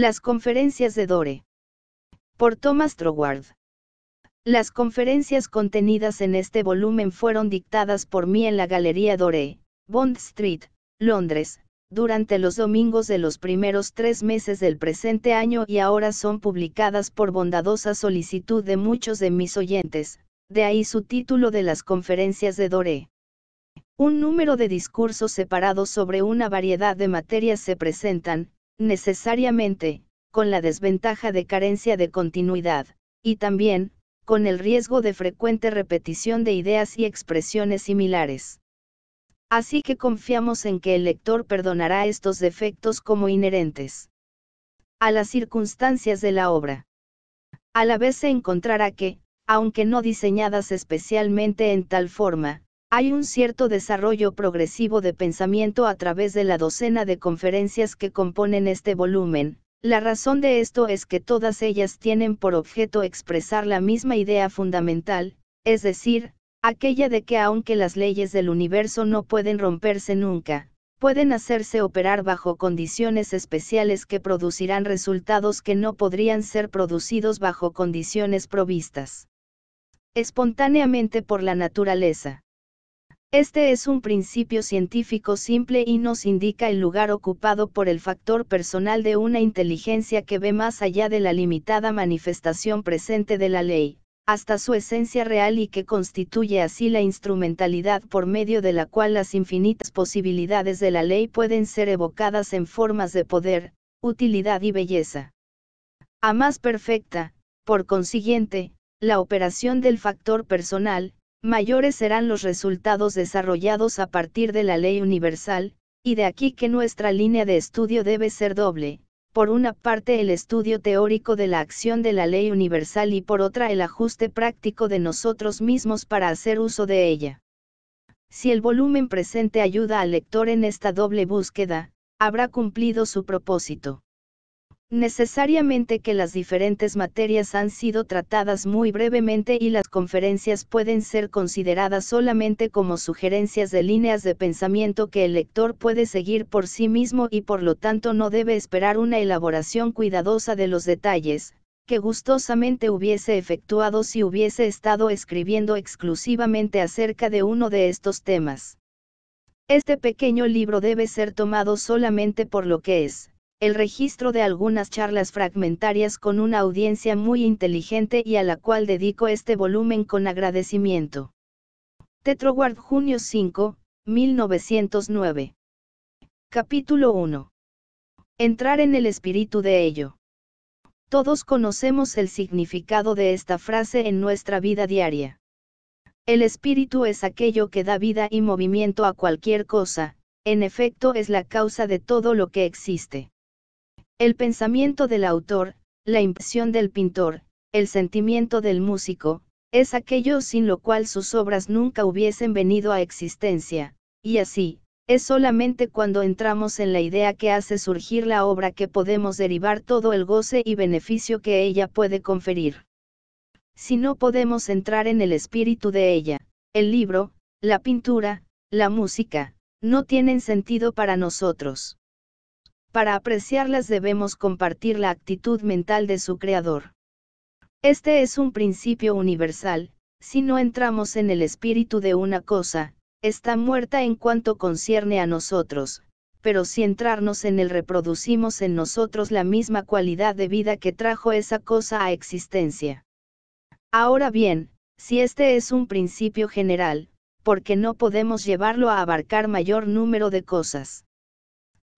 Las conferencias de Dore. Por Thomas Troward. Las conferencias contenidas en este volumen fueron dictadas por mí en la Galería Dore, Bond Street, Londres, durante los domingos de los primeros tres meses del presente año y ahora son publicadas por bondadosa solicitud de muchos de mis oyentes, de ahí su título de las conferencias de Doré. Un número de discursos separados sobre una variedad de materias se presentan, necesariamente, con la desventaja de carencia de continuidad, y también, con el riesgo de frecuente repetición de ideas y expresiones similares. Así que confiamos en que el lector perdonará estos defectos como inherentes a las circunstancias de la obra. A la vez se encontrará que, aunque no diseñadas especialmente en tal forma, hay un cierto desarrollo progresivo de pensamiento a través de la docena de conferencias que componen este volumen. La razón de esto es que todas ellas tienen por objeto expresar la misma idea fundamental, es decir, aquella de que aunque las leyes del universo no pueden romperse nunca, pueden hacerse operar bajo condiciones especiales que producirán resultados que no podrían ser producidos bajo condiciones provistas espontáneamente por la naturaleza. Este es un principio científico simple y nos indica el lugar ocupado por el factor personal de una inteligencia que ve más allá de la limitada manifestación presente de la ley, hasta su esencia real y que constituye así la instrumentalidad por medio de la cual las infinitas posibilidades de la ley pueden ser evocadas en formas de poder, utilidad y belleza. A más perfecta, por consiguiente, la operación del factor personal, mayores serán los resultados desarrollados a partir de la ley universal, y de aquí que nuestra línea de estudio debe ser doble, por una parte el estudio teórico de la acción de la ley universal y por otra el ajuste práctico de nosotros mismos para hacer uso de ella. Si el volumen presente ayuda al lector en esta doble búsqueda, habrá cumplido su propósito necesariamente que las diferentes materias han sido tratadas muy brevemente y las conferencias pueden ser consideradas solamente como sugerencias de líneas de pensamiento que el lector puede seguir por sí mismo y por lo tanto no debe esperar una elaboración cuidadosa de los detalles, que gustosamente hubiese efectuado si hubiese estado escribiendo exclusivamente acerca de uno de estos temas. Este pequeño libro debe ser tomado solamente por lo que es, el registro de algunas charlas fragmentarias con una audiencia muy inteligente y a la cual dedico este volumen con agradecimiento. Tetroward Junio 5, 1909. Capítulo 1. Entrar en el espíritu de ello. Todos conocemos el significado de esta frase en nuestra vida diaria. El espíritu es aquello que da vida y movimiento a cualquier cosa, en efecto es la causa de todo lo que existe. El pensamiento del autor, la impresión del pintor, el sentimiento del músico, es aquello sin lo cual sus obras nunca hubiesen venido a existencia, y así, es solamente cuando entramos en la idea que hace surgir la obra que podemos derivar todo el goce y beneficio que ella puede conferir. Si no podemos entrar en el espíritu de ella, el libro, la pintura, la música, no tienen sentido para nosotros. Para apreciarlas debemos compartir la actitud mental de su creador. Este es un principio universal, si no entramos en el espíritu de una cosa, está muerta en cuanto concierne a nosotros, pero si entrarnos en él reproducimos en nosotros la misma cualidad de vida que trajo esa cosa a existencia. Ahora bien, si este es un principio general, porque no podemos llevarlo a abarcar mayor número de cosas.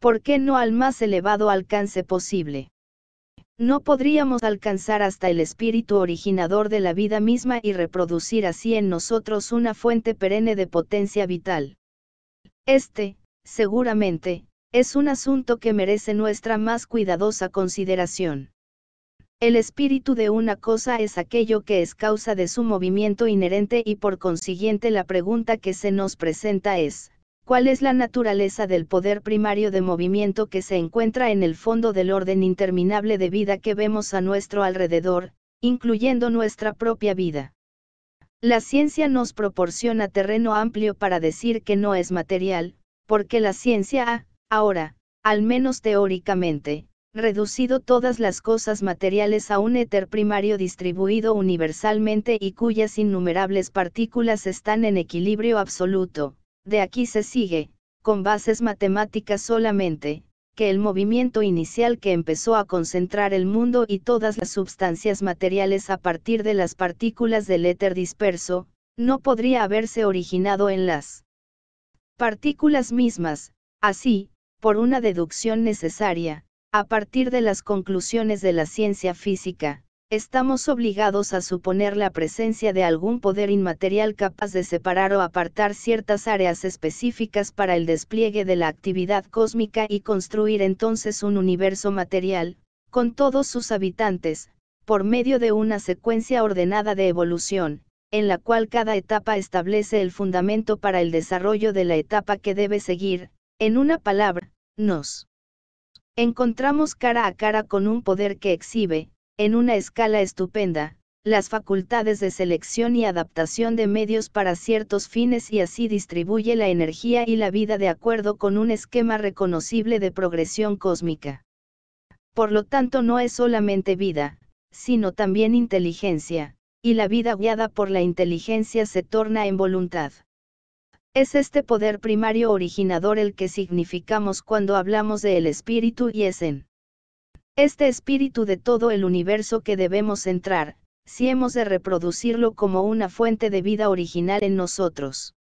¿por qué no al más elevado alcance posible? No podríamos alcanzar hasta el espíritu originador de la vida misma y reproducir así en nosotros una fuente perenne de potencia vital. Este, seguramente, es un asunto que merece nuestra más cuidadosa consideración. El espíritu de una cosa es aquello que es causa de su movimiento inherente y por consiguiente la pregunta que se nos presenta es, cuál es la naturaleza del poder primario de movimiento que se encuentra en el fondo del orden interminable de vida que vemos a nuestro alrededor, incluyendo nuestra propia vida. La ciencia nos proporciona terreno amplio para decir que no es material, porque la ciencia ha, ahora, al menos teóricamente, reducido todas las cosas materiales a un éter primario distribuido universalmente y cuyas innumerables partículas están en equilibrio absoluto, de aquí se sigue, con bases matemáticas solamente, que el movimiento inicial que empezó a concentrar el mundo y todas las sustancias materiales a partir de las partículas del éter disperso, no podría haberse originado en las partículas mismas, así, por una deducción necesaria, a partir de las conclusiones de la ciencia física, estamos obligados a suponer la presencia de algún poder inmaterial capaz de separar o apartar ciertas áreas específicas para el despliegue de la actividad cósmica y construir entonces un universo material, con todos sus habitantes, por medio de una secuencia ordenada de evolución, en la cual cada etapa establece el fundamento para el desarrollo de la etapa que debe seguir, en una palabra, nos encontramos cara a cara con un poder que exhibe, en una escala estupenda, las facultades de selección y adaptación de medios para ciertos fines y así distribuye la energía y la vida de acuerdo con un esquema reconocible de progresión cósmica. Por lo tanto no es solamente vida, sino también inteligencia, y la vida guiada por la inteligencia se torna en voluntad. Es este poder primario originador el que significamos cuando hablamos de el espíritu y es en este espíritu de todo el universo que debemos entrar, si hemos de reproducirlo como una fuente de vida original en nosotros.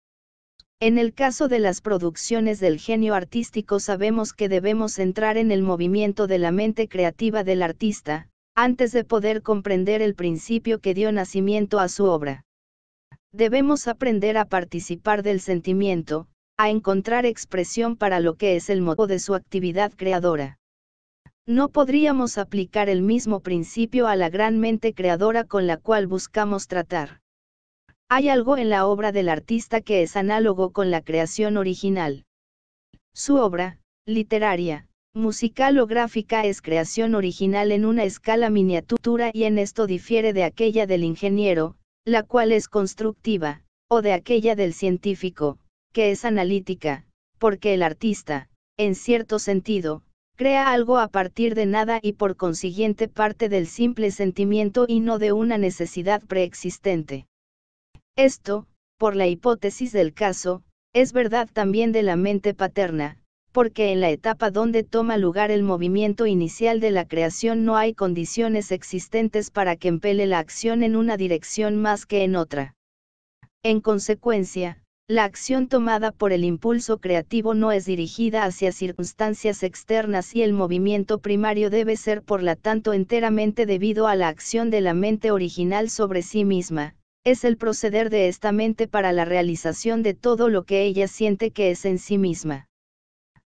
En el caso de las producciones del genio artístico sabemos que debemos entrar en el movimiento de la mente creativa del artista, antes de poder comprender el principio que dio nacimiento a su obra. Debemos aprender a participar del sentimiento, a encontrar expresión para lo que es el modo de su actividad creadora. No podríamos aplicar el mismo principio a la gran mente creadora con la cual buscamos tratar. Hay algo en la obra del artista que es análogo con la creación original. Su obra, literaria, musical o gráfica es creación original en una escala miniatura y en esto difiere de aquella del ingeniero, la cual es constructiva, o de aquella del científico, que es analítica, porque el artista, en cierto sentido, crea algo a partir de nada y por consiguiente parte del simple sentimiento y no de una necesidad preexistente. Esto, por la hipótesis del caso, es verdad también de la mente paterna, porque en la etapa donde toma lugar el movimiento inicial de la creación no hay condiciones existentes para que empele la acción en una dirección más que en otra. En consecuencia, la acción tomada por el impulso creativo no es dirigida hacia circunstancias externas y el movimiento primario debe ser por la tanto enteramente debido a la acción de la mente original sobre sí misma, es el proceder de esta mente para la realización de todo lo que ella siente que es en sí misma.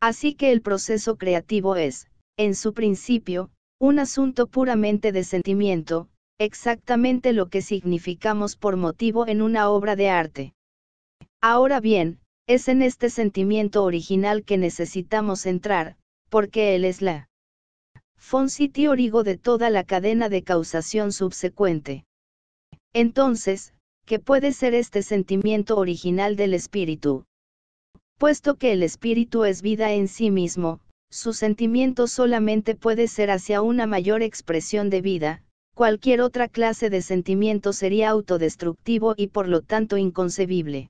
Así que el proceso creativo es, en su principio, un asunto puramente de sentimiento, exactamente lo que significamos por motivo en una obra de arte. Ahora bien, es en este sentimiento original que necesitamos entrar, porque él es la Fonsi origo de toda la cadena de causación subsecuente. Entonces, ¿qué puede ser este sentimiento original del espíritu? Puesto que el espíritu es vida en sí mismo, su sentimiento solamente puede ser hacia una mayor expresión de vida, cualquier otra clase de sentimiento sería autodestructivo y por lo tanto inconcebible.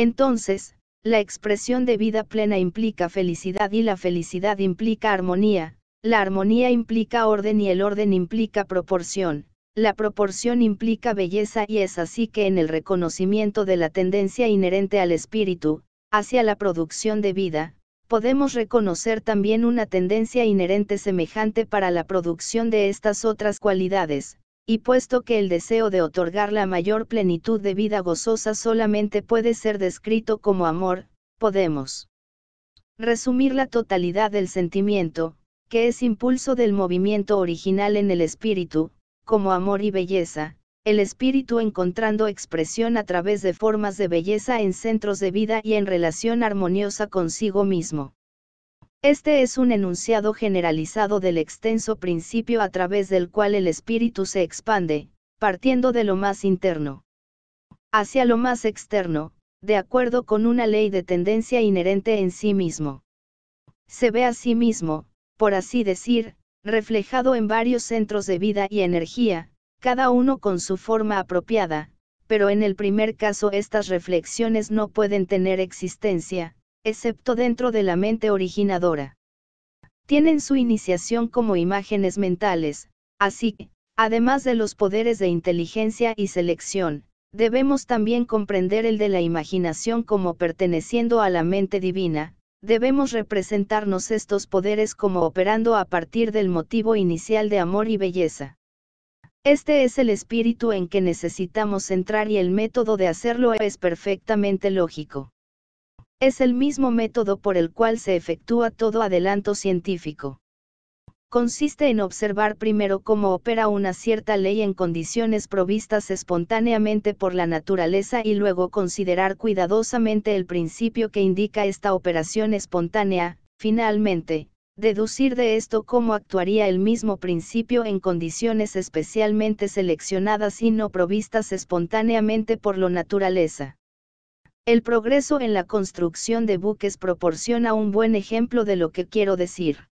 Entonces, la expresión de vida plena implica felicidad y la felicidad implica armonía, la armonía implica orden y el orden implica proporción, la proporción implica belleza y es así que en el reconocimiento de la tendencia inherente al espíritu, hacia la producción de vida, podemos reconocer también una tendencia inherente semejante para la producción de estas otras cualidades, y puesto que el deseo de otorgar la mayor plenitud de vida gozosa solamente puede ser descrito como amor, podemos resumir la totalidad del sentimiento, que es impulso del movimiento original en el espíritu, como amor y belleza, el espíritu encontrando expresión a través de formas de belleza en centros de vida y en relación armoniosa consigo mismo. Este es un enunciado generalizado del extenso principio a través del cual el espíritu se expande, partiendo de lo más interno hacia lo más externo, de acuerdo con una ley de tendencia inherente en sí mismo. Se ve a sí mismo, por así decir, reflejado en varios centros de vida y energía, cada uno con su forma apropiada, pero en el primer caso estas reflexiones no pueden tener existencia, excepto dentro de la mente originadora. Tienen su iniciación como imágenes mentales, así que, además de los poderes de inteligencia y selección, debemos también comprender el de la imaginación como perteneciendo a la mente divina, debemos representarnos estos poderes como operando a partir del motivo inicial de amor y belleza. Este es el espíritu en que necesitamos entrar y el método de hacerlo es perfectamente lógico. Es el mismo método por el cual se efectúa todo adelanto científico. Consiste en observar primero cómo opera una cierta ley en condiciones provistas espontáneamente por la naturaleza y luego considerar cuidadosamente el principio que indica esta operación espontánea, finalmente, deducir de esto cómo actuaría el mismo principio en condiciones especialmente seleccionadas y no provistas espontáneamente por la naturaleza. El progreso en la construcción de buques proporciona un buen ejemplo de lo que quiero decir.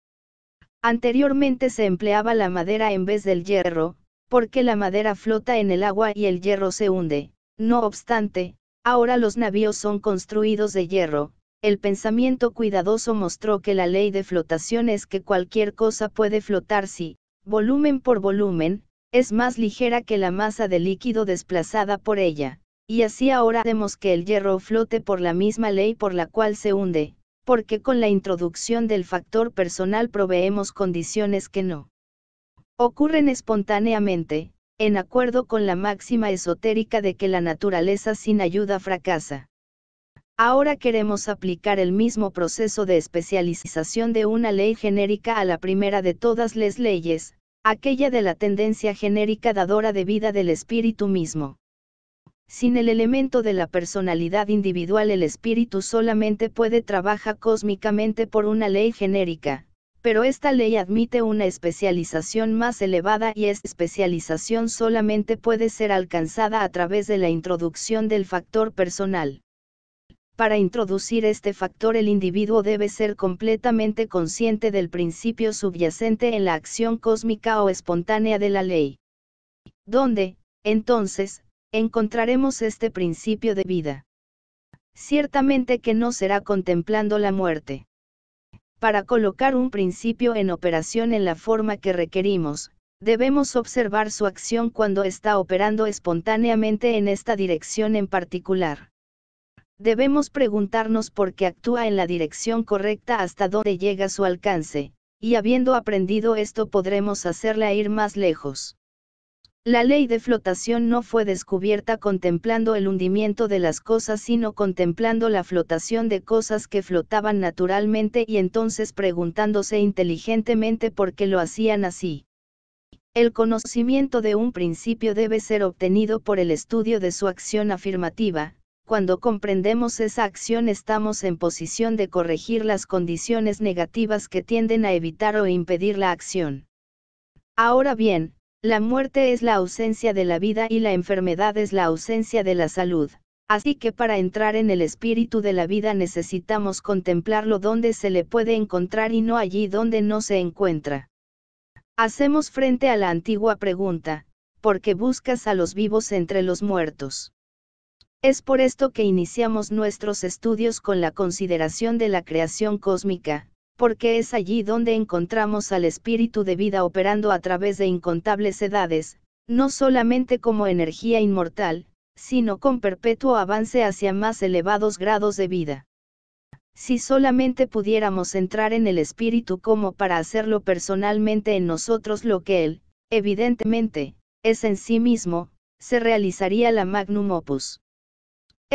Anteriormente se empleaba la madera en vez del hierro, porque la madera flota en el agua y el hierro se hunde. No obstante, ahora los navíos son construidos de hierro. El pensamiento cuidadoso mostró que la ley de flotación es que cualquier cosa puede flotar si, volumen por volumen, es más ligera que la masa de líquido desplazada por ella y así ahora vemos que el hierro flote por la misma ley por la cual se hunde, porque con la introducción del factor personal proveemos condiciones que no ocurren espontáneamente, en acuerdo con la máxima esotérica de que la naturaleza sin ayuda fracasa. Ahora queremos aplicar el mismo proceso de especialización de una ley genérica a la primera de todas las leyes, aquella de la tendencia genérica dadora de vida del espíritu mismo. Sin el elemento de la personalidad individual el espíritu solamente puede trabajar cósmicamente por una ley genérica, pero esta ley admite una especialización más elevada y esta especialización solamente puede ser alcanzada a través de la introducción del factor personal. Para introducir este factor el individuo debe ser completamente consciente del principio subyacente en la acción cósmica o espontánea de la ley. ¿Dónde, entonces, encontraremos este principio de vida. Ciertamente que no será contemplando la muerte. Para colocar un principio en operación en la forma que requerimos, debemos observar su acción cuando está operando espontáneamente en esta dirección en particular. Debemos preguntarnos por qué actúa en la dirección correcta hasta dónde llega su alcance, y habiendo aprendido esto podremos hacerla ir más lejos. La ley de flotación no fue descubierta contemplando el hundimiento de las cosas, sino contemplando la flotación de cosas que flotaban naturalmente y entonces preguntándose inteligentemente por qué lo hacían así. El conocimiento de un principio debe ser obtenido por el estudio de su acción afirmativa, cuando comprendemos esa acción estamos en posición de corregir las condiciones negativas que tienden a evitar o impedir la acción. Ahora bien, la muerte es la ausencia de la vida y la enfermedad es la ausencia de la salud, así que para entrar en el espíritu de la vida necesitamos contemplarlo donde se le puede encontrar y no allí donde no se encuentra. Hacemos frente a la antigua pregunta, ¿por qué buscas a los vivos entre los muertos? Es por esto que iniciamos nuestros estudios con la consideración de la creación cósmica, porque es allí donde encontramos al espíritu de vida operando a través de incontables edades, no solamente como energía inmortal, sino con perpetuo avance hacia más elevados grados de vida. Si solamente pudiéramos entrar en el espíritu como para hacerlo personalmente en nosotros lo que él, evidentemente, es en sí mismo, se realizaría la magnum opus.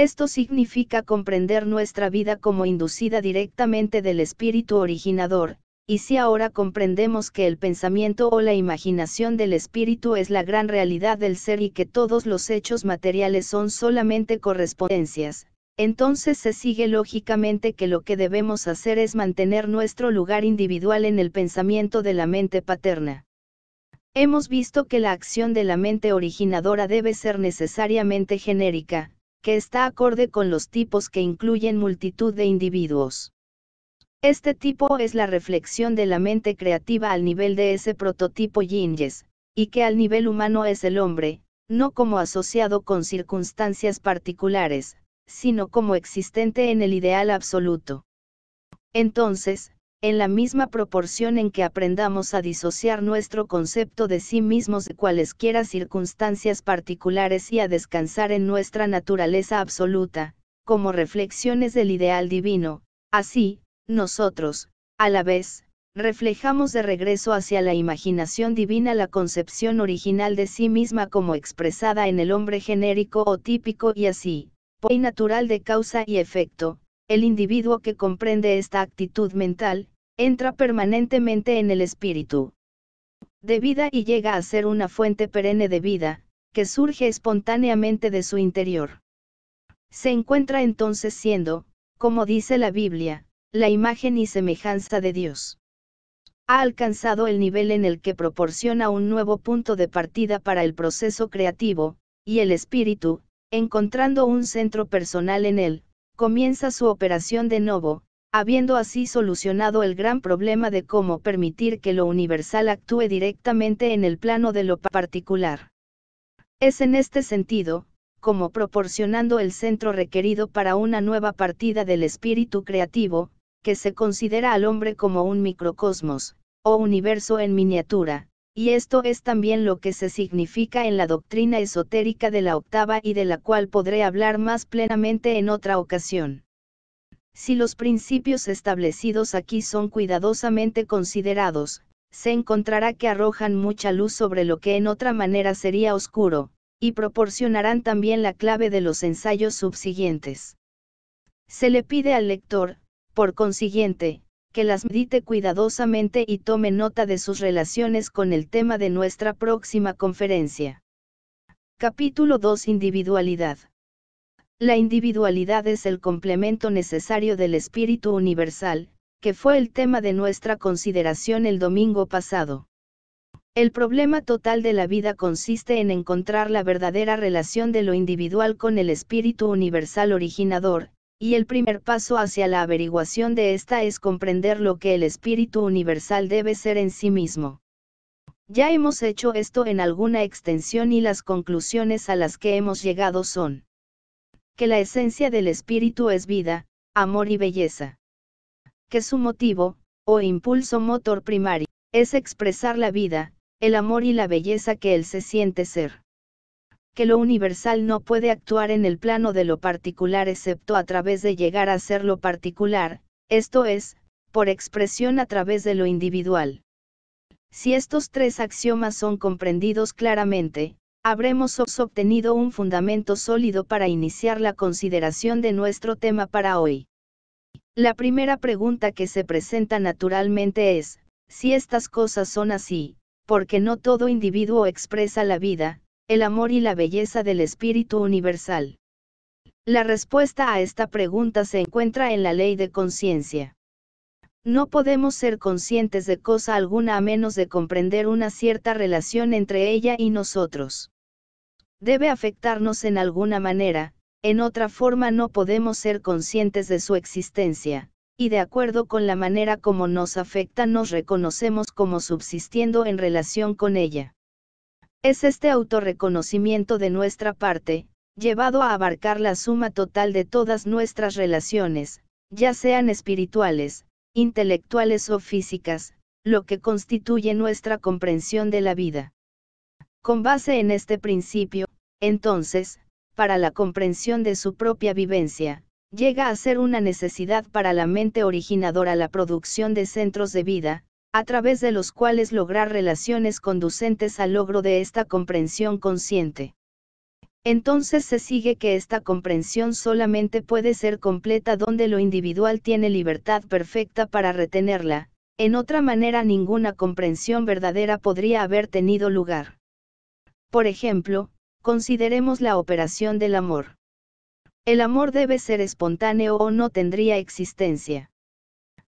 Esto significa comprender nuestra vida como inducida directamente del espíritu originador, y si ahora comprendemos que el pensamiento o la imaginación del espíritu es la gran realidad del ser y que todos los hechos materiales son solamente correspondencias, entonces se sigue lógicamente que lo que debemos hacer es mantener nuestro lugar individual en el pensamiento de la mente paterna. Hemos visto que la acción de la mente originadora debe ser necesariamente genérica, que está acorde con los tipos que incluyen multitud de individuos. Este tipo es la reflexión de la mente creativa al nivel de ese prototipo Yinges, y que al nivel humano es el hombre, no como asociado con circunstancias particulares, sino como existente en el ideal absoluto. Entonces, en la misma proporción en que aprendamos a disociar nuestro concepto de sí mismos de cualesquiera circunstancias particulares y a descansar en nuestra naturaleza absoluta, como reflexiones del ideal divino, así, nosotros, a la vez, reflejamos de regreso hacia la imaginación divina la concepción original de sí misma como expresada en el hombre genérico o típico y así, por natural de causa y efecto, el individuo que comprende esta actitud mental, entra permanentemente en el espíritu de vida y llega a ser una fuente perenne de vida, que surge espontáneamente de su interior. Se encuentra entonces siendo, como dice la Biblia, la imagen y semejanza de Dios. Ha alcanzado el nivel en el que proporciona un nuevo punto de partida para el proceso creativo, y el espíritu, encontrando un centro personal en él, comienza su operación de novo, habiendo así solucionado el gran problema de cómo permitir que lo universal actúe directamente en el plano de lo particular. Es en este sentido, como proporcionando el centro requerido para una nueva partida del espíritu creativo, que se considera al hombre como un microcosmos, o universo en miniatura, y esto es también lo que se significa en la doctrina esotérica de la octava y de la cual podré hablar más plenamente en otra ocasión. Si los principios establecidos aquí son cuidadosamente considerados, se encontrará que arrojan mucha luz sobre lo que en otra manera sería oscuro, y proporcionarán también la clave de los ensayos subsiguientes. Se le pide al lector, por consiguiente, que las medite cuidadosamente y tome nota de sus relaciones con el tema de nuestra próxima conferencia. Capítulo 2 Individualidad. La individualidad es el complemento necesario del espíritu universal, que fue el tema de nuestra consideración el domingo pasado. El problema total de la vida consiste en encontrar la verdadera relación de lo individual con el espíritu universal originador, y el primer paso hacia la averiguación de esta es comprender lo que el espíritu universal debe ser en sí mismo. Ya hemos hecho esto en alguna extensión y las conclusiones a las que hemos llegado son que la esencia del espíritu es vida, amor y belleza. Que su motivo, o impulso motor primario, es expresar la vida, el amor y la belleza que él se siente ser que lo universal no puede actuar en el plano de lo particular excepto a través de llegar a ser lo particular, esto es, por expresión a través de lo individual. Si estos tres axiomas son comprendidos claramente, habremos obtenido un fundamento sólido para iniciar la consideración de nuestro tema para hoy. La primera pregunta que se presenta naturalmente es, si estas cosas son así, porque no todo individuo expresa la vida, el amor y la belleza del espíritu universal. La respuesta a esta pregunta se encuentra en la ley de conciencia. No podemos ser conscientes de cosa alguna a menos de comprender una cierta relación entre ella y nosotros. Debe afectarnos en alguna manera, en otra forma no podemos ser conscientes de su existencia, y de acuerdo con la manera como nos afecta nos reconocemos como subsistiendo en relación con ella. Es este autorreconocimiento de nuestra parte, llevado a abarcar la suma total de todas nuestras relaciones, ya sean espirituales, intelectuales o físicas, lo que constituye nuestra comprensión de la vida. Con base en este principio, entonces, para la comprensión de su propia vivencia, llega a ser una necesidad para la mente originadora la producción de centros de vida, a través de los cuales lograr relaciones conducentes al logro de esta comprensión consciente. Entonces se sigue que esta comprensión solamente puede ser completa donde lo individual tiene libertad perfecta para retenerla, en otra manera ninguna comprensión verdadera podría haber tenido lugar. Por ejemplo, consideremos la operación del amor. El amor debe ser espontáneo o no tendría existencia.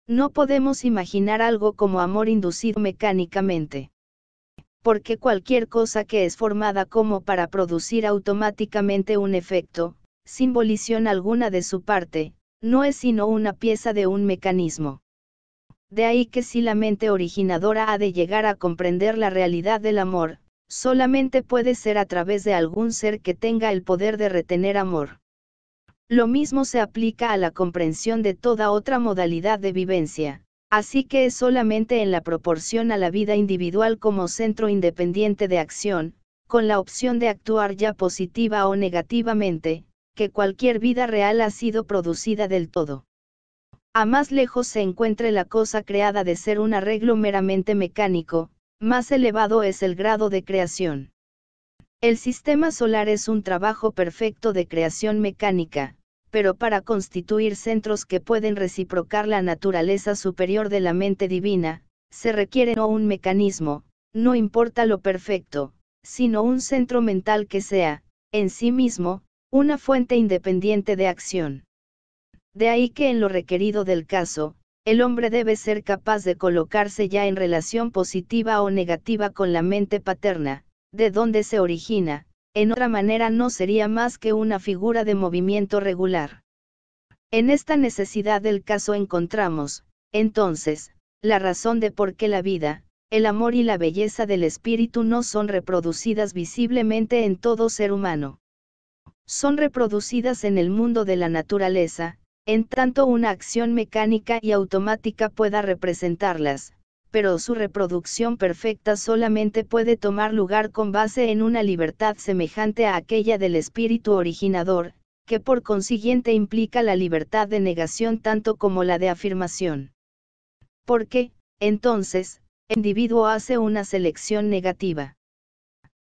No podemos imaginar algo como amor inducido mecánicamente. Porque cualquier cosa que es formada como para producir automáticamente un efecto, sin volición alguna de su parte, no es sino una pieza de un mecanismo. De ahí que si la mente originadora ha de llegar a comprender la realidad del amor, solamente puede ser a través de algún ser que tenga el poder de retener amor. Lo mismo se aplica a la comprensión de toda otra modalidad de vivencia, así que es solamente en la proporción a la vida individual como centro independiente de acción, con la opción de actuar ya positiva o negativamente, que cualquier vida real ha sido producida del todo. A más lejos se encuentre la cosa creada de ser un arreglo meramente mecánico, más elevado es el grado de creación. El sistema solar es un trabajo perfecto de creación mecánica, pero para constituir centros que pueden reciprocar la naturaleza superior de la mente divina, se requiere no un mecanismo, no importa lo perfecto, sino un centro mental que sea, en sí mismo, una fuente independiente de acción. De ahí que en lo requerido del caso, el hombre debe ser capaz de colocarse ya en relación positiva o negativa con la mente paterna, de donde se origina, en otra manera no sería más que una figura de movimiento regular. En esta necesidad del caso encontramos, entonces, la razón de por qué la vida, el amor y la belleza del espíritu no son reproducidas visiblemente en todo ser humano. Son reproducidas en el mundo de la naturaleza, en tanto una acción mecánica y automática pueda representarlas, pero su reproducción perfecta solamente puede tomar lugar con base en una libertad semejante a aquella del espíritu originador, que por consiguiente implica la libertad de negación tanto como la de afirmación. ¿Por qué, entonces, el individuo hace una selección negativa.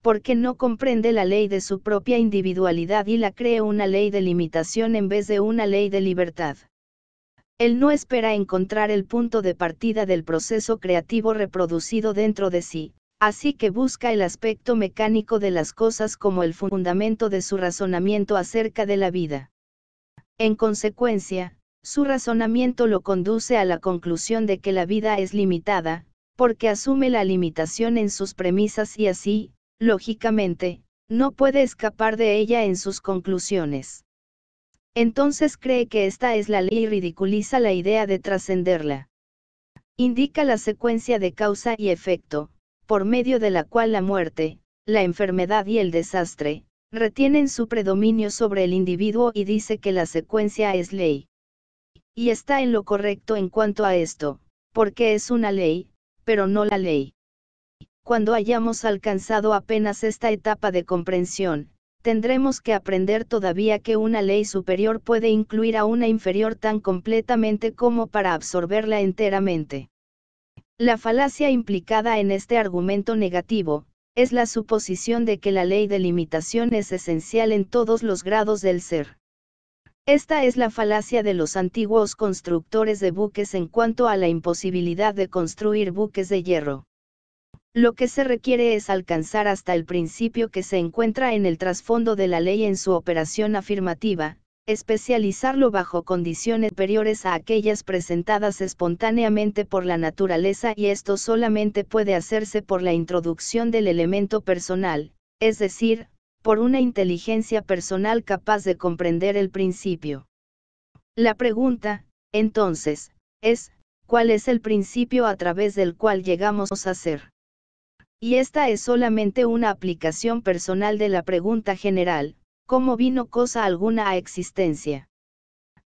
Porque no comprende la ley de su propia individualidad y la cree una ley de limitación en vez de una ley de libertad. Él no espera encontrar el punto de partida del proceso creativo reproducido dentro de sí, así que busca el aspecto mecánico de las cosas como el fundamento de su razonamiento acerca de la vida. En consecuencia, su razonamiento lo conduce a la conclusión de que la vida es limitada, porque asume la limitación en sus premisas y así, lógicamente, no puede escapar de ella en sus conclusiones entonces cree que esta es la ley y ridiculiza la idea de trascenderla. Indica la secuencia de causa y efecto, por medio de la cual la muerte, la enfermedad y el desastre, retienen su predominio sobre el individuo y dice que la secuencia es ley. Y está en lo correcto en cuanto a esto, porque es una ley, pero no la ley. Cuando hayamos alcanzado apenas esta etapa de comprensión, tendremos que aprender todavía que una ley superior puede incluir a una inferior tan completamente como para absorberla enteramente. La falacia implicada en este argumento negativo, es la suposición de que la ley de limitación es esencial en todos los grados del ser. Esta es la falacia de los antiguos constructores de buques en cuanto a la imposibilidad de construir buques de hierro lo que se requiere es alcanzar hasta el principio que se encuentra en el trasfondo de la ley en su operación afirmativa, especializarlo bajo condiciones superiores a aquellas presentadas espontáneamente por la naturaleza y esto solamente puede hacerse por la introducción del elemento personal, es decir, por una inteligencia personal capaz de comprender el principio. La pregunta, entonces, es, ¿cuál es el principio a través del cual llegamos a ser? Y esta es solamente una aplicación personal de la pregunta general, ¿cómo vino cosa alguna a existencia?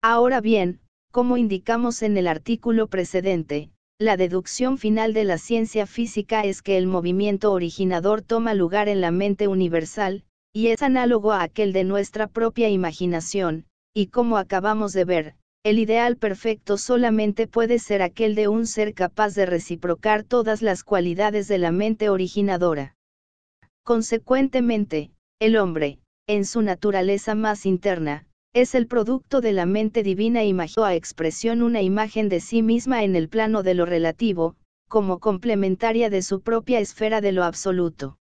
Ahora bien, como indicamos en el artículo precedente, la deducción final de la ciencia física es que el movimiento originador toma lugar en la mente universal, y es análogo a aquel de nuestra propia imaginación, y como acabamos de ver, el ideal perfecto solamente puede ser aquel de un ser capaz de reciprocar todas las cualidades de la mente originadora. Consecuentemente, el hombre, en su naturaleza más interna, es el producto de la mente divina y majó a expresión una imagen de sí misma en el plano de lo relativo, como complementaria de su propia esfera de lo absoluto.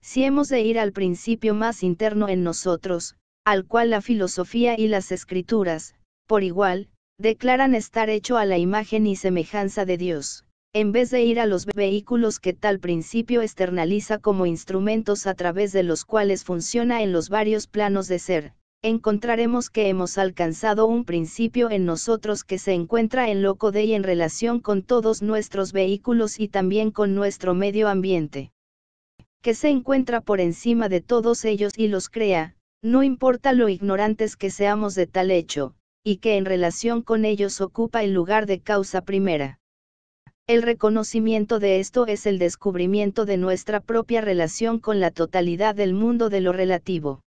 Si hemos de ir al principio más interno en nosotros, al cual la filosofía y las escrituras, por igual, declaran estar hecho a la imagen y semejanza de Dios, en vez de ir a los vehículos que tal principio externaliza como instrumentos a través de los cuales funciona en los varios planos de ser, encontraremos que hemos alcanzado un principio en nosotros que se encuentra en loco de y en relación con todos nuestros vehículos y también con nuestro medio ambiente. Que se encuentra por encima de todos ellos y los crea, no importa lo ignorantes que seamos de tal hecho, y que en relación con ellos ocupa el lugar de causa primera. El reconocimiento de esto es el descubrimiento de nuestra propia relación con la totalidad del mundo de lo relativo.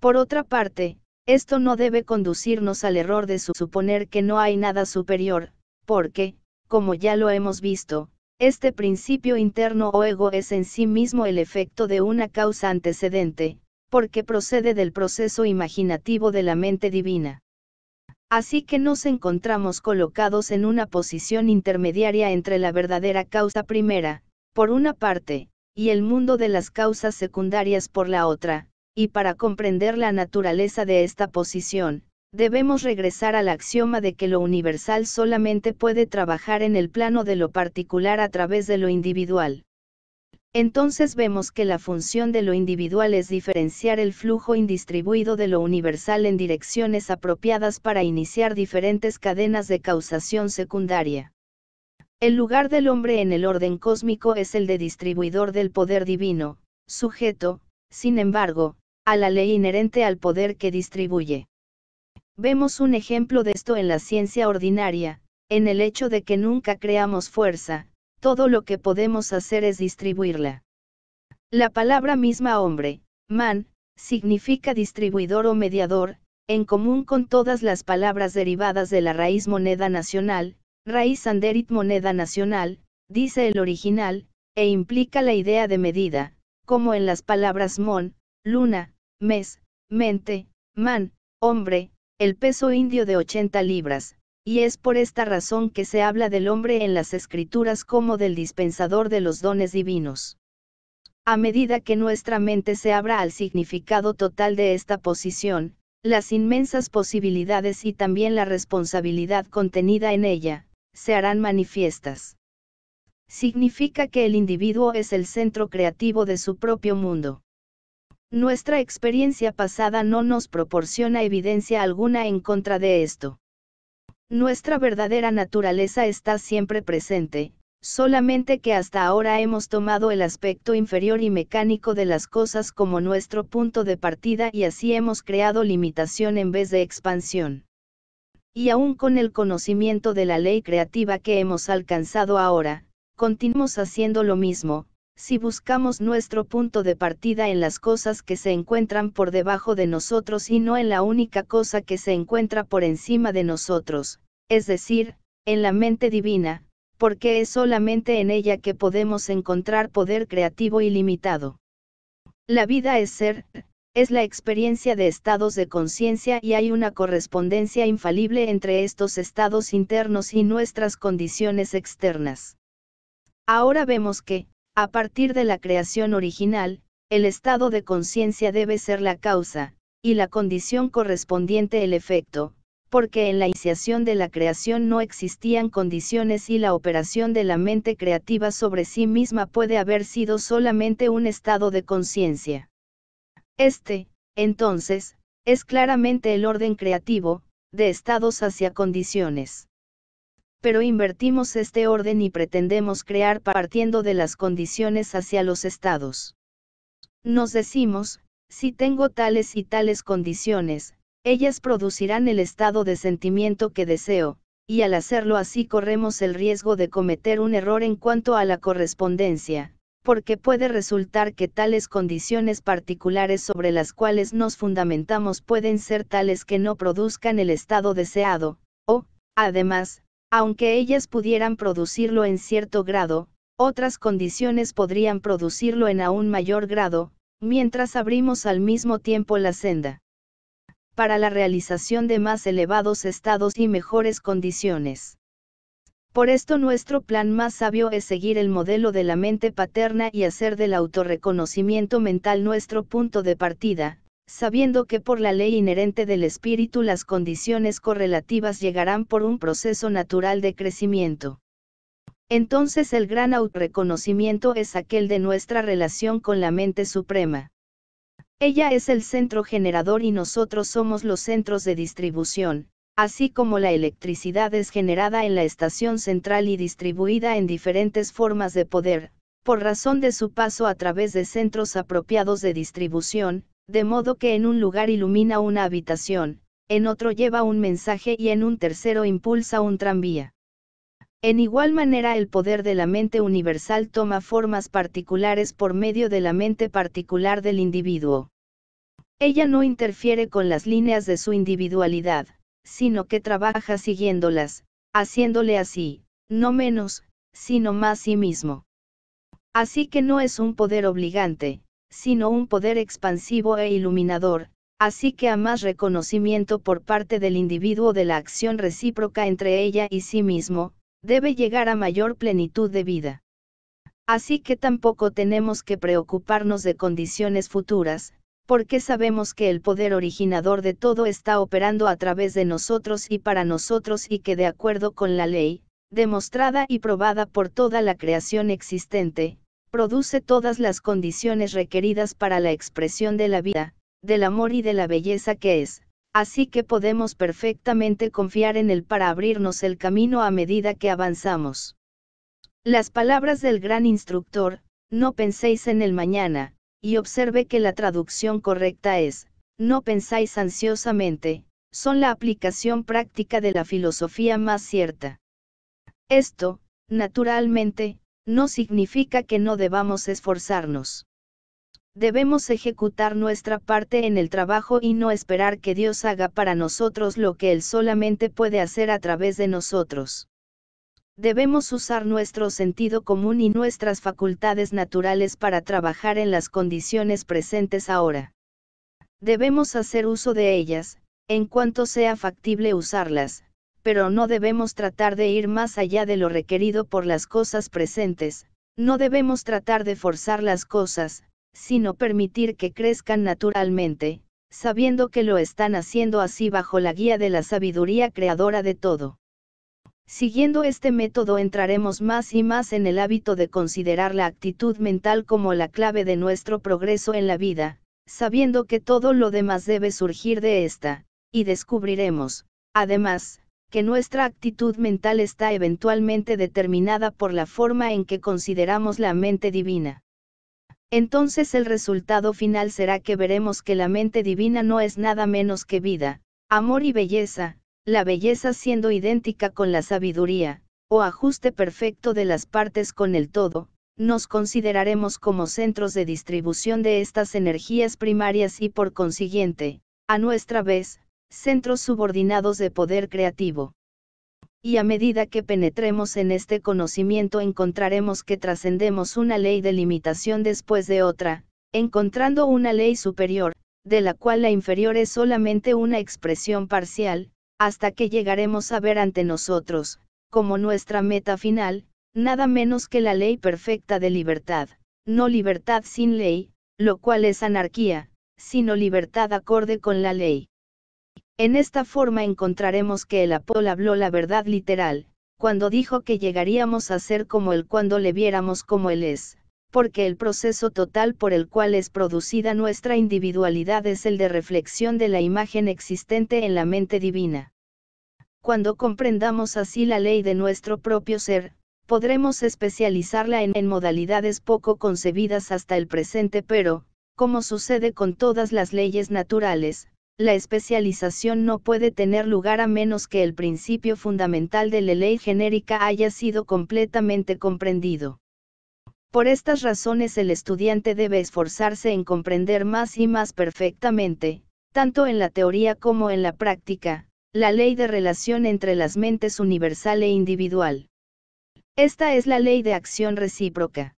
Por otra parte, esto no debe conducirnos al error de suponer que no hay nada superior, porque, como ya lo hemos visto, este principio interno o ego es en sí mismo el efecto de una causa antecedente, porque procede del proceso imaginativo de la mente divina. Así que nos encontramos colocados en una posición intermediaria entre la verdadera causa primera, por una parte, y el mundo de las causas secundarias por la otra, y para comprender la naturaleza de esta posición, debemos regresar al axioma de que lo universal solamente puede trabajar en el plano de lo particular a través de lo individual entonces vemos que la función de lo individual es diferenciar el flujo indistribuido de lo universal en direcciones apropiadas para iniciar diferentes cadenas de causación secundaria. El lugar del hombre en el orden cósmico es el de distribuidor del poder divino, sujeto, sin embargo, a la ley inherente al poder que distribuye. Vemos un ejemplo de esto en la ciencia ordinaria, en el hecho de que nunca creamos fuerza, todo lo que podemos hacer es distribuirla. La palabra misma hombre, man, significa distribuidor o mediador, en común con todas las palabras derivadas de la raíz moneda nacional, raíz anderit moneda nacional, dice el original, e implica la idea de medida, como en las palabras mon, luna, mes, mente, man, hombre, el peso indio de 80 libras, y es por esta razón que se habla del hombre en las escrituras como del dispensador de los dones divinos. A medida que nuestra mente se abra al significado total de esta posición, las inmensas posibilidades y también la responsabilidad contenida en ella, se harán manifiestas. Significa que el individuo es el centro creativo de su propio mundo. Nuestra experiencia pasada no nos proporciona evidencia alguna en contra de esto. Nuestra verdadera naturaleza está siempre presente, solamente que hasta ahora hemos tomado el aspecto inferior y mecánico de las cosas como nuestro punto de partida y así hemos creado limitación en vez de expansión. Y aún con el conocimiento de la ley creativa que hemos alcanzado ahora, continuamos haciendo lo mismo, si buscamos nuestro punto de partida en las cosas que se encuentran por debajo de nosotros y no en la única cosa que se encuentra por encima de nosotros, es decir, en la mente divina, porque es solamente en ella que podemos encontrar poder creativo ilimitado. La vida es ser, es la experiencia de estados de conciencia y hay una correspondencia infalible entre estos estados internos y nuestras condiciones externas. Ahora vemos que, a partir de la creación original, el estado de conciencia debe ser la causa, y la condición correspondiente el efecto, porque en la iniciación de la creación no existían condiciones y la operación de la mente creativa sobre sí misma puede haber sido solamente un estado de conciencia. Este, entonces, es claramente el orden creativo, de estados hacia condiciones pero invertimos este orden y pretendemos crear partiendo de las condiciones hacia los estados. Nos decimos, si tengo tales y tales condiciones, ellas producirán el estado de sentimiento que deseo, y al hacerlo así corremos el riesgo de cometer un error en cuanto a la correspondencia, porque puede resultar que tales condiciones particulares sobre las cuales nos fundamentamos pueden ser tales que no produzcan el estado deseado, o, además, aunque ellas pudieran producirlo en cierto grado, otras condiciones podrían producirlo en aún mayor grado, mientras abrimos al mismo tiempo la senda para la realización de más elevados estados y mejores condiciones. Por esto nuestro plan más sabio es seguir el modelo de la mente paterna y hacer del autorreconocimiento mental nuestro punto de partida, sabiendo que por la ley inherente del espíritu las condiciones correlativas llegarán por un proceso natural de crecimiento. Entonces el gran autorreconocimiento es aquel de nuestra relación con la mente suprema. Ella es el centro generador y nosotros somos los centros de distribución, así como la electricidad es generada en la estación central y distribuida en diferentes formas de poder, por razón de su paso a través de centros apropiados de distribución, de modo que en un lugar ilumina una habitación, en otro lleva un mensaje y en un tercero impulsa un tranvía. En igual manera el poder de la mente universal toma formas particulares por medio de la mente particular del individuo. Ella no interfiere con las líneas de su individualidad, sino que trabaja siguiéndolas, haciéndole así, no menos, sino más sí mismo. Así que no es un poder obligante, sino un poder expansivo e iluminador, así que a más reconocimiento por parte del individuo de la acción recíproca entre ella y sí mismo, debe llegar a mayor plenitud de vida. Así que tampoco tenemos que preocuparnos de condiciones futuras, porque sabemos que el poder originador de todo está operando a través de nosotros y para nosotros y que de acuerdo con la ley, demostrada y probada por toda la creación existente, produce todas las condiciones requeridas para la expresión de la vida, del amor y de la belleza que es, así que podemos perfectamente confiar en él para abrirnos el camino a medida que avanzamos. Las palabras del gran instructor, no penséis en el mañana, y observe que la traducción correcta es, no pensáis ansiosamente, son la aplicación práctica de la filosofía más cierta. Esto, naturalmente, no significa que no debamos esforzarnos. Debemos ejecutar nuestra parte en el trabajo y no esperar que Dios haga para nosotros lo que Él solamente puede hacer a través de nosotros. Debemos usar nuestro sentido común y nuestras facultades naturales para trabajar en las condiciones presentes ahora. Debemos hacer uso de ellas, en cuanto sea factible usarlas, pero no debemos tratar de ir más allá de lo requerido por las cosas presentes, no debemos tratar de forzar las cosas, sino permitir que crezcan naturalmente, sabiendo que lo están haciendo así bajo la guía de la sabiduría creadora de todo. Siguiendo este método entraremos más y más en el hábito de considerar la actitud mental como la clave de nuestro progreso en la vida, sabiendo que todo lo demás debe surgir de esta, y descubriremos, además, que nuestra actitud mental está eventualmente determinada por la forma en que consideramos la mente divina. Entonces el resultado final será que veremos que la mente divina no es nada menos que vida, amor y belleza, la belleza siendo idéntica con la sabiduría, o ajuste perfecto de las partes con el todo, nos consideraremos como centros de distribución de estas energías primarias y por consiguiente, a nuestra vez, centros subordinados de poder creativo. Y a medida que penetremos en este conocimiento encontraremos que trascendemos una ley de limitación después de otra, encontrando una ley superior, de la cual la inferior es solamente una expresión parcial, hasta que llegaremos a ver ante nosotros, como nuestra meta final, nada menos que la ley perfecta de libertad, no libertad sin ley, lo cual es anarquía, sino libertad acorde con la ley. En esta forma encontraremos que el Apol habló la verdad literal, cuando dijo que llegaríamos a ser como él cuando le viéramos como él es, porque el proceso total por el cual es producida nuestra individualidad es el de reflexión de la imagen existente en la mente divina. Cuando comprendamos así la ley de nuestro propio ser, podremos especializarla en, en, modalidades poco concebidas hasta el presente, pero, como sucede con todas las leyes naturales, la especialización no puede tener lugar a menos que el principio fundamental de la ley genérica haya sido completamente comprendido. Por estas razones el estudiante debe esforzarse en comprender más y más perfectamente, tanto en la teoría como en la práctica, la ley de relación entre las mentes universal e individual. Esta es la ley de acción recíproca.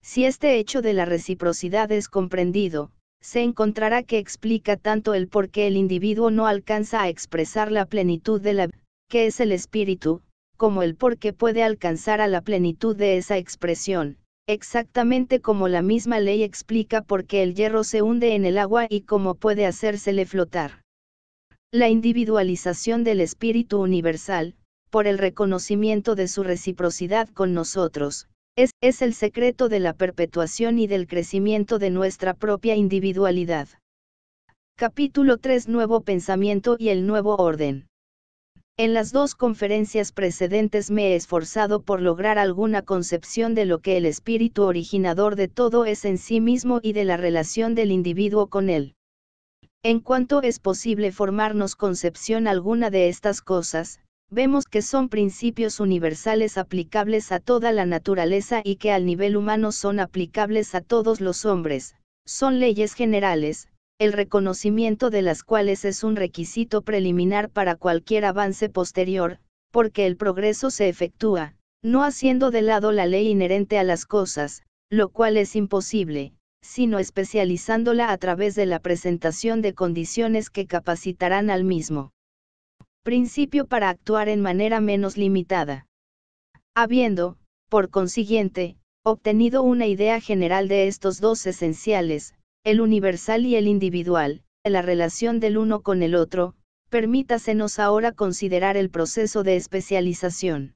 Si este hecho de la reciprocidad es comprendido, se encontrará que explica tanto el por qué el individuo no alcanza a expresar la plenitud de la, que es el espíritu, como el por qué puede alcanzar a la plenitud de esa expresión, exactamente como la misma ley explica por qué el hierro se hunde en el agua y cómo puede hacérsele flotar. La individualización del espíritu universal, por el reconocimiento de su reciprocidad con nosotros, es, el secreto de la perpetuación y del crecimiento de nuestra propia individualidad. Capítulo 3 Nuevo pensamiento y el nuevo orden. En las dos conferencias precedentes me he esforzado por lograr alguna concepción de lo que el espíritu originador de todo es en sí mismo y de la relación del individuo con él. En cuanto es posible formarnos concepción alguna de estas cosas, vemos que son principios universales aplicables a toda la naturaleza y que al nivel humano son aplicables a todos los hombres, son leyes generales, el reconocimiento de las cuales es un requisito preliminar para cualquier avance posterior, porque el progreso se efectúa, no haciendo de lado la ley inherente a las cosas, lo cual es imposible, sino especializándola a través de la presentación de condiciones que capacitarán al mismo principio para actuar en manera menos limitada. Habiendo, por consiguiente, obtenido una idea general de estos dos esenciales, el universal y el individual, la relación del uno con el otro, permítasenos ahora considerar el proceso de especialización.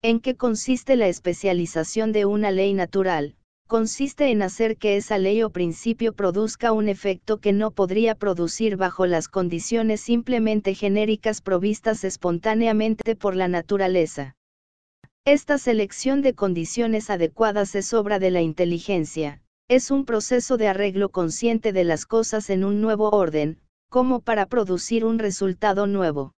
¿En qué consiste la especialización de una ley natural, consiste en hacer que esa ley o principio produzca un efecto que no podría producir bajo las condiciones simplemente genéricas provistas espontáneamente por la naturaleza. Esta selección de condiciones adecuadas es obra de la inteligencia, es un proceso de arreglo consciente de las cosas en un nuevo orden, como para producir un resultado nuevo.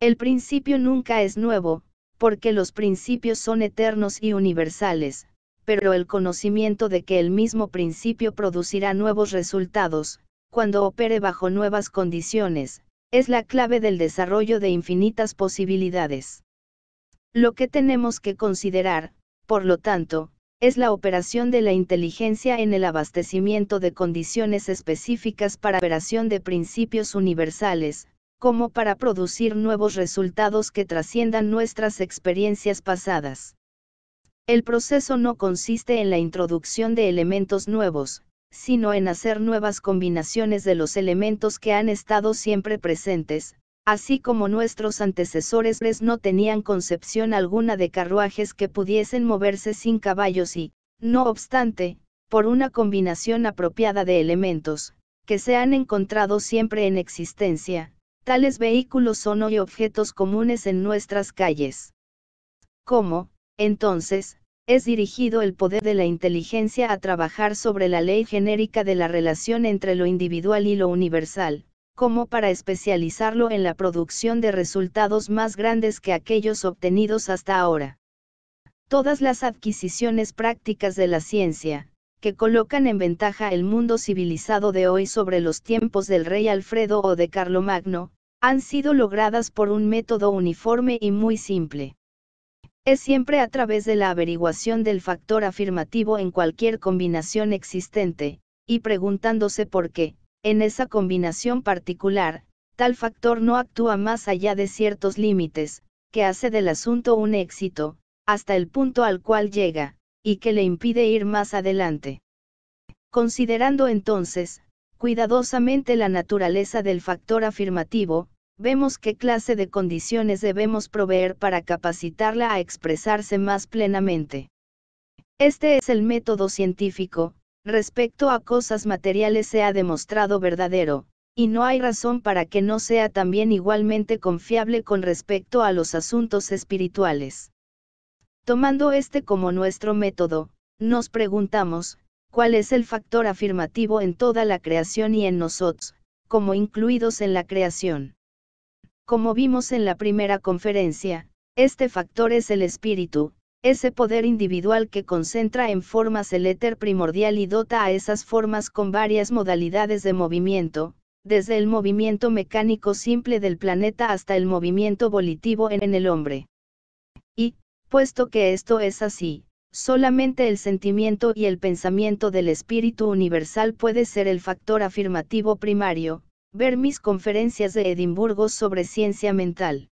El principio nunca es nuevo, porque los principios son eternos y universales, pero el conocimiento de que el mismo principio producirá nuevos resultados, cuando opere bajo nuevas condiciones, es la clave del desarrollo de infinitas posibilidades. Lo que tenemos que considerar, por lo tanto, es la operación de la inteligencia en el abastecimiento de condiciones específicas para operación de principios universales, como para producir nuevos resultados que trasciendan nuestras experiencias pasadas. El proceso no consiste en la introducción de elementos nuevos, sino en hacer nuevas combinaciones de los elementos que han estado siempre presentes, así como nuestros antecesores pues no tenían concepción alguna de carruajes que pudiesen moverse sin caballos y, no obstante, por una combinación apropiada de elementos, que se han encontrado siempre en existencia, tales vehículos son hoy objetos comunes en nuestras calles. Como, entonces, es dirigido el poder de la inteligencia a trabajar sobre la ley genérica de la relación entre lo individual y lo universal, como para especializarlo en la producción de resultados más grandes que aquellos obtenidos hasta ahora. Todas las adquisiciones prácticas de la ciencia, que colocan en ventaja el mundo civilizado de hoy sobre los tiempos del rey Alfredo o de Carlomagno, han sido logradas por un método uniforme y muy simple. Es siempre a través de la averiguación del factor afirmativo en cualquier combinación existente, y preguntándose por qué, en esa combinación particular, tal factor no actúa más allá de ciertos límites, que hace del asunto un éxito, hasta el punto al cual llega, y que le impide ir más adelante. Considerando entonces, cuidadosamente la naturaleza del factor afirmativo, vemos qué clase de condiciones debemos proveer para capacitarla a expresarse más plenamente. Este es el método científico, respecto a cosas materiales se ha demostrado verdadero, y no hay razón para que no sea también igualmente confiable con respecto a los asuntos espirituales. Tomando este como nuestro método, nos preguntamos, ¿cuál es el factor afirmativo en toda la creación y en nosotros, como incluidos en la creación? Como vimos en la primera conferencia, este factor es el espíritu, ese poder individual que concentra en formas el éter primordial y dota a esas formas con varias modalidades de movimiento, desde el movimiento mecánico simple del planeta hasta el movimiento volitivo en el hombre. Y, puesto que esto es así, solamente el sentimiento y el pensamiento del espíritu universal puede ser el factor afirmativo primario, Ver mis conferencias de Edimburgo sobre ciencia mental.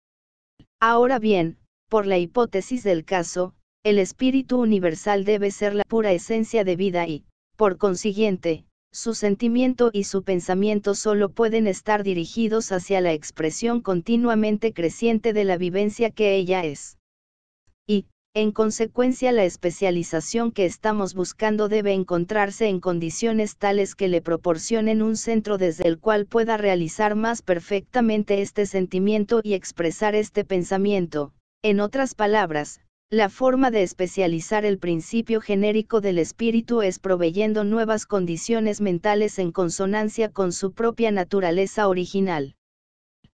Ahora bien, por la hipótesis del caso, el espíritu universal debe ser la pura esencia de vida y, por consiguiente, su sentimiento y su pensamiento solo pueden estar dirigidos hacia la expresión continuamente creciente de la vivencia que ella es. En consecuencia, la especialización que estamos buscando debe encontrarse en condiciones tales que le proporcionen un centro desde el cual pueda realizar más perfectamente este sentimiento y expresar este pensamiento. En otras palabras, la forma de especializar el principio genérico del espíritu es proveyendo nuevas condiciones mentales en consonancia con su propia naturaleza original.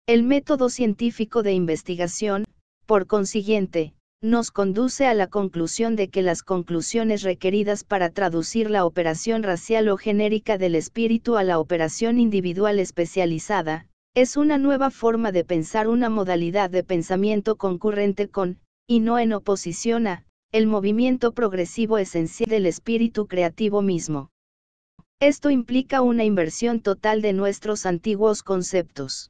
El método científico de investigación, por consiguiente, nos conduce a la conclusión de que las conclusiones requeridas para traducir la operación racial o genérica del espíritu a la operación individual especializada, es una nueva forma de pensar una modalidad de pensamiento concurrente con, y no en oposición a, el movimiento progresivo esencial del espíritu creativo mismo. Esto implica una inversión total de nuestros antiguos conceptos.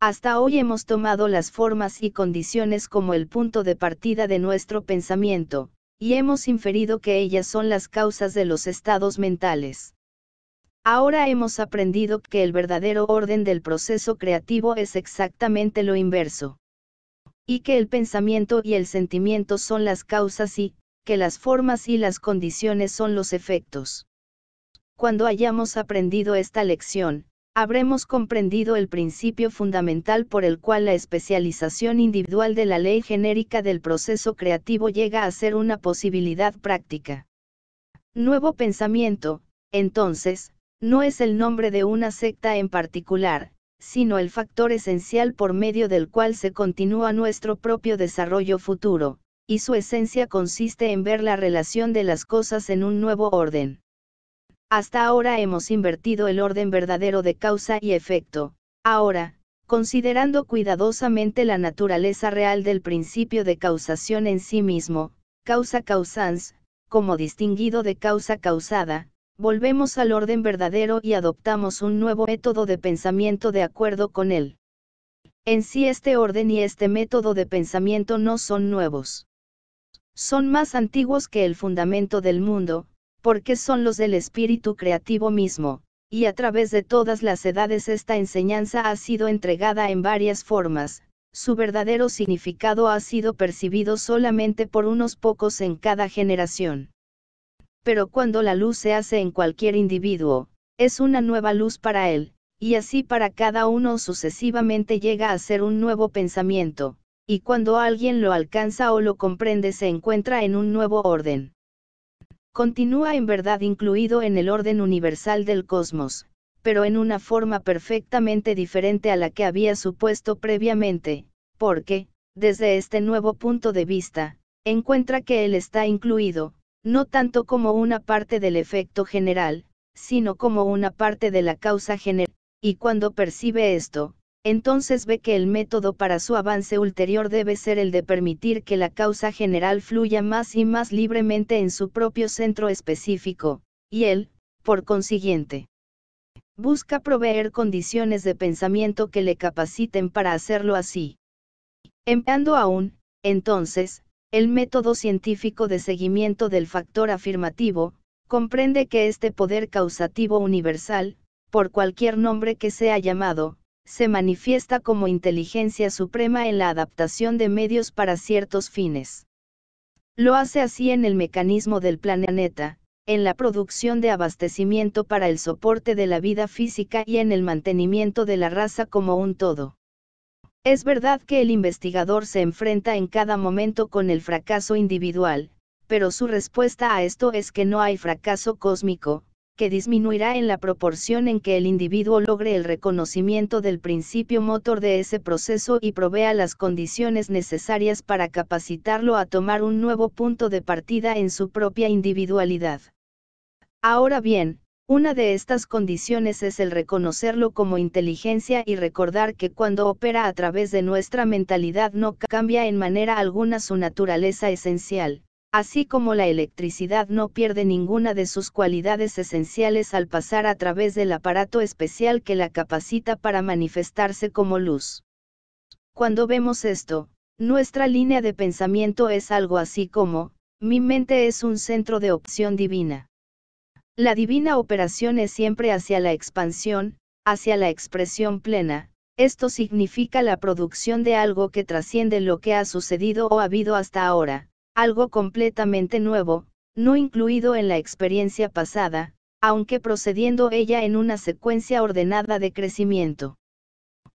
Hasta hoy hemos tomado las formas y condiciones como el punto de partida de nuestro pensamiento, y hemos inferido que ellas son las causas de los estados mentales. Ahora hemos aprendido que el verdadero orden del proceso creativo es exactamente lo inverso. Y que el pensamiento y el sentimiento son las causas y, que las formas y las condiciones son los efectos. Cuando hayamos aprendido esta lección, habremos comprendido el principio fundamental por el cual la especialización individual de la ley genérica del proceso creativo llega a ser una posibilidad práctica. Nuevo pensamiento, entonces, no es el nombre de una secta en particular, sino el factor esencial por medio del cual se continúa nuestro propio desarrollo futuro, y su esencia consiste en ver la relación de las cosas en un nuevo orden. Hasta ahora hemos invertido el orden verdadero de causa y efecto. Ahora, considerando cuidadosamente la naturaleza real del principio de causación en sí mismo, causa causans, como distinguido de causa causada, volvemos al orden verdadero y adoptamos un nuevo método de pensamiento de acuerdo con él. En sí este orden y este método de pensamiento no son nuevos. Son más antiguos que el fundamento del mundo, porque son los del espíritu creativo mismo, y a través de todas las edades esta enseñanza ha sido entregada en varias formas, su verdadero significado ha sido percibido solamente por unos pocos en cada generación. Pero cuando la luz se hace en cualquier individuo, es una nueva luz para él, y así para cada uno sucesivamente llega a ser un nuevo pensamiento, y cuando alguien lo alcanza o lo comprende se encuentra en un nuevo orden continúa en verdad incluido en el orden universal del cosmos, pero en una forma perfectamente diferente a la que había supuesto previamente, porque, desde este nuevo punto de vista, encuentra que él está incluido, no tanto como una parte del efecto general, sino como una parte de la causa general, y cuando percibe esto, entonces ve que el método para su avance ulterior debe ser el de permitir que la causa general fluya más y más libremente en su propio centro específico, y él, por consiguiente, busca proveer condiciones de pensamiento que le capaciten para hacerlo así. Empeando aún, entonces, el método científico de seguimiento del factor afirmativo, comprende que este poder causativo universal, por cualquier nombre que sea llamado, se manifiesta como inteligencia suprema en la adaptación de medios para ciertos fines. Lo hace así en el mecanismo del planeta, en la producción de abastecimiento para el soporte de la vida física y en el mantenimiento de la raza como un todo. Es verdad que el investigador se enfrenta en cada momento con el fracaso individual, pero su respuesta a esto es que no hay fracaso cósmico, que disminuirá en la proporción en que el individuo logre el reconocimiento del principio motor de ese proceso y provea las condiciones necesarias para capacitarlo a tomar un nuevo punto de partida en su propia individualidad. Ahora bien, una de estas condiciones es el reconocerlo como inteligencia y recordar que cuando opera a través de nuestra mentalidad no cambia en manera alguna su naturaleza esencial. Así como la electricidad no pierde ninguna de sus cualidades esenciales al pasar a través del aparato especial que la capacita para manifestarse como luz. Cuando vemos esto, nuestra línea de pensamiento es algo así como, mi mente es un centro de opción divina. La divina operación es siempre hacia la expansión, hacia la expresión plena, esto significa la producción de algo que trasciende lo que ha sucedido o habido hasta ahora, algo completamente nuevo, no incluido en la experiencia pasada, aunque procediendo ella en una secuencia ordenada de crecimiento.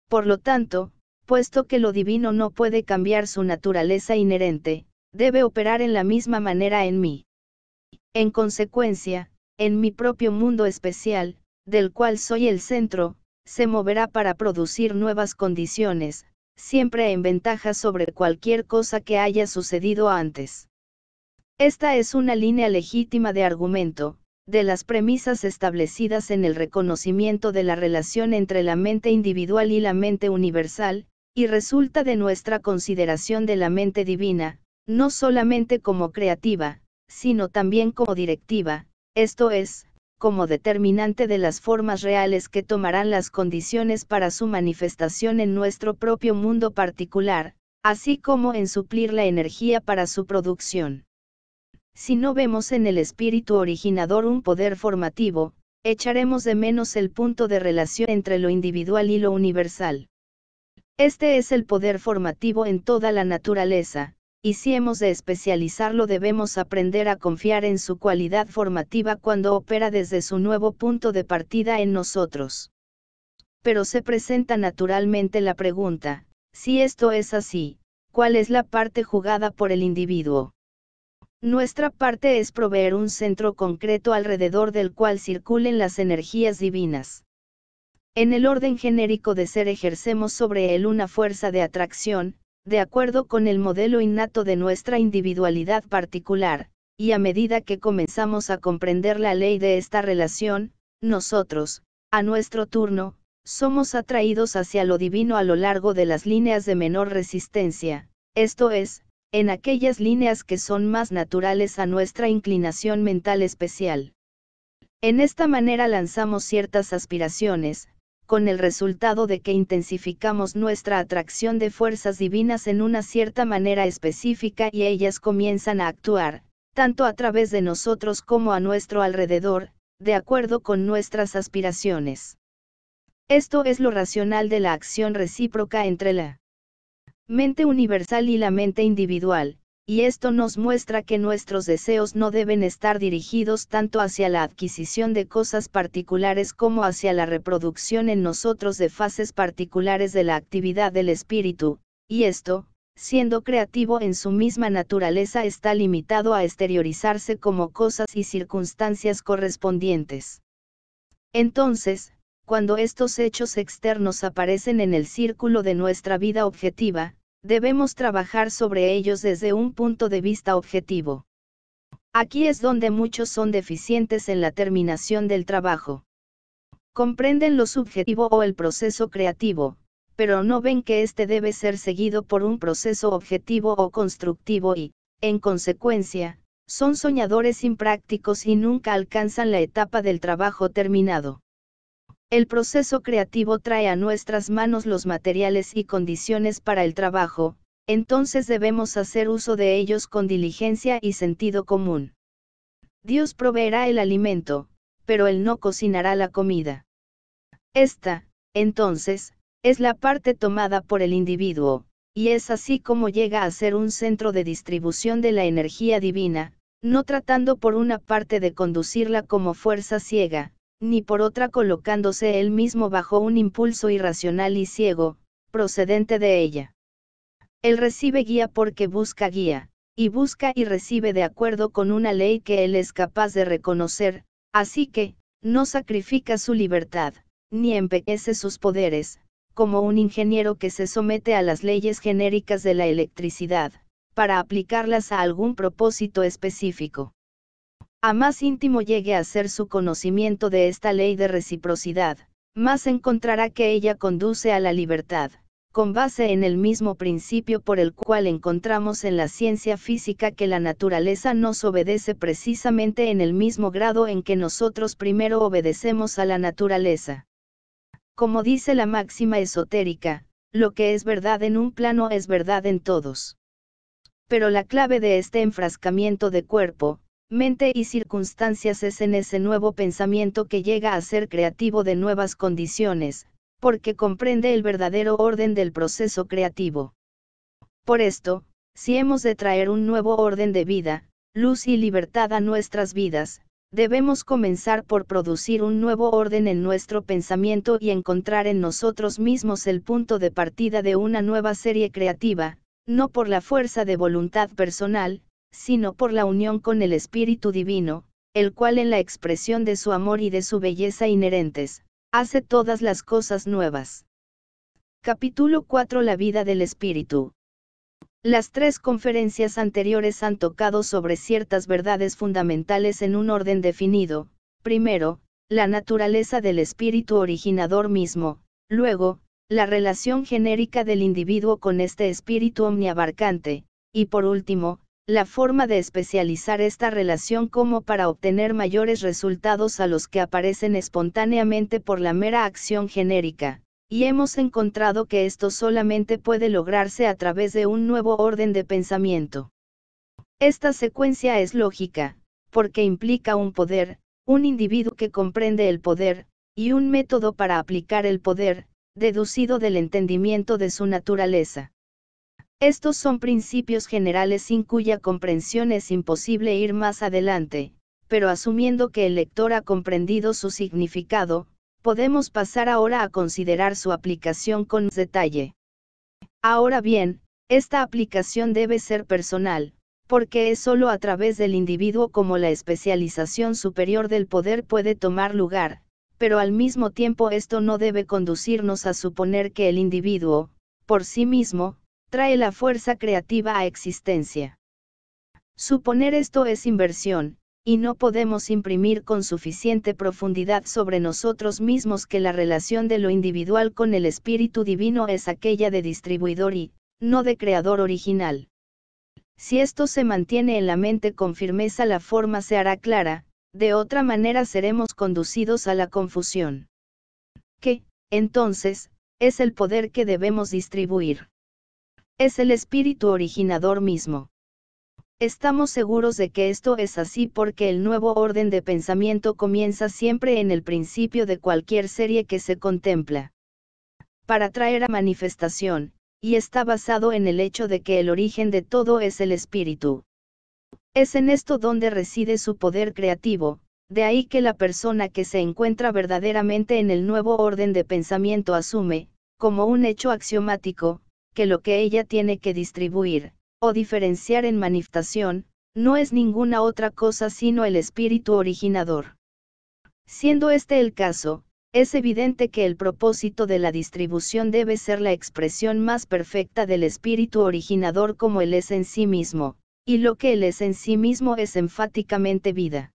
Por lo tanto, puesto que lo divino no puede cambiar su naturaleza inherente, debe operar en la misma manera en mí. En consecuencia, en mi propio mundo especial, del cual soy el centro, se moverá para producir nuevas condiciones, siempre en ventaja sobre cualquier cosa que haya sucedido antes. Esta es una línea legítima de argumento, de las premisas establecidas en el reconocimiento de la relación entre la mente individual y la mente universal, y resulta de nuestra consideración de la mente divina, no solamente como creativa, sino también como directiva, esto es, como determinante de las formas reales que tomarán las condiciones para su manifestación en nuestro propio mundo particular, así como en suplir la energía para su producción. Si no vemos en el espíritu originador un poder formativo, echaremos de menos el punto de relación entre lo individual y lo universal. Este es el poder formativo en toda la naturaleza, y si hemos de especializarlo debemos aprender a confiar en su cualidad formativa cuando opera desde su nuevo punto de partida en nosotros. Pero se presenta naturalmente la pregunta, si esto es así, ¿cuál es la parte jugada por el individuo? Nuestra parte es proveer un centro concreto alrededor del cual circulen las energías divinas. En el orden genérico de ser ejercemos sobre él una fuerza de atracción, de acuerdo con el modelo innato de nuestra individualidad particular, y a medida que comenzamos a comprender la ley de esta relación, nosotros, a nuestro turno, somos atraídos hacia lo divino a lo largo de las líneas de menor resistencia, esto es, en aquellas líneas que son más naturales a nuestra inclinación mental especial. En esta manera lanzamos ciertas aspiraciones, con el resultado de que intensificamos nuestra atracción de fuerzas divinas en una cierta manera específica y ellas comienzan a actuar, tanto a través de nosotros como a nuestro alrededor, de acuerdo con nuestras aspiraciones. Esto es lo racional de la acción recíproca entre la mente universal y la mente individual, y esto nos muestra que nuestros deseos no deben estar dirigidos tanto hacia la adquisición de cosas particulares como hacia la reproducción en nosotros de fases particulares de la actividad del espíritu, y esto, siendo creativo en su misma naturaleza, está limitado a exteriorizarse como cosas y circunstancias correspondientes. Entonces, cuando estos hechos externos aparecen en el círculo de nuestra vida objetiva, debemos trabajar sobre ellos desde un punto de vista objetivo. Aquí es donde muchos son deficientes en la terminación del trabajo. Comprenden lo subjetivo o el proceso creativo, pero no ven que éste debe ser seguido por un proceso objetivo o constructivo y, en consecuencia, son soñadores imprácticos y nunca alcanzan la etapa del trabajo terminado. El proceso creativo trae a nuestras manos los materiales y condiciones para el trabajo, entonces debemos hacer uso de ellos con diligencia y sentido común. Dios proveerá el alimento, pero Él no cocinará la comida. Esta, entonces, es la parte tomada por el individuo, y es así como llega a ser un centro de distribución de la energía divina, no tratando por una parte de conducirla como fuerza ciega, ni por otra colocándose él mismo bajo un impulso irracional y ciego, procedente de ella. Él recibe guía porque busca guía, y busca y recibe de acuerdo con una ley que él es capaz de reconocer, así que, no sacrifica su libertad, ni empequece sus poderes, como un ingeniero que se somete a las leyes genéricas de la electricidad, para aplicarlas a algún propósito específico. A más íntimo llegue a ser su conocimiento de esta ley de reciprocidad, más encontrará que ella conduce a la libertad, con base en el mismo principio por el cual encontramos en la ciencia física que la naturaleza nos obedece precisamente en el mismo grado en que nosotros primero obedecemos a la naturaleza. Como dice la máxima esotérica, lo que es verdad en un plano es verdad en todos. Pero la clave de este enfrascamiento de cuerpo, mente y circunstancias es en ese nuevo pensamiento que llega a ser creativo de nuevas condiciones, porque comprende el verdadero orden del proceso creativo. Por esto, si hemos de traer un nuevo orden de vida, luz y libertad a nuestras vidas, debemos comenzar por producir un nuevo orden en nuestro pensamiento y encontrar en nosotros mismos el punto de partida de una nueva serie creativa, no por la fuerza de voluntad personal, sino por la unión con el Espíritu Divino, el cual en la expresión de su amor y de su belleza inherentes, hace todas las cosas nuevas. Capítulo 4 La vida del Espíritu. Las tres conferencias anteriores han tocado sobre ciertas verdades fundamentales en un orden definido, primero, la naturaleza del espíritu originador mismo, luego, la relación genérica del individuo con este espíritu omniabarcante, y por último, la forma de especializar esta relación como para obtener mayores resultados a los que aparecen espontáneamente por la mera acción genérica, y hemos encontrado que esto solamente puede lograrse a través de un nuevo orden de pensamiento. Esta secuencia es lógica, porque implica un poder, un individuo que comprende el poder, y un método para aplicar el poder, deducido del entendimiento de su naturaleza. Estos son principios generales sin cuya comprensión es imposible ir más adelante, pero asumiendo que el lector ha comprendido su significado, podemos pasar ahora a considerar su aplicación con detalle. Ahora bien, esta aplicación debe ser personal, porque es sólo a través del individuo como la especialización superior del poder puede tomar lugar, pero al mismo tiempo esto no debe conducirnos a suponer que el individuo, por sí mismo, trae la fuerza creativa a existencia. Suponer esto es inversión, y no podemos imprimir con suficiente profundidad sobre nosotros mismos que la relación de lo individual con el Espíritu Divino es aquella de distribuidor y, no de creador original. Si esto se mantiene en la mente con firmeza la forma se hará clara, de otra manera seremos conducidos a la confusión. ¿Qué, entonces, es el poder que debemos distribuir? Es el espíritu originador mismo. Estamos seguros de que esto es así porque el nuevo orden de pensamiento comienza siempre en el principio de cualquier serie que se contempla. Para traer a manifestación, y está basado en el hecho de que el origen de todo es el espíritu. Es en esto donde reside su poder creativo, de ahí que la persona que se encuentra verdaderamente en el nuevo orden de pensamiento asume, como un hecho axiomático, que lo que ella tiene que distribuir, o diferenciar en manifestación, no es ninguna otra cosa sino el espíritu originador. Siendo este el caso, es evidente que el propósito de la distribución debe ser la expresión más perfecta del espíritu originador como él es en sí mismo, y lo que él es en sí mismo es enfáticamente vida.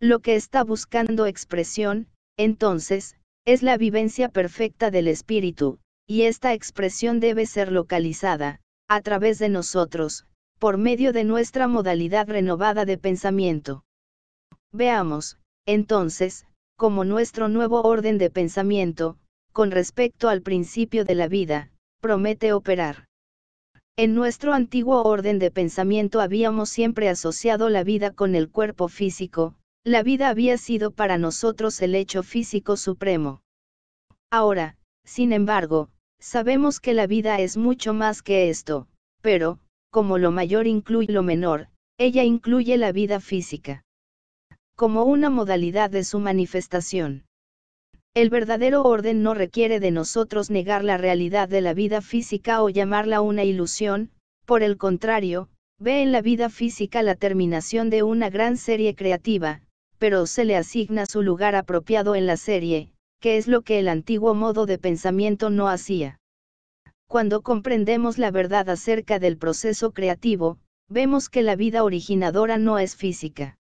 Lo que está buscando expresión, entonces, es la vivencia perfecta del espíritu, y esta expresión debe ser localizada, a través de nosotros, por medio de nuestra modalidad renovada de pensamiento. Veamos, entonces, cómo nuestro nuevo orden de pensamiento, con respecto al principio de la vida, promete operar. En nuestro antiguo orden de pensamiento habíamos siempre asociado la vida con el cuerpo físico, la vida había sido para nosotros el hecho físico supremo. Ahora, sin embargo, Sabemos que la vida es mucho más que esto, pero, como lo mayor incluye lo menor, ella incluye la vida física. Como una modalidad de su manifestación. El verdadero orden no requiere de nosotros negar la realidad de la vida física o llamarla una ilusión, por el contrario, ve en la vida física la terminación de una gran serie creativa, pero se le asigna su lugar apropiado en la serie, que es lo que el antiguo modo de pensamiento no hacía. Cuando comprendemos la verdad acerca del proceso creativo, vemos que la vida originadora no es física.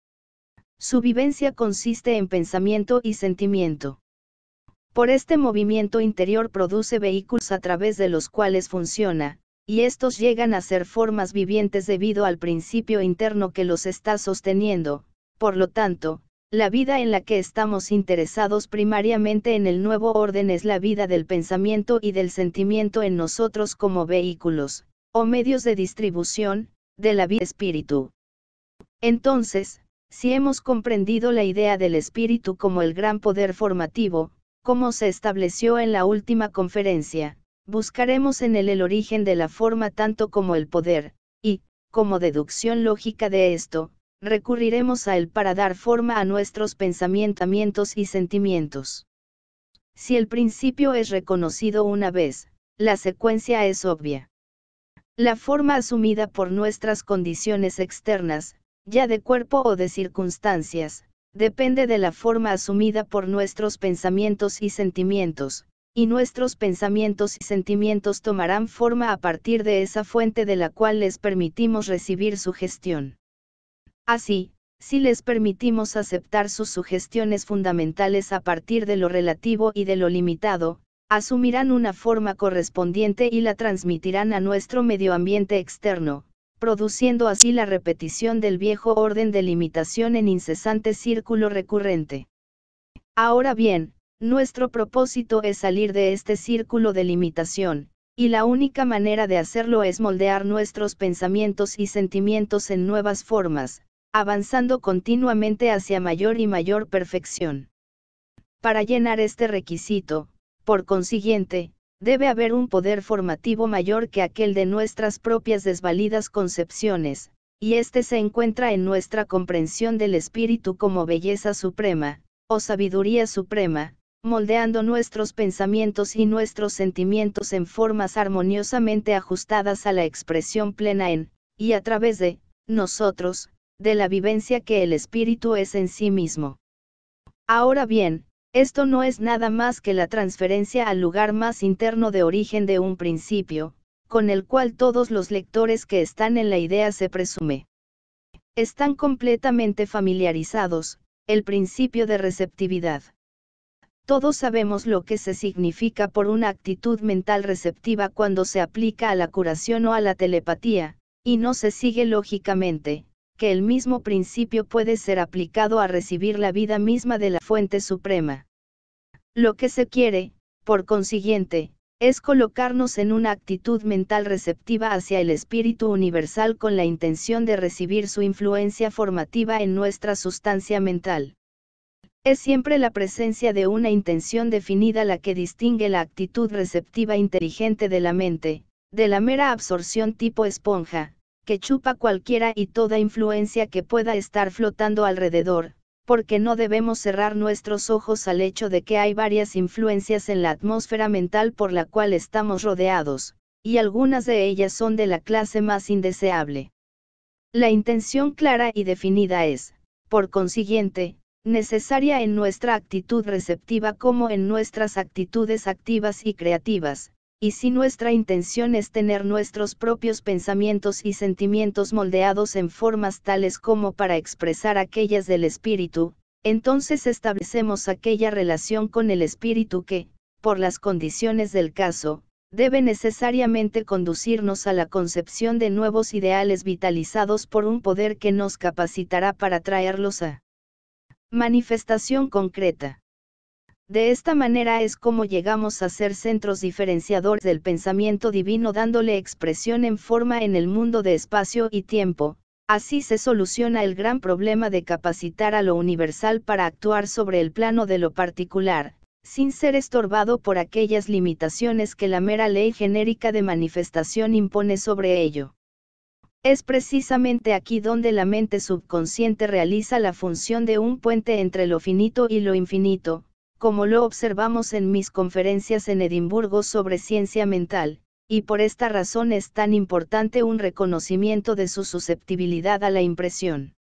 Su vivencia consiste en pensamiento y sentimiento. Por este movimiento interior produce vehículos a través de los cuales funciona, y estos llegan a ser formas vivientes debido al principio interno que los está sosteniendo, por lo tanto, la vida en la que estamos interesados primariamente en el nuevo orden es la vida del pensamiento y del sentimiento en nosotros como vehículos, o medios de distribución, de la vida espíritu. Entonces, si hemos comprendido la idea del espíritu como el gran poder formativo, como se estableció en la última conferencia, buscaremos en él el origen de la forma tanto como el poder, y, como deducción lógica de esto, recurriremos a él para dar forma a nuestros pensamientos y sentimientos. Si el principio es reconocido una vez, la secuencia es obvia. La forma asumida por nuestras condiciones externas, ya de cuerpo o de circunstancias, depende de la forma asumida por nuestros pensamientos y sentimientos, y nuestros pensamientos y sentimientos tomarán forma a partir de esa fuente de la cual les permitimos recibir su gestión. Así, si les permitimos aceptar sus sugestiones fundamentales a partir de lo relativo y de lo limitado, asumirán una forma correspondiente y la transmitirán a nuestro medio ambiente externo, produciendo así la repetición del viejo orden de limitación en incesante círculo recurrente. Ahora bien, nuestro propósito es salir de este círculo de limitación, y la única manera de hacerlo es moldear nuestros pensamientos y sentimientos en nuevas formas, avanzando continuamente hacia mayor y mayor perfección. Para llenar este requisito, por consiguiente, debe haber un poder formativo mayor que aquel de nuestras propias desvalidas concepciones, y éste se encuentra en nuestra comprensión del espíritu como belleza suprema, o sabiduría suprema, moldeando nuestros pensamientos y nuestros sentimientos en formas armoniosamente ajustadas a la expresión plena en, y a través de, nosotros, de la vivencia que el espíritu es en sí mismo. Ahora bien, esto no es nada más que la transferencia al lugar más interno de origen de un principio, con el cual todos los lectores que están en la idea se presume. Están completamente familiarizados, el principio de receptividad. Todos sabemos lo que se significa por una actitud mental receptiva cuando se aplica a la curación o a la telepatía, y no se sigue lógicamente, que el mismo principio puede ser aplicado a recibir la vida misma de la fuente suprema. Lo que se quiere, por consiguiente, es colocarnos en una actitud mental receptiva hacia el espíritu universal con la intención de recibir su influencia formativa en nuestra sustancia mental. Es siempre la presencia de una intención definida la que distingue la actitud receptiva inteligente de la mente, de la mera absorción tipo esponja, que chupa cualquiera y toda influencia que pueda estar flotando alrededor, porque no debemos cerrar nuestros ojos al hecho de que hay varias influencias en la atmósfera mental por la cual estamos rodeados, y algunas de ellas son de la clase más indeseable. La intención clara y definida es, por consiguiente, necesaria en nuestra actitud receptiva como en nuestras actitudes activas y creativas, y si nuestra intención es tener nuestros propios pensamientos y sentimientos moldeados en formas tales como para expresar aquellas del espíritu, entonces establecemos aquella relación con el espíritu que, por las condiciones del caso, debe necesariamente conducirnos a la concepción de nuevos ideales vitalizados por un poder que nos capacitará para traerlos a manifestación concreta. De esta manera es como llegamos a ser centros diferenciadores del pensamiento divino dándole expresión en forma en el mundo de espacio y tiempo, así se soluciona el gran problema de capacitar a lo universal para actuar sobre el plano de lo particular, sin ser estorbado por aquellas limitaciones que la mera ley genérica de manifestación impone sobre ello. Es precisamente aquí donde la mente subconsciente realiza la función de un puente entre lo finito y lo infinito, como lo observamos en mis conferencias en Edimburgo sobre ciencia mental, y por esta razón es tan importante un reconocimiento de su susceptibilidad a la impresión.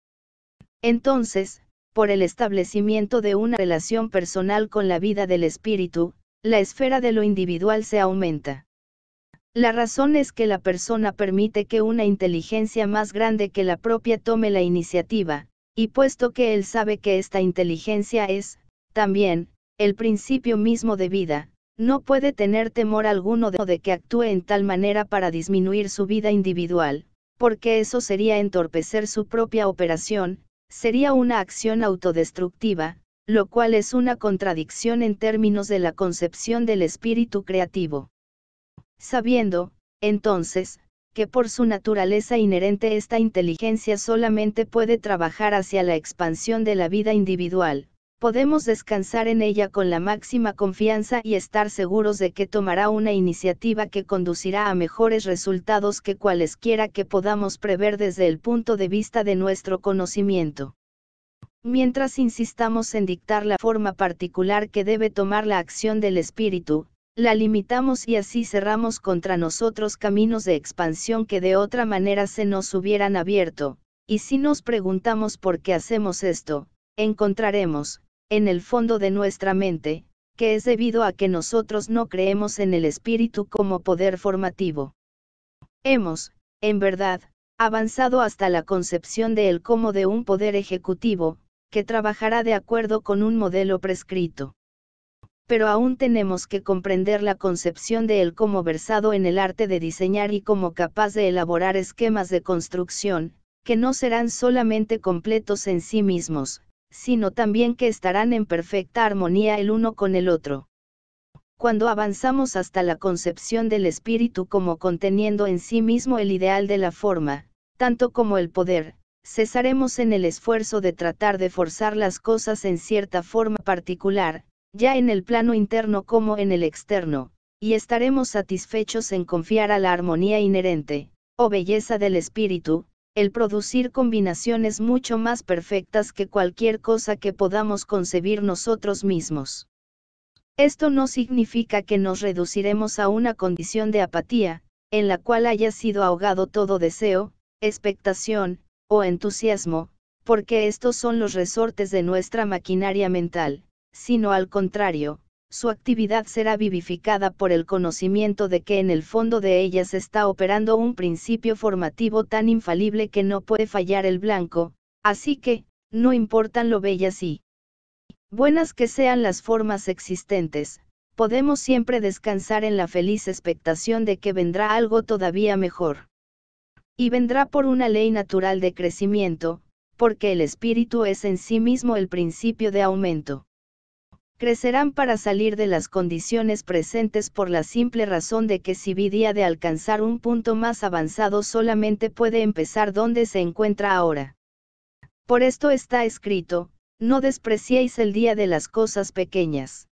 Entonces, por el establecimiento de una relación personal con la vida del espíritu, la esfera de lo individual se aumenta. La razón es que la persona permite que una inteligencia más grande que la propia tome la iniciativa, y puesto que él sabe que esta inteligencia es, también, el principio mismo de vida, no puede tener temor alguno de que actúe en tal manera para disminuir su vida individual, porque eso sería entorpecer su propia operación, sería una acción autodestructiva, lo cual es una contradicción en términos de la concepción del espíritu creativo. Sabiendo, entonces, que por su naturaleza inherente esta inteligencia solamente puede trabajar hacia la expansión de la vida individual, podemos descansar en ella con la máxima confianza y estar seguros de que tomará una iniciativa que conducirá a mejores resultados que cualesquiera que podamos prever desde el punto de vista de nuestro conocimiento. Mientras insistamos en dictar la forma particular que debe tomar la acción del espíritu, la limitamos y así cerramos contra nosotros caminos de expansión que de otra manera se nos hubieran abierto, y si nos preguntamos por qué hacemos esto, encontraremos, en el fondo de nuestra mente, que es debido a que nosotros no creemos en el espíritu como poder formativo. Hemos, en verdad, avanzado hasta la concepción de él como de un poder ejecutivo, que trabajará de acuerdo con un modelo prescrito. Pero aún tenemos que comprender la concepción de él como versado en el arte de diseñar y como capaz de elaborar esquemas de construcción, que no serán solamente completos en sí mismos, sino también que estarán en perfecta armonía el uno con el otro. Cuando avanzamos hasta la concepción del espíritu como conteniendo en sí mismo el ideal de la forma, tanto como el poder, cesaremos en el esfuerzo de tratar de forzar las cosas en cierta forma particular, ya en el plano interno como en el externo, y estaremos satisfechos en confiar a la armonía inherente, o belleza del espíritu, el producir combinaciones mucho más perfectas que cualquier cosa que podamos concebir nosotros mismos. Esto no significa que nos reduciremos a una condición de apatía, en la cual haya sido ahogado todo deseo, expectación, o entusiasmo, porque estos son los resortes de nuestra maquinaria mental, sino al contrario, su actividad será vivificada por el conocimiento de que en el fondo de ellas está operando un principio formativo tan infalible que no puede fallar el blanco, así que, no importan lo bellas y buenas que sean las formas existentes, podemos siempre descansar en la feliz expectación de que vendrá algo todavía mejor. Y vendrá por una ley natural de crecimiento, porque el espíritu es en sí mismo el principio de aumento crecerán para salir de las condiciones presentes por la simple razón de que si vidía de alcanzar un punto más avanzado solamente puede empezar donde se encuentra ahora. Por esto está escrito, no despreciéis el día de las cosas pequeñas.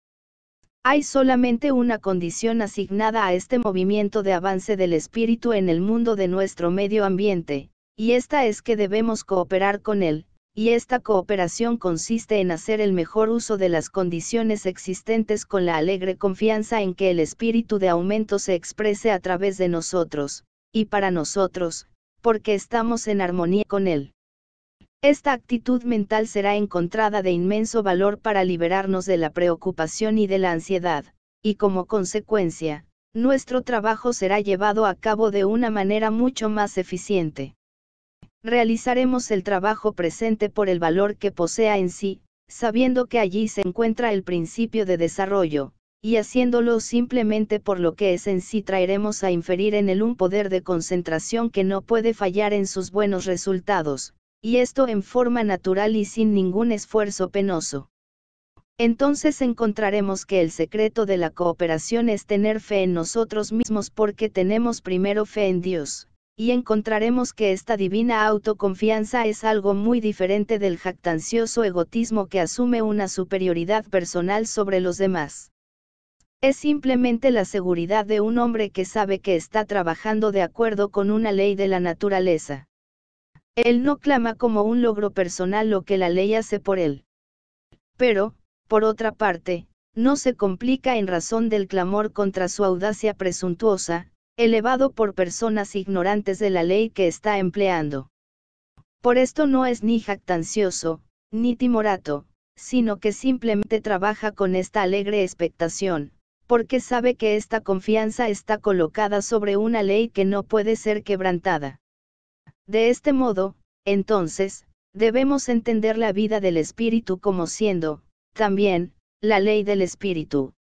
Hay solamente una condición asignada a este movimiento de avance del espíritu en el mundo de nuestro medio ambiente, y esta es que debemos cooperar con él, y esta cooperación consiste en hacer el mejor uso de las condiciones existentes con la alegre confianza en que el espíritu de aumento se exprese a través de nosotros, y para nosotros, porque estamos en armonía con él. Esta actitud mental será encontrada de inmenso valor para liberarnos de la preocupación y de la ansiedad, y como consecuencia, nuestro trabajo será llevado a cabo de una manera mucho más eficiente realizaremos el trabajo presente por el valor que posea en sí, sabiendo que allí se encuentra el principio de desarrollo, y haciéndolo simplemente por lo que es en sí traeremos a inferir en él un poder de concentración que no puede fallar en sus buenos resultados, y esto en forma natural y sin ningún esfuerzo penoso. Entonces encontraremos que el secreto de la cooperación es tener fe en nosotros mismos porque tenemos primero fe en Dios y encontraremos que esta divina autoconfianza es algo muy diferente del jactancioso egotismo que asume una superioridad personal sobre los demás. Es simplemente la seguridad de un hombre que sabe que está trabajando de acuerdo con una ley de la naturaleza. Él no clama como un logro personal lo que la ley hace por él. Pero, por otra parte, no se complica en razón del clamor contra su audacia presuntuosa, elevado por personas ignorantes de la ley que está empleando. Por esto no es ni jactancioso, ni timorato, sino que simplemente trabaja con esta alegre expectación, porque sabe que esta confianza está colocada sobre una ley que no puede ser quebrantada. De este modo, entonces, debemos entender la vida del espíritu como siendo, también, la ley del espíritu.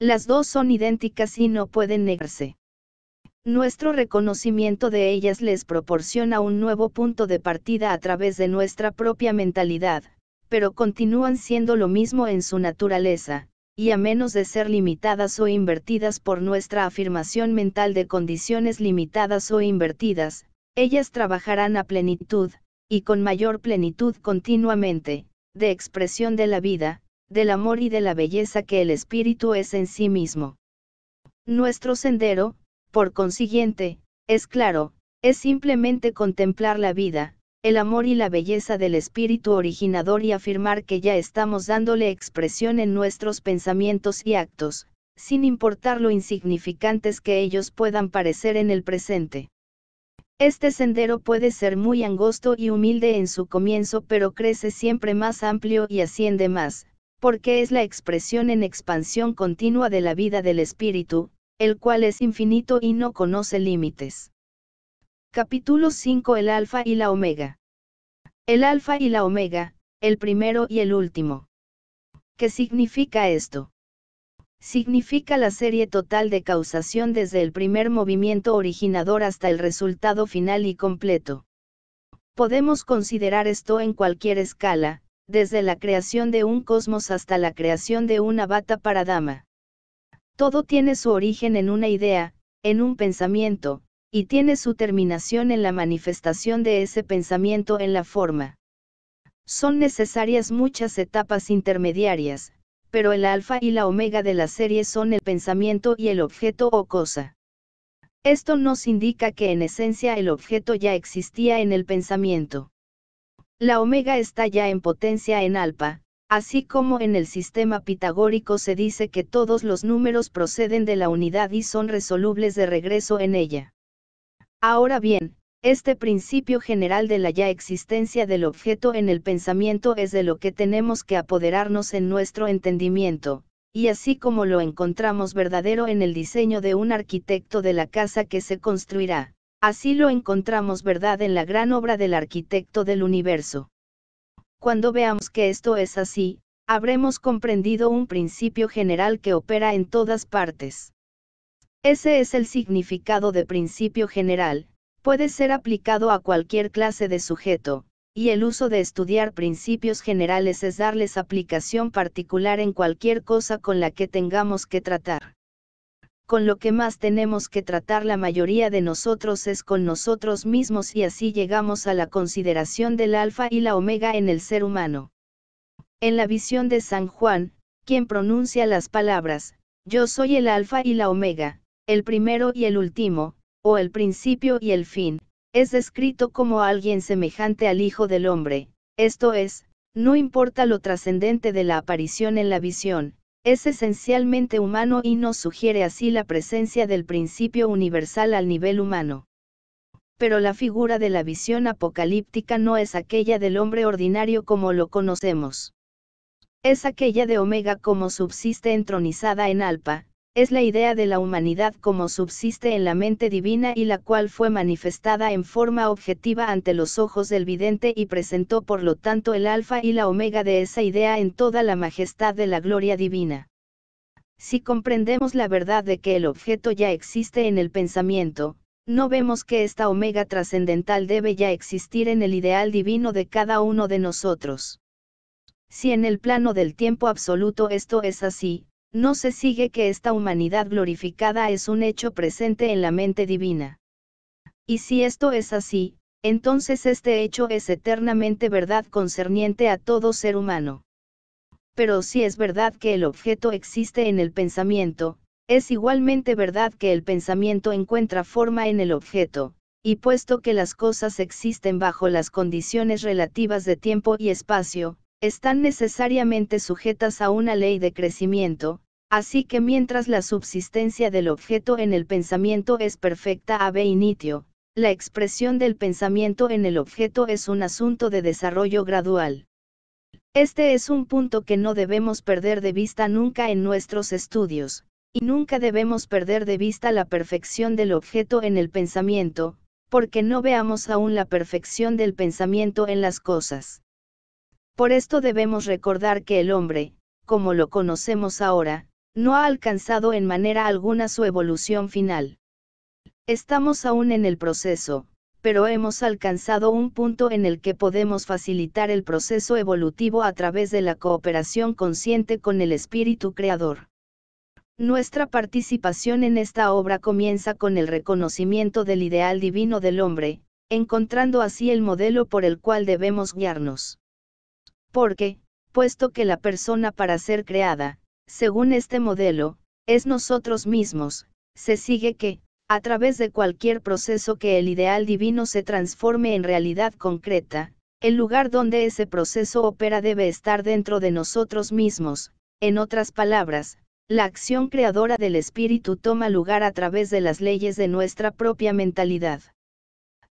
Las dos son idénticas y no pueden negarse. Nuestro reconocimiento de ellas les proporciona un nuevo punto de partida a través de nuestra propia mentalidad, pero continúan siendo lo mismo en su naturaleza, y a menos de ser limitadas o invertidas por nuestra afirmación mental de condiciones limitadas o invertidas, ellas trabajarán a plenitud, y con mayor plenitud continuamente, de expresión de la vida, del amor y de la belleza que el espíritu es en sí mismo. Nuestro sendero, por consiguiente, es claro, es simplemente contemplar la vida, el amor y la belleza del espíritu originador y afirmar que ya estamos dándole expresión en nuestros pensamientos y actos, sin importar lo insignificantes que ellos puedan parecer en el presente. Este sendero puede ser muy angosto y humilde en su comienzo pero crece siempre más amplio y asciende más, porque es la expresión en expansión continua de la vida del espíritu, el cual es infinito y no conoce límites. Capítulo 5 El Alfa y la Omega. El Alfa y la Omega, el primero y el último. ¿Qué significa esto? Significa la serie total de causación desde el primer movimiento originador hasta el resultado final y completo. Podemos considerar esto en cualquier escala, desde la creación de un cosmos hasta la creación de una bata para dama. Todo tiene su origen en una idea, en un pensamiento, y tiene su terminación en la manifestación de ese pensamiento en la forma. Son necesarias muchas etapas intermediarias, pero el alfa y la omega de la serie son el pensamiento y el objeto o cosa. Esto nos indica que en esencia el objeto ya existía en el pensamiento. La omega está ya en potencia en alfa, Así como en el sistema pitagórico se dice que todos los números proceden de la unidad y son resolubles de regreso en ella. Ahora bien, este principio general de la ya existencia del objeto en el pensamiento es de lo que tenemos que apoderarnos en nuestro entendimiento, y así como lo encontramos verdadero en el diseño de un arquitecto de la casa que se construirá, así lo encontramos verdad en la gran obra del arquitecto del universo. Cuando veamos que esto es así, habremos comprendido un principio general que opera en todas partes. Ese es el significado de principio general, puede ser aplicado a cualquier clase de sujeto, y el uso de estudiar principios generales es darles aplicación particular en cualquier cosa con la que tengamos que tratar con lo que más tenemos que tratar la mayoría de nosotros es con nosotros mismos y así llegamos a la consideración del alfa y la omega en el ser humano. En la visión de San Juan, quien pronuncia las palabras, yo soy el alfa y la omega, el primero y el último, o el principio y el fin, es descrito como alguien semejante al Hijo del Hombre, esto es, no importa lo trascendente de la aparición en la visión, es esencialmente humano y nos sugiere así la presencia del principio universal al nivel humano. Pero la figura de la visión apocalíptica no es aquella del hombre ordinario como lo conocemos. Es aquella de Omega como subsiste entronizada en Alpa, es la idea de la humanidad como subsiste en la mente divina y la cual fue manifestada en forma objetiva ante los ojos del vidente y presentó por lo tanto el alfa y la omega de esa idea en toda la majestad de la gloria divina. Si comprendemos la verdad de que el objeto ya existe en el pensamiento, no vemos que esta omega trascendental debe ya existir en el ideal divino de cada uno de nosotros. Si en el plano del tiempo absoluto esto es así, no se sigue que esta humanidad glorificada es un hecho presente en la mente divina. Y si esto es así, entonces este hecho es eternamente verdad concerniente a todo ser humano. Pero si es verdad que el objeto existe en el pensamiento, es igualmente verdad que el pensamiento encuentra forma en el objeto, y puesto que las cosas existen bajo las condiciones relativas de tiempo y espacio, están necesariamente sujetas a una ley de crecimiento, así que mientras la subsistencia del objeto en el pensamiento es perfecta a b initio, la expresión del pensamiento en el objeto es un asunto de desarrollo gradual. Este es un punto que no debemos perder de vista nunca en nuestros estudios, y nunca debemos perder de vista la perfección del objeto en el pensamiento, porque no veamos aún la perfección del pensamiento en las cosas. Por esto debemos recordar que el hombre, como lo conocemos ahora, no ha alcanzado en manera alguna su evolución final. Estamos aún en el proceso, pero hemos alcanzado un punto en el que podemos facilitar el proceso evolutivo a través de la cooperación consciente con el espíritu creador. Nuestra participación en esta obra comienza con el reconocimiento del ideal divino del hombre, encontrando así el modelo por el cual debemos guiarnos. Porque, puesto que la persona para ser creada, según este modelo, es nosotros mismos, se sigue que, a través de cualquier proceso que el ideal divino se transforme en realidad concreta, el lugar donde ese proceso opera debe estar dentro de nosotros mismos, en otras palabras, la acción creadora del espíritu toma lugar a través de las leyes de nuestra propia mentalidad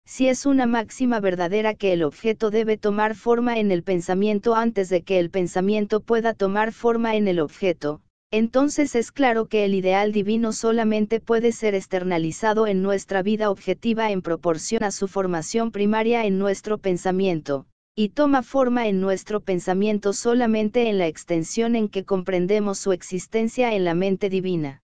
si es una máxima verdadera que el objeto debe tomar forma en el pensamiento antes de que el pensamiento pueda tomar forma en el objeto, entonces es claro que el ideal divino solamente puede ser externalizado en nuestra vida objetiva en proporción a su formación primaria en nuestro pensamiento, y toma forma en nuestro pensamiento solamente en la extensión en que comprendemos su existencia en la mente divina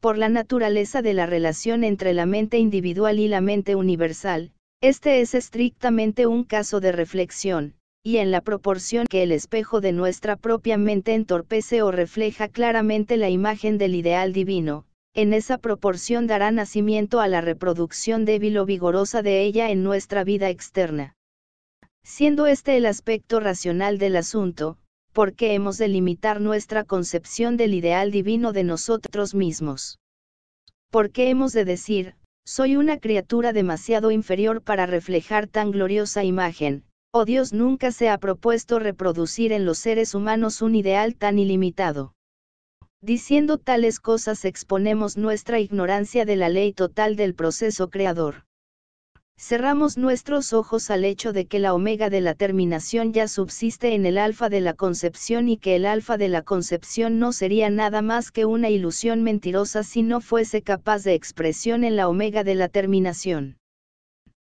por la naturaleza de la relación entre la mente individual y la mente universal, este es estrictamente un caso de reflexión, y en la proporción que el espejo de nuestra propia mente entorpece o refleja claramente la imagen del ideal divino, en esa proporción dará nacimiento a la reproducción débil o vigorosa de ella en nuestra vida externa. Siendo este el aspecto racional del asunto, ¿Por qué hemos de limitar nuestra concepción del ideal divino de nosotros mismos. ¿Por qué hemos de decir, soy una criatura demasiado inferior para reflejar tan gloriosa imagen, o oh Dios nunca se ha propuesto reproducir en los seres humanos un ideal tan ilimitado. Diciendo tales cosas exponemos nuestra ignorancia de la ley total del proceso creador. Cerramos nuestros ojos al hecho de que la omega de la terminación ya subsiste en el alfa de la concepción y que el alfa de la concepción no sería nada más que una ilusión mentirosa si no fuese capaz de expresión en la omega de la terminación.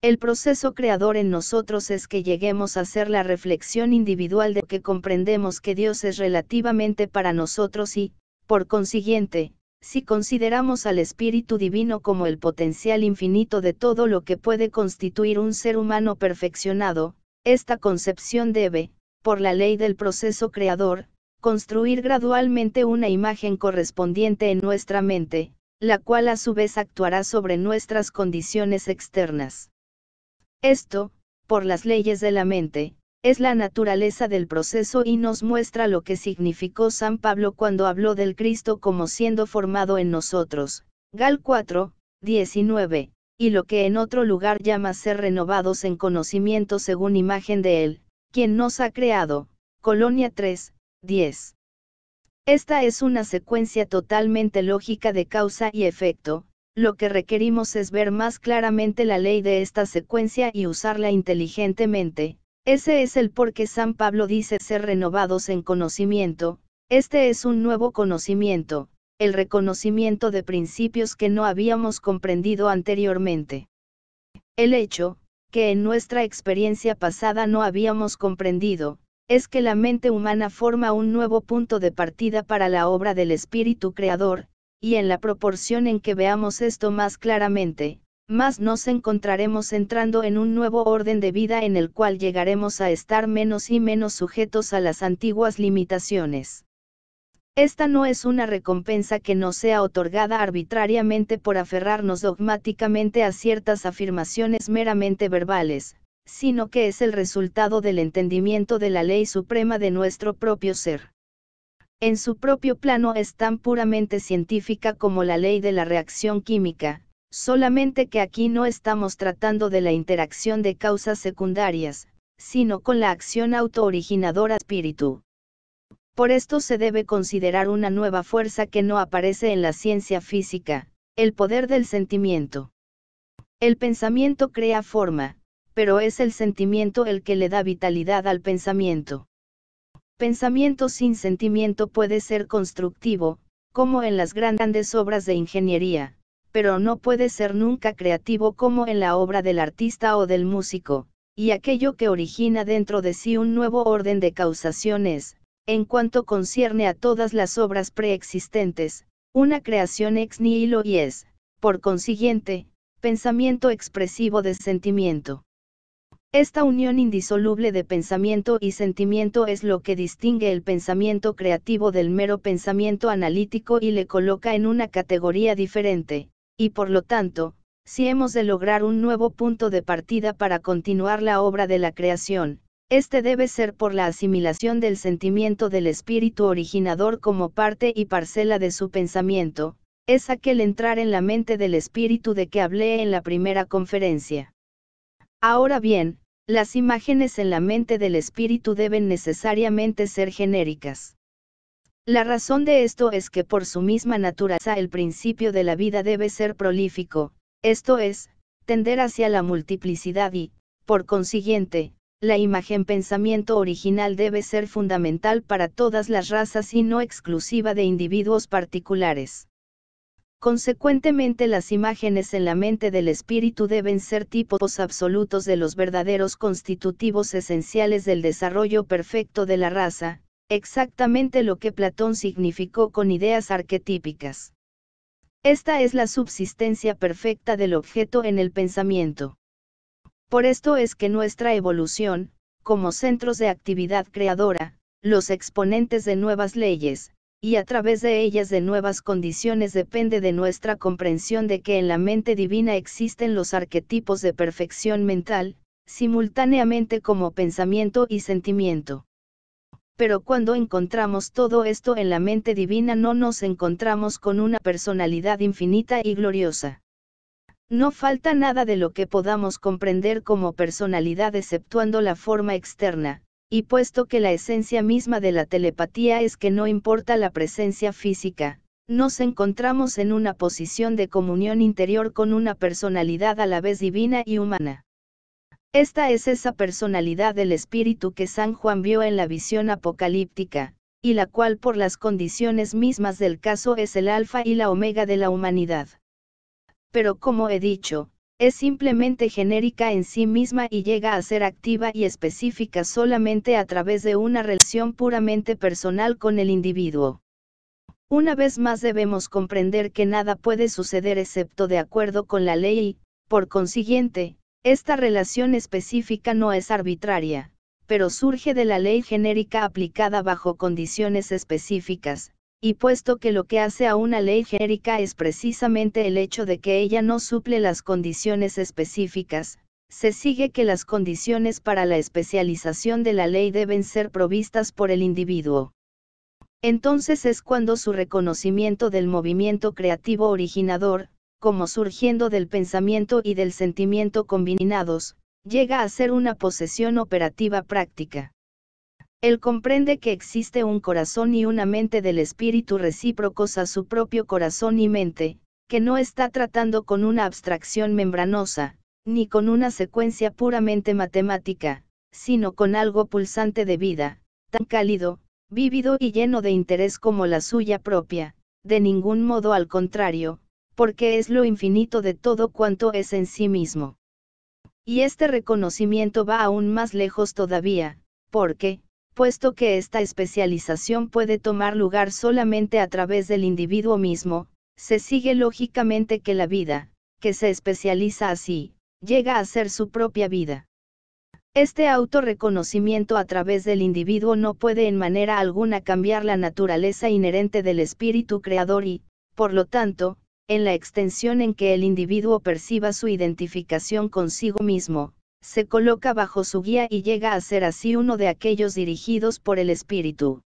El proceso creador en nosotros es que lleguemos a ser la reflexión individual de que comprendemos que Dios es relativamente para nosotros y, por consiguiente, si consideramos al Espíritu Divino como el potencial infinito de todo lo que puede constituir un ser humano perfeccionado, esta concepción debe, por la ley del proceso creador, construir gradualmente una imagen correspondiente en nuestra mente, la cual a su vez actuará sobre nuestras condiciones externas. Esto, por las leyes de la mente, es la naturaleza del proceso y nos muestra lo que significó San Pablo cuando habló del Cristo como siendo formado en nosotros, Gal 4, 19, y lo que en otro lugar llama ser renovados en conocimiento según imagen de Él, quien nos ha creado, Colonia 3, 10. Esta es una secuencia totalmente lógica de causa y efecto, lo que requerimos es ver más claramente la ley de esta secuencia y usarla inteligentemente, ese es el por qué San Pablo dice ser renovados en conocimiento, este es un nuevo conocimiento, el reconocimiento de principios que no habíamos comprendido anteriormente. El hecho, que en nuestra experiencia pasada no habíamos comprendido, es que la mente humana forma un nuevo punto de partida para la obra del Espíritu Creador, y en la proporción en que veamos esto más claramente, más nos encontraremos entrando en un nuevo orden de vida en el cual llegaremos a estar menos y menos sujetos a las antiguas limitaciones. Esta no es una recompensa que no sea otorgada arbitrariamente por aferrarnos dogmáticamente a ciertas afirmaciones meramente verbales, sino que es el resultado del entendimiento de la ley suprema de nuestro propio ser. En su propio plano es tan puramente científica como la ley de la reacción química, solamente que aquí no estamos tratando de la interacción de causas secundarias, sino con la acción autooriginadora espíritu. Por esto se debe considerar una nueva fuerza que no aparece en la ciencia física, el poder del sentimiento. El pensamiento crea forma, pero es el sentimiento el que le da vitalidad al pensamiento. Pensamiento sin sentimiento puede ser constructivo, como en las grandes obras de ingeniería, pero no puede ser nunca creativo como en la obra del artista o del músico, y aquello que origina dentro de sí un nuevo orden de causaciones, en cuanto concierne a todas las obras preexistentes, una creación ex nihilo y es, por consiguiente, pensamiento expresivo de sentimiento. Esta unión indisoluble de pensamiento y sentimiento es lo que distingue el pensamiento creativo del mero pensamiento analítico y le coloca en una categoría diferente, y por lo tanto, si hemos de lograr un nuevo punto de partida para continuar la obra de la creación, este debe ser por la asimilación del sentimiento del espíritu originador como parte y parcela de su pensamiento, es aquel entrar en la mente del espíritu de que hablé en la primera conferencia. Ahora bien, las imágenes en la mente del espíritu deben necesariamente ser genéricas. La razón de esto es que por su misma naturaleza el principio de la vida debe ser prolífico, esto es, tender hacia la multiplicidad y, por consiguiente, la imagen pensamiento original debe ser fundamental para todas las razas y no exclusiva de individuos particulares. Consecuentemente las imágenes en la mente del espíritu deben ser tipos absolutos de los verdaderos constitutivos esenciales del desarrollo perfecto de la raza, exactamente lo que Platón significó con ideas arquetípicas. Esta es la subsistencia perfecta del objeto en el pensamiento. Por esto es que nuestra evolución, como centros de actividad creadora, los exponentes de nuevas leyes, y a través de ellas de nuevas condiciones depende de nuestra comprensión de que en la mente divina existen los arquetipos de perfección mental, simultáneamente como pensamiento y sentimiento pero cuando encontramos todo esto en la mente divina no nos encontramos con una personalidad infinita y gloriosa. No falta nada de lo que podamos comprender como personalidad exceptuando la forma externa, y puesto que la esencia misma de la telepatía es que no importa la presencia física, nos encontramos en una posición de comunión interior con una personalidad a la vez divina y humana. Esta es esa personalidad del espíritu que San Juan vio en la visión apocalíptica, y la cual por las condiciones mismas del caso es el alfa y la omega de la humanidad. Pero como he dicho, es simplemente genérica en sí misma y llega a ser activa y específica solamente a través de una relación puramente personal con el individuo. Una vez más debemos comprender que nada puede suceder excepto de acuerdo con la ley y, por consiguiente, esta relación específica no es arbitraria, pero surge de la ley genérica aplicada bajo condiciones específicas, y puesto que lo que hace a una ley genérica es precisamente el hecho de que ella no suple las condiciones específicas, se sigue que las condiciones para la especialización de la ley deben ser provistas por el individuo. Entonces es cuando su reconocimiento del movimiento creativo originador, como surgiendo del pensamiento y del sentimiento combinados, llega a ser una posesión operativa práctica. Él comprende que existe un corazón y una mente del espíritu recíprocos a su propio corazón y mente, que no está tratando con una abstracción membranosa, ni con una secuencia puramente matemática, sino con algo pulsante de vida, tan cálido, vívido y lleno de interés como la suya propia, de ningún modo al contrario, porque es lo infinito de todo cuanto es en sí mismo. Y este reconocimiento va aún más lejos todavía, porque, puesto que esta especialización puede tomar lugar solamente a través del individuo mismo, se sigue lógicamente que la vida, que se especializa así, llega a ser su propia vida. Este autorreconocimiento a través del individuo no puede en manera alguna cambiar la naturaleza inherente del espíritu creador y, por lo tanto, en la extensión en que el individuo perciba su identificación consigo mismo, se coloca bajo su guía y llega a ser así uno de aquellos dirigidos por el espíritu.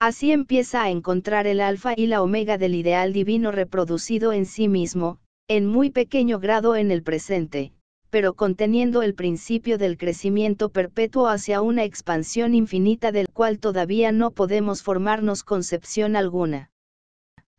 Así empieza a encontrar el alfa y la omega del ideal divino reproducido en sí mismo, en muy pequeño grado en el presente, pero conteniendo el principio del crecimiento perpetuo hacia una expansión infinita del cual todavía no podemos formarnos concepción alguna.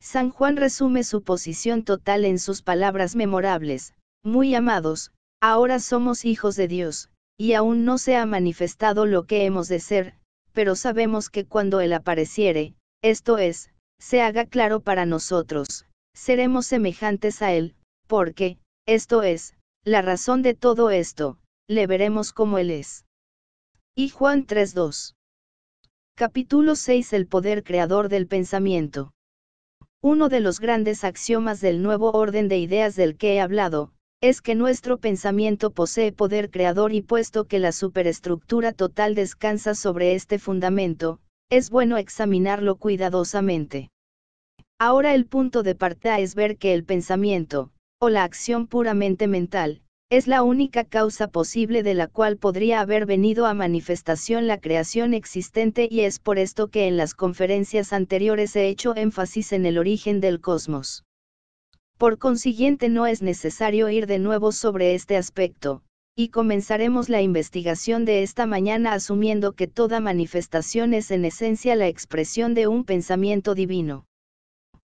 San Juan resume su posición total en sus palabras memorables, muy amados, ahora somos hijos de Dios, y aún no se ha manifestado lo que hemos de ser, pero sabemos que cuando Él apareciere, esto es, se haga claro para nosotros, seremos semejantes a Él, porque, esto es, la razón de todo esto, le veremos como Él es. Y Juan 3.2. Capítulo 6 El poder creador del pensamiento. Uno de los grandes axiomas del nuevo orden de ideas del que he hablado, es que nuestro pensamiento posee poder creador y puesto que la superestructura total descansa sobre este fundamento, es bueno examinarlo cuidadosamente. Ahora el punto de partida es ver que el pensamiento, o la acción puramente mental, es la única causa posible de la cual podría haber venido a manifestación la creación existente y es por esto que en las conferencias anteriores he hecho énfasis en el origen del cosmos. Por consiguiente no es necesario ir de nuevo sobre este aspecto, y comenzaremos la investigación de esta mañana asumiendo que toda manifestación es en esencia la expresión de un pensamiento divino.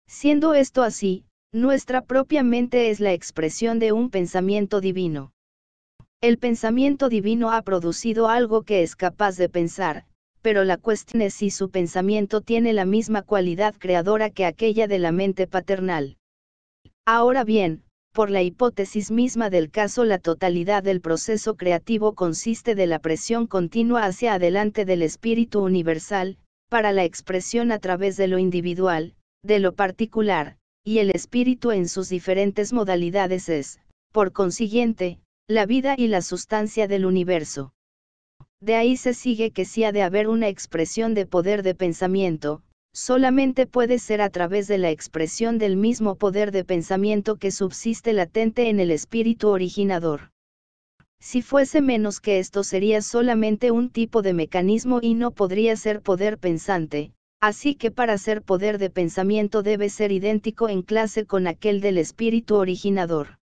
Siendo esto así, nuestra propia mente es la expresión de un pensamiento divino. El pensamiento divino ha producido algo que es capaz de pensar, pero la cuestión es si su pensamiento tiene la misma cualidad creadora que aquella de la mente paternal. Ahora bien, por la hipótesis misma del caso la totalidad del proceso creativo consiste de la presión continua hacia adelante del espíritu universal, para la expresión a través de lo individual, de lo particular, y el espíritu en sus diferentes modalidades es, por consiguiente, la vida y la sustancia del universo. De ahí se sigue que si ha de haber una expresión de poder de pensamiento, solamente puede ser a través de la expresión del mismo poder de pensamiento que subsiste latente en el espíritu originador. Si fuese menos que esto sería solamente un tipo de mecanismo y no podría ser poder pensante, Así que para ser poder de pensamiento debe ser idéntico en clase con aquel del espíritu originador.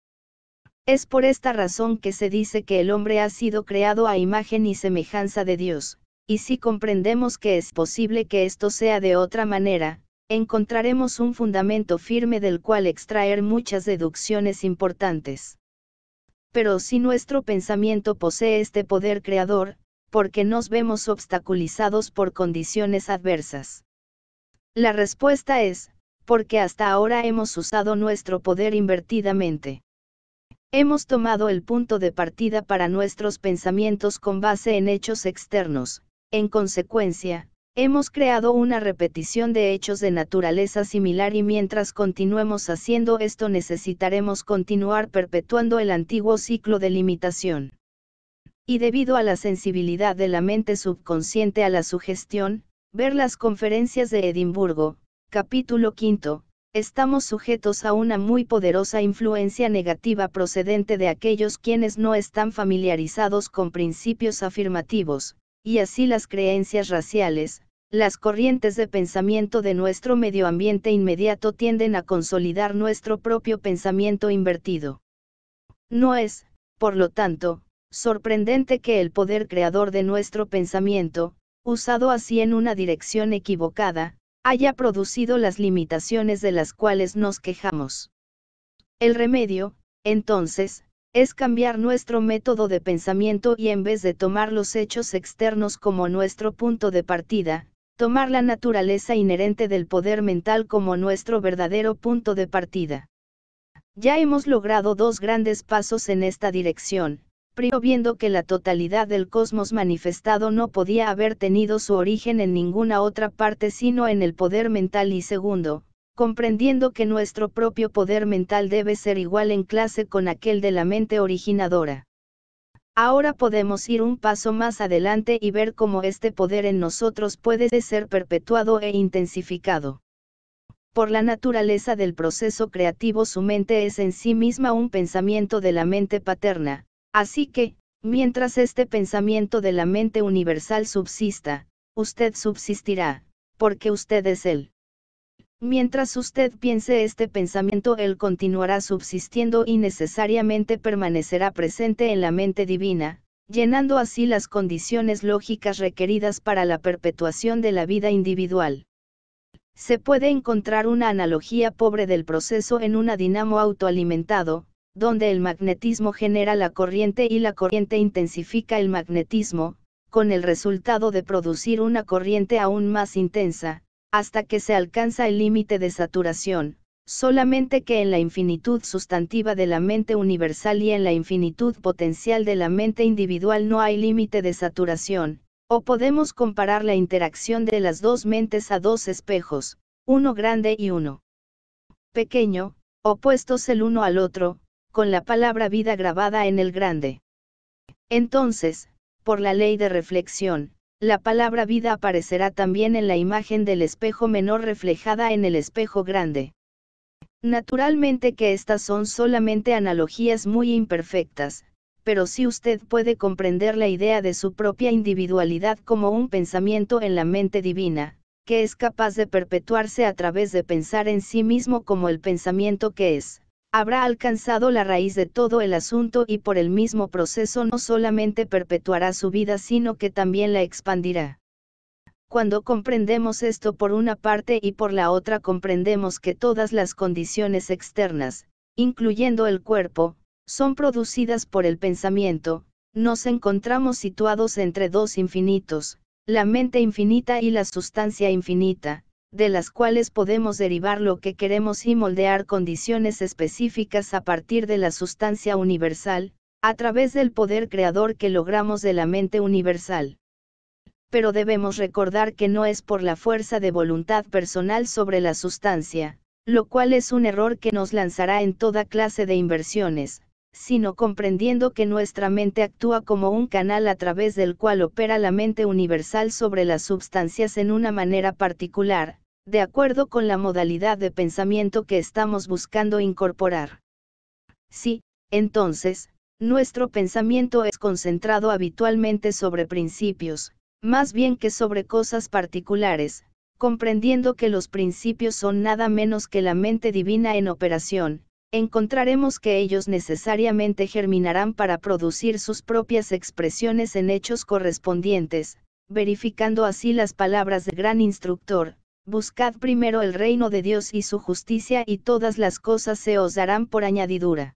Es por esta razón que se dice que el hombre ha sido creado a imagen y semejanza de Dios, y si comprendemos que es posible que esto sea de otra manera, encontraremos un fundamento firme del cual extraer muchas deducciones importantes. Pero si nuestro pensamiento posee este poder creador, porque nos vemos obstaculizados por condiciones adversas. La respuesta es, porque hasta ahora hemos usado nuestro poder invertidamente. Hemos tomado el punto de partida para nuestros pensamientos con base en hechos externos, en consecuencia, hemos creado una repetición de hechos de naturaleza similar y mientras continuemos haciendo esto necesitaremos continuar perpetuando el antiguo ciclo de limitación. Y debido a la sensibilidad de la mente subconsciente a la sugestión, Ver las conferencias de Edimburgo, capítulo 5, estamos sujetos a una muy poderosa influencia negativa procedente de aquellos quienes no están familiarizados con principios afirmativos, y así las creencias raciales, las corrientes de pensamiento de nuestro medio ambiente inmediato tienden a consolidar nuestro propio pensamiento invertido. No es, por lo tanto, sorprendente que el poder creador de nuestro pensamiento, usado así en una dirección equivocada, haya producido las limitaciones de las cuales nos quejamos. El remedio, entonces, es cambiar nuestro método de pensamiento y en vez de tomar los hechos externos como nuestro punto de partida, tomar la naturaleza inherente del poder mental como nuestro verdadero punto de partida. Ya hemos logrado dos grandes pasos en esta dirección, Prio viendo que la totalidad del cosmos manifestado no podía haber tenido su origen en ninguna otra parte sino en el poder mental y segundo, comprendiendo que nuestro propio poder mental debe ser igual en clase con aquel de la mente originadora. Ahora podemos ir un paso más adelante y ver cómo este poder en nosotros puede ser perpetuado e intensificado. Por la naturaleza del proceso creativo su mente es en sí misma un pensamiento de la mente paterna, Así que, mientras este pensamiento de la mente universal subsista, usted subsistirá, porque usted es Él. Mientras usted piense este pensamiento, Él continuará subsistiendo y necesariamente permanecerá presente en la mente divina, llenando así las condiciones lógicas requeridas para la perpetuación de la vida individual. Se puede encontrar una analogía pobre del proceso en una dinamo autoalimentado, donde el magnetismo genera la corriente y la corriente intensifica el magnetismo, con el resultado de producir una corriente aún más intensa, hasta que se alcanza el límite de saturación, solamente que en la infinitud sustantiva de la mente universal y en la infinitud potencial de la mente individual no hay límite de saturación, o podemos comparar la interacción de las dos mentes a dos espejos, uno grande y uno pequeño, opuestos el uno al otro, con la palabra vida grabada en el grande. Entonces, por la ley de reflexión, la palabra vida aparecerá también en la imagen del espejo menor reflejada en el espejo grande. Naturalmente que estas son solamente analogías muy imperfectas, pero si usted puede comprender la idea de su propia individualidad como un pensamiento en la mente divina, que es capaz de perpetuarse a través de pensar en sí mismo como el pensamiento que es habrá alcanzado la raíz de todo el asunto y por el mismo proceso no solamente perpetuará su vida sino que también la expandirá. Cuando comprendemos esto por una parte y por la otra comprendemos que todas las condiciones externas, incluyendo el cuerpo, son producidas por el pensamiento, nos encontramos situados entre dos infinitos, la mente infinita y la sustancia infinita, de las cuales podemos derivar lo que queremos y moldear condiciones específicas a partir de la sustancia universal, a través del poder creador que logramos de la mente universal. Pero debemos recordar que no es por la fuerza de voluntad personal sobre la sustancia, lo cual es un error que nos lanzará en toda clase de inversiones, sino comprendiendo que nuestra mente actúa como un canal a través del cual opera la mente universal sobre las sustancias en una manera particular, de acuerdo con la modalidad de pensamiento que estamos buscando incorporar. Si, entonces, nuestro pensamiento es concentrado habitualmente sobre principios, más bien que sobre cosas particulares, comprendiendo que los principios son nada menos que la mente divina en operación, encontraremos que ellos necesariamente germinarán para producir sus propias expresiones en hechos correspondientes, verificando así las palabras del gran instructor, Buscad primero el reino de Dios y su justicia y todas las cosas se os darán por añadidura.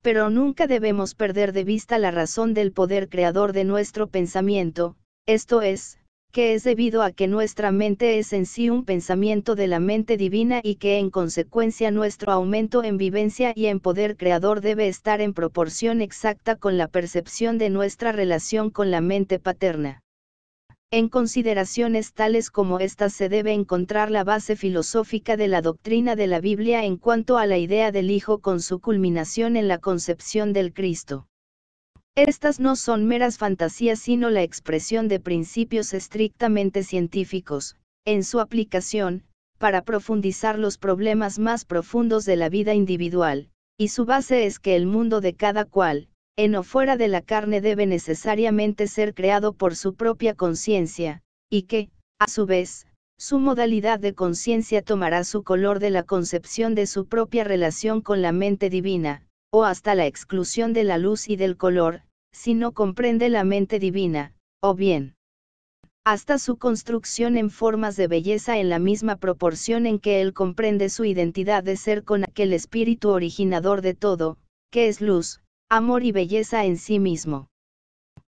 Pero nunca debemos perder de vista la razón del poder creador de nuestro pensamiento, esto es, que es debido a que nuestra mente es en sí un pensamiento de la mente divina y que en consecuencia nuestro aumento en vivencia y en poder creador debe estar en proporción exacta con la percepción de nuestra relación con la mente paterna. En consideraciones tales como estas se debe encontrar la base filosófica de la doctrina de la Biblia en cuanto a la idea del Hijo con su culminación en la concepción del Cristo. Estas no son meras fantasías sino la expresión de principios estrictamente científicos, en su aplicación, para profundizar los problemas más profundos de la vida individual, y su base es que el mundo de cada cual, en o fuera de la carne debe necesariamente ser creado por su propia conciencia, y que, a su vez, su modalidad de conciencia tomará su color de la concepción de su propia relación con la mente divina, o hasta la exclusión de la luz y del color, si no comprende la mente divina, o bien, hasta su construcción en formas de belleza en la misma proporción en que él comprende su identidad de ser con aquel espíritu originador de todo, que es luz, amor y belleza en sí mismo.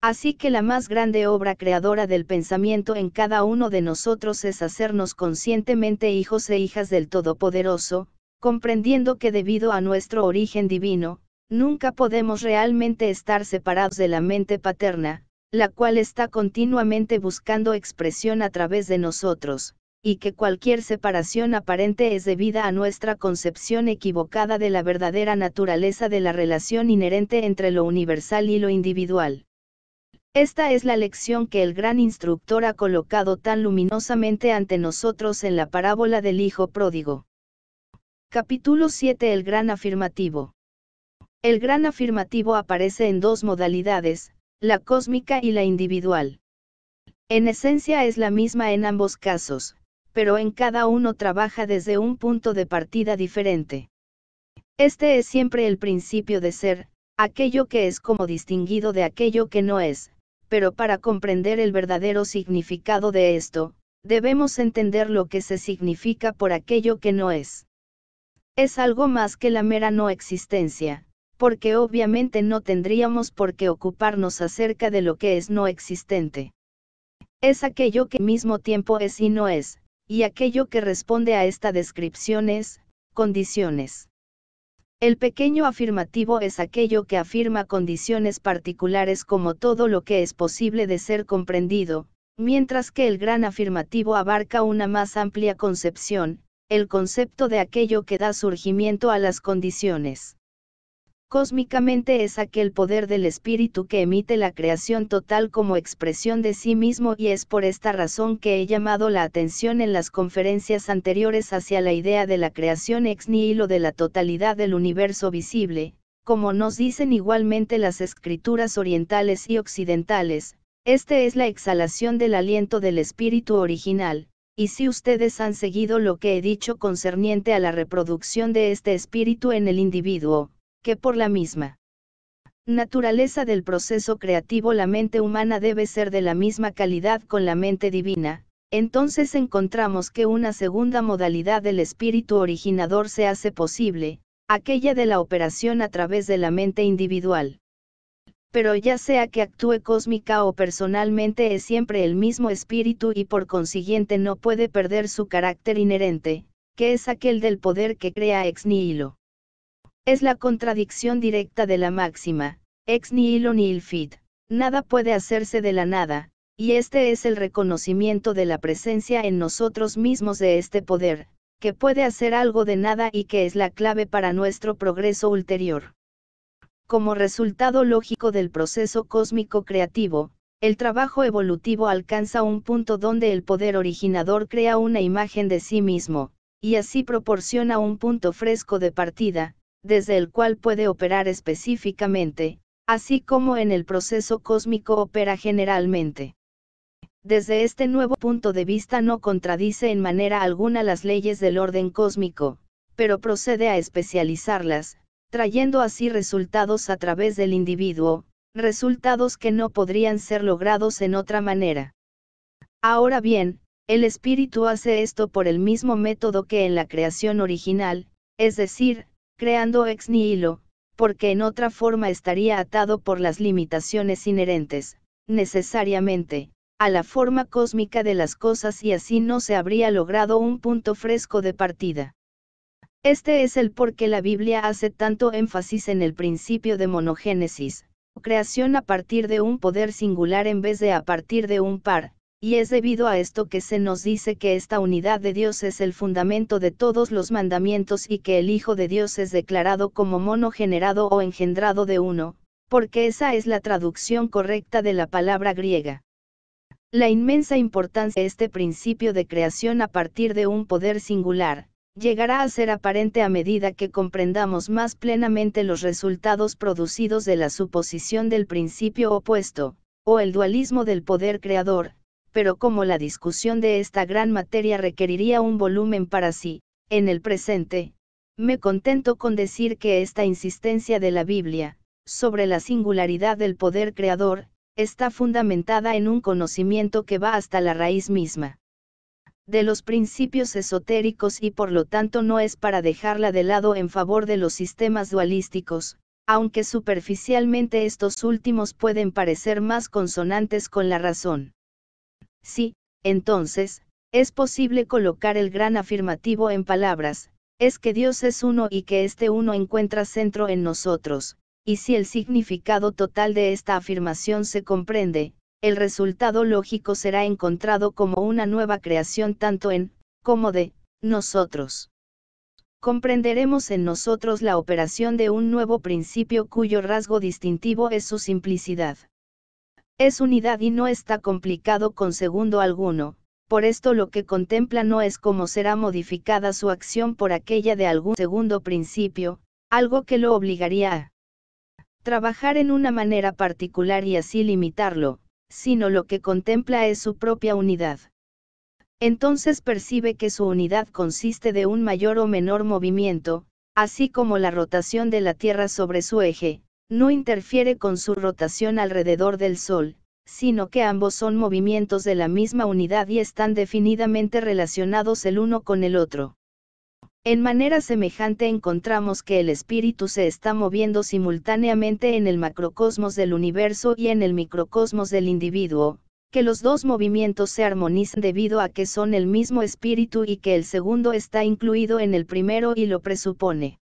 Así que la más grande obra creadora del pensamiento en cada uno de nosotros es hacernos conscientemente hijos e hijas del Todopoderoso, comprendiendo que debido a nuestro origen divino, nunca podemos realmente estar separados de la mente paterna, la cual está continuamente buscando expresión a través de nosotros y que cualquier separación aparente es debida a nuestra concepción equivocada de la verdadera naturaleza de la relación inherente entre lo universal y lo individual. Esta es la lección que el gran instructor ha colocado tan luminosamente ante nosotros en la parábola del Hijo Pródigo. Capítulo 7 El gran afirmativo. El gran afirmativo aparece en dos modalidades, la cósmica y la individual. En esencia es la misma en ambos casos, pero en cada uno trabaja desde un punto de partida diferente. Este es siempre el principio de ser, aquello que es como distinguido de aquello que no es, pero para comprender el verdadero significado de esto, debemos entender lo que se significa por aquello que no es. Es algo más que la mera no existencia, porque obviamente no tendríamos por qué ocuparnos acerca de lo que es no existente. Es aquello que mismo tiempo es y no es, y aquello que responde a esta descripción es, condiciones. El pequeño afirmativo es aquello que afirma condiciones particulares como todo lo que es posible de ser comprendido, mientras que el gran afirmativo abarca una más amplia concepción, el concepto de aquello que da surgimiento a las condiciones. Cósmicamente es aquel poder del espíritu que emite la creación total como expresión de sí mismo y es por esta razón que he llamado la atención en las conferencias anteriores hacia la idea de la creación ex nihilo de la totalidad del universo visible, como nos dicen igualmente las escrituras orientales y occidentales, este es la exhalación del aliento del espíritu original, y si ustedes han seguido lo que he dicho concerniente a la reproducción de este espíritu en el individuo, que por la misma naturaleza del proceso creativo la mente humana debe ser de la misma calidad con la mente divina, entonces encontramos que una segunda modalidad del espíritu originador se hace posible, aquella de la operación a través de la mente individual. Pero ya sea que actúe cósmica o personalmente es siempre el mismo espíritu y por consiguiente no puede perder su carácter inherente, que es aquel del poder que crea ex nihilo. Es la contradicción directa de la máxima, ex nihilo nihil fit, nada puede hacerse de la nada, y este es el reconocimiento de la presencia en nosotros mismos de este poder, que puede hacer algo de nada y que es la clave para nuestro progreso ulterior. Como resultado lógico del proceso cósmico creativo, el trabajo evolutivo alcanza un punto donde el poder originador crea una imagen de sí mismo, y así proporciona un punto fresco de partida, desde el cual puede operar específicamente, así como en el proceso cósmico opera generalmente. Desde este nuevo punto de vista no contradice en manera alguna las leyes del orden cósmico, pero procede a especializarlas, trayendo así resultados a través del individuo, resultados que no podrían ser logrados en otra manera. Ahora bien, el espíritu hace esto por el mismo método que en la creación original, es decir, creando ex nihilo, porque en otra forma estaría atado por las limitaciones inherentes, necesariamente, a la forma cósmica de las cosas y así no se habría logrado un punto fresco de partida. Este es el por qué la Biblia hace tanto énfasis en el principio de monogénesis, creación a partir de un poder singular en vez de a partir de un par, y es debido a esto que se nos dice que esta unidad de Dios es el fundamento de todos los mandamientos y que el Hijo de Dios es declarado como mono generado o engendrado de uno, porque esa es la traducción correcta de la palabra griega. La inmensa importancia de este principio de creación a partir de un poder singular, llegará a ser aparente a medida que comprendamos más plenamente los resultados producidos de la suposición del principio opuesto, o el dualismo del poder creador, pero como la discusión de esta gran materia requeriría un volumen para sí, en el presente, me contento con decir que esta insistencia de la Biblia, sobre la singularidad del poder creador, está fundamentada en un conocimiento que va hasta la raíz misma de los principios esotéricos y por lo tanto no es para dejarla de lado en favor de los sistemas dualísticos, aunque superficialmente estos últimos pueden parecer más consonantes con la razón. Sí, entonces, es posible colocar el gran afirmativo en palabras, es que Dios es uno y que este uno encuentra centro en nosotros, y si el significado total de esta afirmación se comprende, el resultado lógico será encontrado como una nueva creación tanto en, como de, nosotros. Comprenderemos en nosotros la operación de un nuevo principio cuyo rasgo distintivo es su simplicidad. Es unidad y no está complicado con segundo alguno, por esto lo que contempla no es cómo será modificada su acción por aquella de algún segundo principio, algo que lo obligaría a trabajar en una manera particular y así limitarlo, sino lo que contempla es su propia unidad. Entonces percibe que su unidad consiste de un mayor o menor movimiento, así como la rotación de la Tierra sobre su eje, no interfiere con su rotación alrededor del Sol, sino que ambos son movimientos de la misma unidad y están definidamente relacionados el uno con el otro. En manera semejante encontramos que el espíritu se está moviendo simultáneamente en el macrocosmos del universo y en el microcosmos del individuo, que los dos movimientos se armonizan debido a que son el mismo espíritu y que el segundo está incluido en el primero y lo presupone.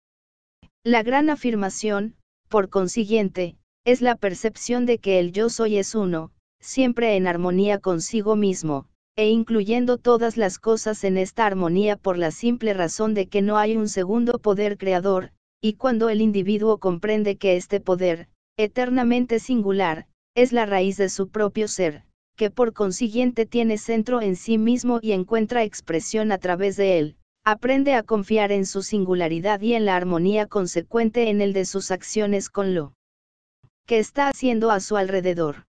La gran afirmación, por consiguiente, es la percepción de que el yo soy es uno, siempre en armonía consigo mismo, e incluyendo todas las cosas en esta armonía por la simple razón de que no hay un segundo poder creador, y cuando el individuo comprende que este poder, eternamente singular, es la raíz de su propio ser, que por consiguiente tiene centro en sí mismo y encuentra expresión a través de él, aprende a confiar en su singularidad y en la armonía consecuente en el de sus acciones con lo que está haciendo a su alrededor.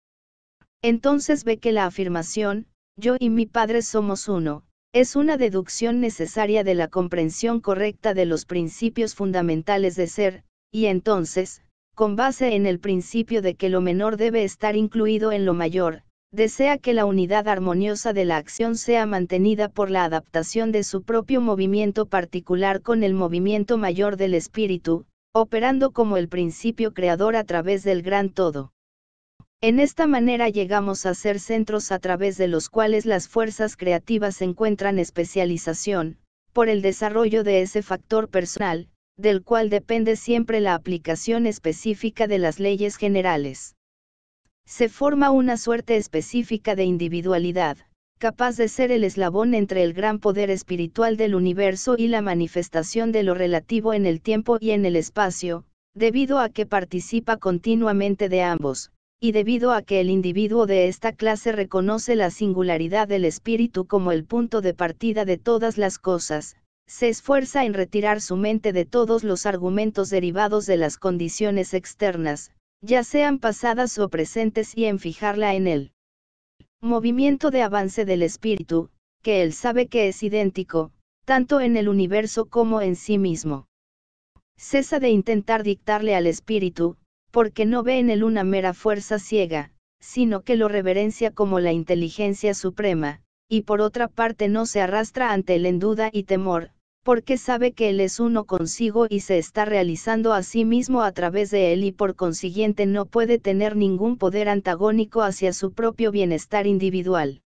Entonces ve que la afirmación, yo y mi padre somos uno, es una deducción necesaria de la comprensión correcta de los principios fundamentales de ser, y entonces, con base en el principio de que lo menor debe estar incluido en lo mayor, desea que la unidad armoniosa de la acción sea mantenida por la adaptación de su propio movimiento particular con el movimiento mayor del espíritu, operando como el principio creador a través del gran todo. En esta manera llegamos a ser centros a través de los cuales las fuerzas creativas encuentran especialización, por el desarrollo de ese factor personal, del cual depende siempre la aplicación específica de las leyes generales se forma una suerte específica de individualidad, capaz de ser el eslabón entre el gran poder espiritual del universo y la manifestación de lo relativo en el tiempo y en el espacio, debido a que participa continuamente de ambos, y debido a que el individuo de esta clase reconoce la singularidad del espíritu como el punto de partida de todas las cosas, se esfuerza en retirar su mente de todos los argumentos derivados de las condiciones externas, ya sean pasadas o presentes y en fijarla en él. Movimiento de avance del espíritu, que él sabe que es idéntico, tanto en el universo como en sí mismo. Cesa de intentar dictarle al espíritu, porque no ve en él una mera fuerza ciega, sino que lo reverencia como la inteligencia suprema, y por otra parte no se arrastra ante él en duda y temor, porque sabe que Él es uno consigo y se está realizando a sí mismo a través de Él y por consiguiente no puede tener ningún poder antagónico hacia su propio bienestar individual.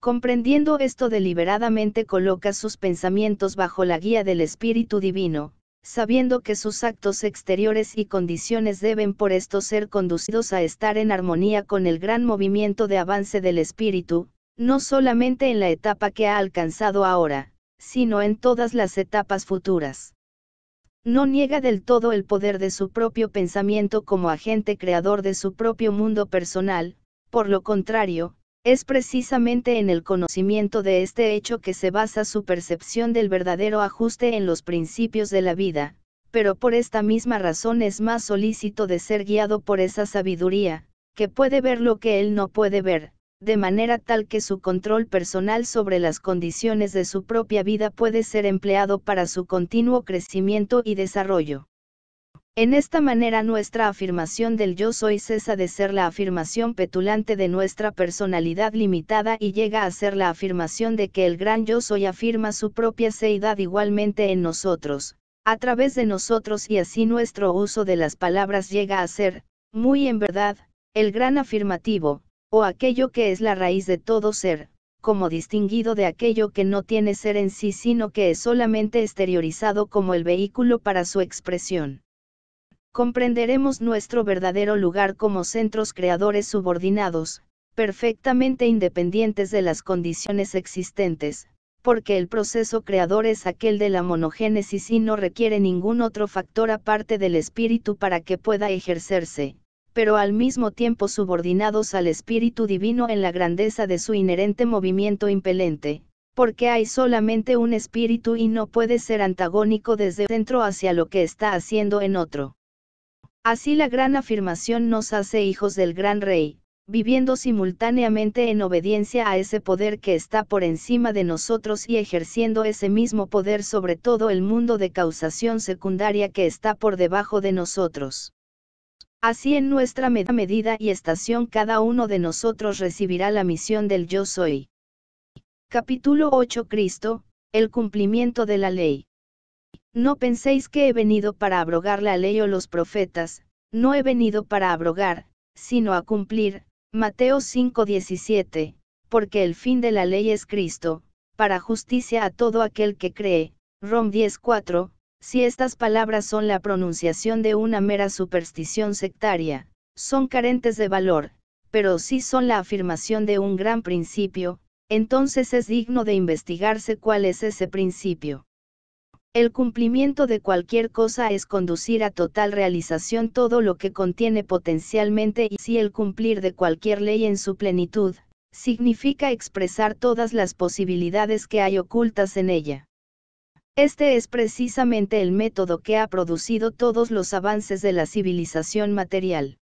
Comprendiendo esto deliberadamente coloca sus pensamientos bajo la guía del Espíritu Divino, sabiendo que sus actos exteriores y condiciones deben por esto ser conducidos a estar en armonía con el gran movimiento de avance del Espíritu, no solamente en la etapa que ha alcanzado ahora, sino en todas las etapas futuras. No niega del todo el poder de su propio pensamiento como agente creador de su propio mundo personal, por lo contrario, es precisamente en el conocimiento de este hecho que se basa su percepción del verdadero ajuste en los principios de la vida, pero por esta misma razón es más solícito de ser guiado por esa sabiduría, que puede ver lo que él no puede ver, de manera tal que su control personal sobre las condiciones de su propia vida puede ser empleado para su continuo crecimiento y desarrollo. En esta manera nuestra afirmación del yo soy cesa de ser la afirmación petulante de nuestra personalidad limitada y llega a ser la afirmación de que el gran yo soy afirma su propia seidad igualmente en nosotros, a través de nosotros y así nuestro uso de las palabras llega a ser, muy en verdad, el gran afirmativo, o aquello que es la raíz de todo ser, como distinguido de aquello que no tiene ser en sí sino que es solamente exteriorizado como el vehículo para su expresión. Comprenderemos nuestro verdadero lugar como centros creadores subordinados, perfectamente independientes de las condiciones existentes, porque el proceso creador es aquel de la monogénesis y no requiere ningún otro factor aparte del espíritu para que pueda ejercerse pero al mismo tiempo subordinados al Espíritu Divino en la grandeza de su inherente movimiento impelente, porque hay solamente un espíritu y no puede ser antagónico desde dentro hacia lo que está haciendo en otro. Así la gran afirmación nos hace hijos del gran rey, viviendo simultáneamente en obediencia a ese poder que está por encima de nosotros y ejerciendo ese mismo poder sobre todo el mundo de causación secundaria que está por debajo de nosotros. Así en nuestra medida y estación cada uno de nosotros recibirá la misión del yo soy. Capítulo 8 Cristo, el cumplimiento de la ley. No penséis que he venido para abrogar la ley o los profetas, no he venido para abrogar, sino a cumplir, Mateo 5:17, porque el fin de la ley es Cristo, para justicia a todo aquel que cree, Rom 10:4, si estas palabras son la pronunciación de una mera superstición sectaria, son carentes de valor, pero si son la afirmación de un gran principio, entonces es digno de investigarse cuál es ese principio. El cumplimiento de cualquier cosa es conducir a total realización todo lo que contiene potencialmente y si el cumplir de cualquier ley en su plenitud, significa expresar todas las posibilidades que hay ocultas en ella. Este es precisamente el método que ha producido todos los avances de la civilización material.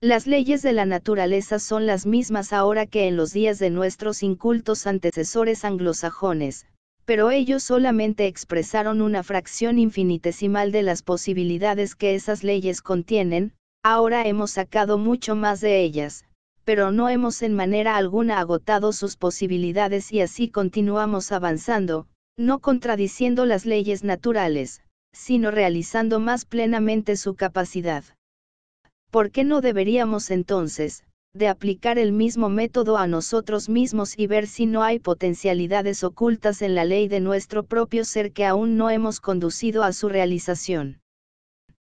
Las leyes de la naturaleza son las mismas ahora que en los días de nuestros incultos antecesores anglosajones, pero ellos solamente expresaron una fracción infinitesimal de las posibilidades que esas leyes contienen, ahora hemos sacado mucho más de ellas, pero no hemos en manera alguna agotado sus posibilidades y así continuamos avanzando, no contradiciendo las leyes naturales, sino realizando más plenamente su capacidad. ¿Por qué no deberíamos entonces, de aplicar el mismo método a nosotros mismos y ver si no hay potencialidades ocultas en la ley de nuestro propio ser que aún no hemos conducido a su realización?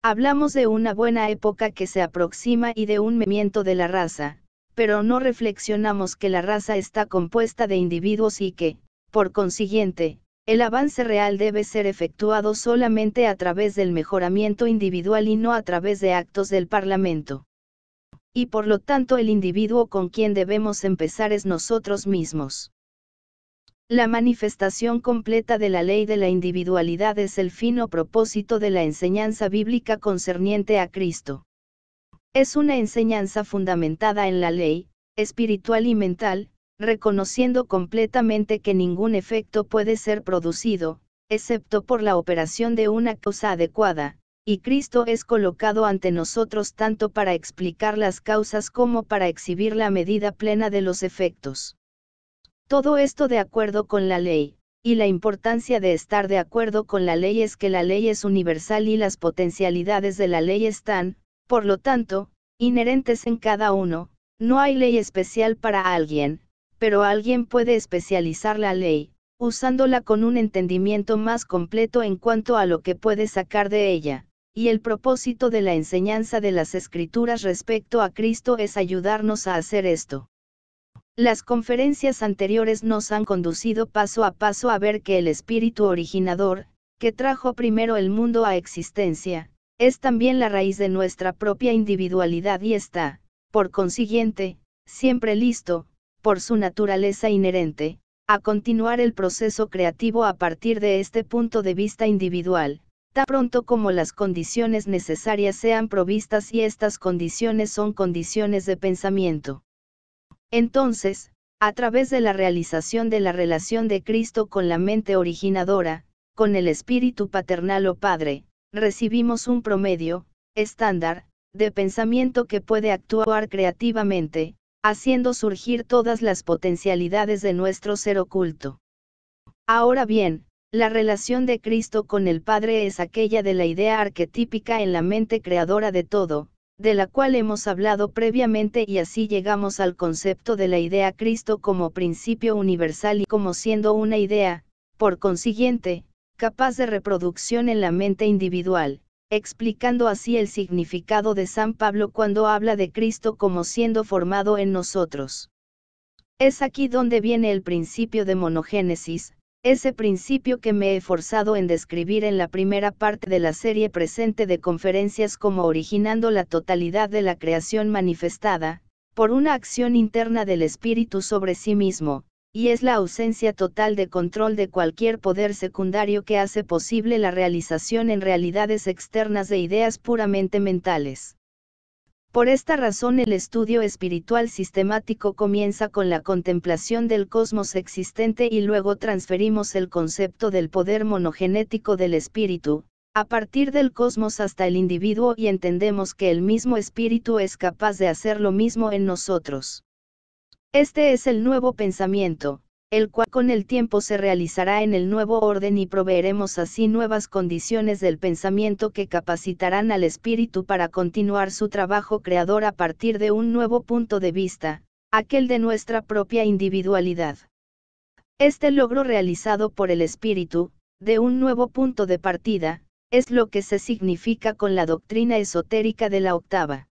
Hablamos de una buena época que se aproxima y de un mimiento de la raza, pero no reflexionamos que la raza está compuesta de individuos y que, por consiguiente, el avance real debe ser efectuado solamente a través del mejoramiento individual y no a través de actos del Parlamento. Y por lo tanto el individuo con quien debemos empezar es nosotros mismos. La manifestación completa de la ley de la individualidad es el fino propósito de la enseñanza bíblica concerniente a Cristo. Es una enseñanza fundamentada en la ley, espiritual y mental, reconociendo completamente que ningún efecto puede ser producido, excepto por la operación de una causa adecuada, y Cristo es colocado ante nosotros tanto para explicar las causas como para exhibir la medida plena de los efectos. Todo esto de acuerdo con la ley, y la importancia de estar de acuerdo con la ley es que la ley es universal y las potencialidades de la ley están, por lo tanto, inherentes en cada uno, no hay ley especial para alguien, pero alguien puede especializar la ley, usándola con un entendimiento más completo en cuanto a lo que puede sacar de ella, y el propósito de la enseñanza de las escrituras respecto a Cristo es ayudarnos a hacer esto. Las conferencias anteriores nos han conducido paso a paso a ver que el espíritu originador, que trajo primero el mundo a existencia, es también la raíz de nuestra propia individualidad y está, por consiguiente, siempre listo, por su naturaleza inherente, a continuar el proceso creativo a partir de este punto de vista individual, tan pronto como las condiciones necesarias sean provistas y estas condiciones son condiciones de pensamiento. Entonces, a través de la realización de la relación de Cristo con la mente originadora, con el espíritu paternal o padre, recibimos un promedio, estándar, de pensamiento que puede actuar creativamente, haciendo surgir todas las potencialidades de nuestro ser oculto. Ahora bien, la relación de Cristo con el Padre es aquella de la idea arquetípica en la mente creadora de todo, de la cual hemos hablado previamente y así llegamos al concepto de la idea Cristo como principio universal y como siendo una idea, por consiguiente, capaz de reproducción en la mente individual, explicando así el significado de San Pablo cuando habla de Cristo como siendo formado en nosotros. Es aquí donde viene el principio de monogénesis, ese principio que me he forzado en describir en la primera parte de la serie presente de conferencias como originando la totalidad de la creación manifestada, por una acción interna del espíritu sobre sí mismo, y es la ausencia total de control de cualquier poder secundario que hace posible la realización en realidades externas de ideas puramente mentales. Por esta razón el estudio espiritual sistemático comienza con la contemplación del cosmos existente y luego transferimos el concepto del poder monogenético del espíritu, a partir del cosmos hasta el individuo y entendemos que el mismo espíritu es capaz de hacer lo mismo en nosotros. Este es el nuevo pensamiento, el cual con el tiempo se realizará en el nuevo orden y proveeremos así nuevas condiciones del pensamiento que capacitarán al espíritu para continuar su trabajo creador a partir de un nuevo punto de vista, aquel de nuestra propia individualidad. Este logro realizado por el espíritu, de un nuevo punto de partida, es lo que se significa con la doctrina esotérica de la octava.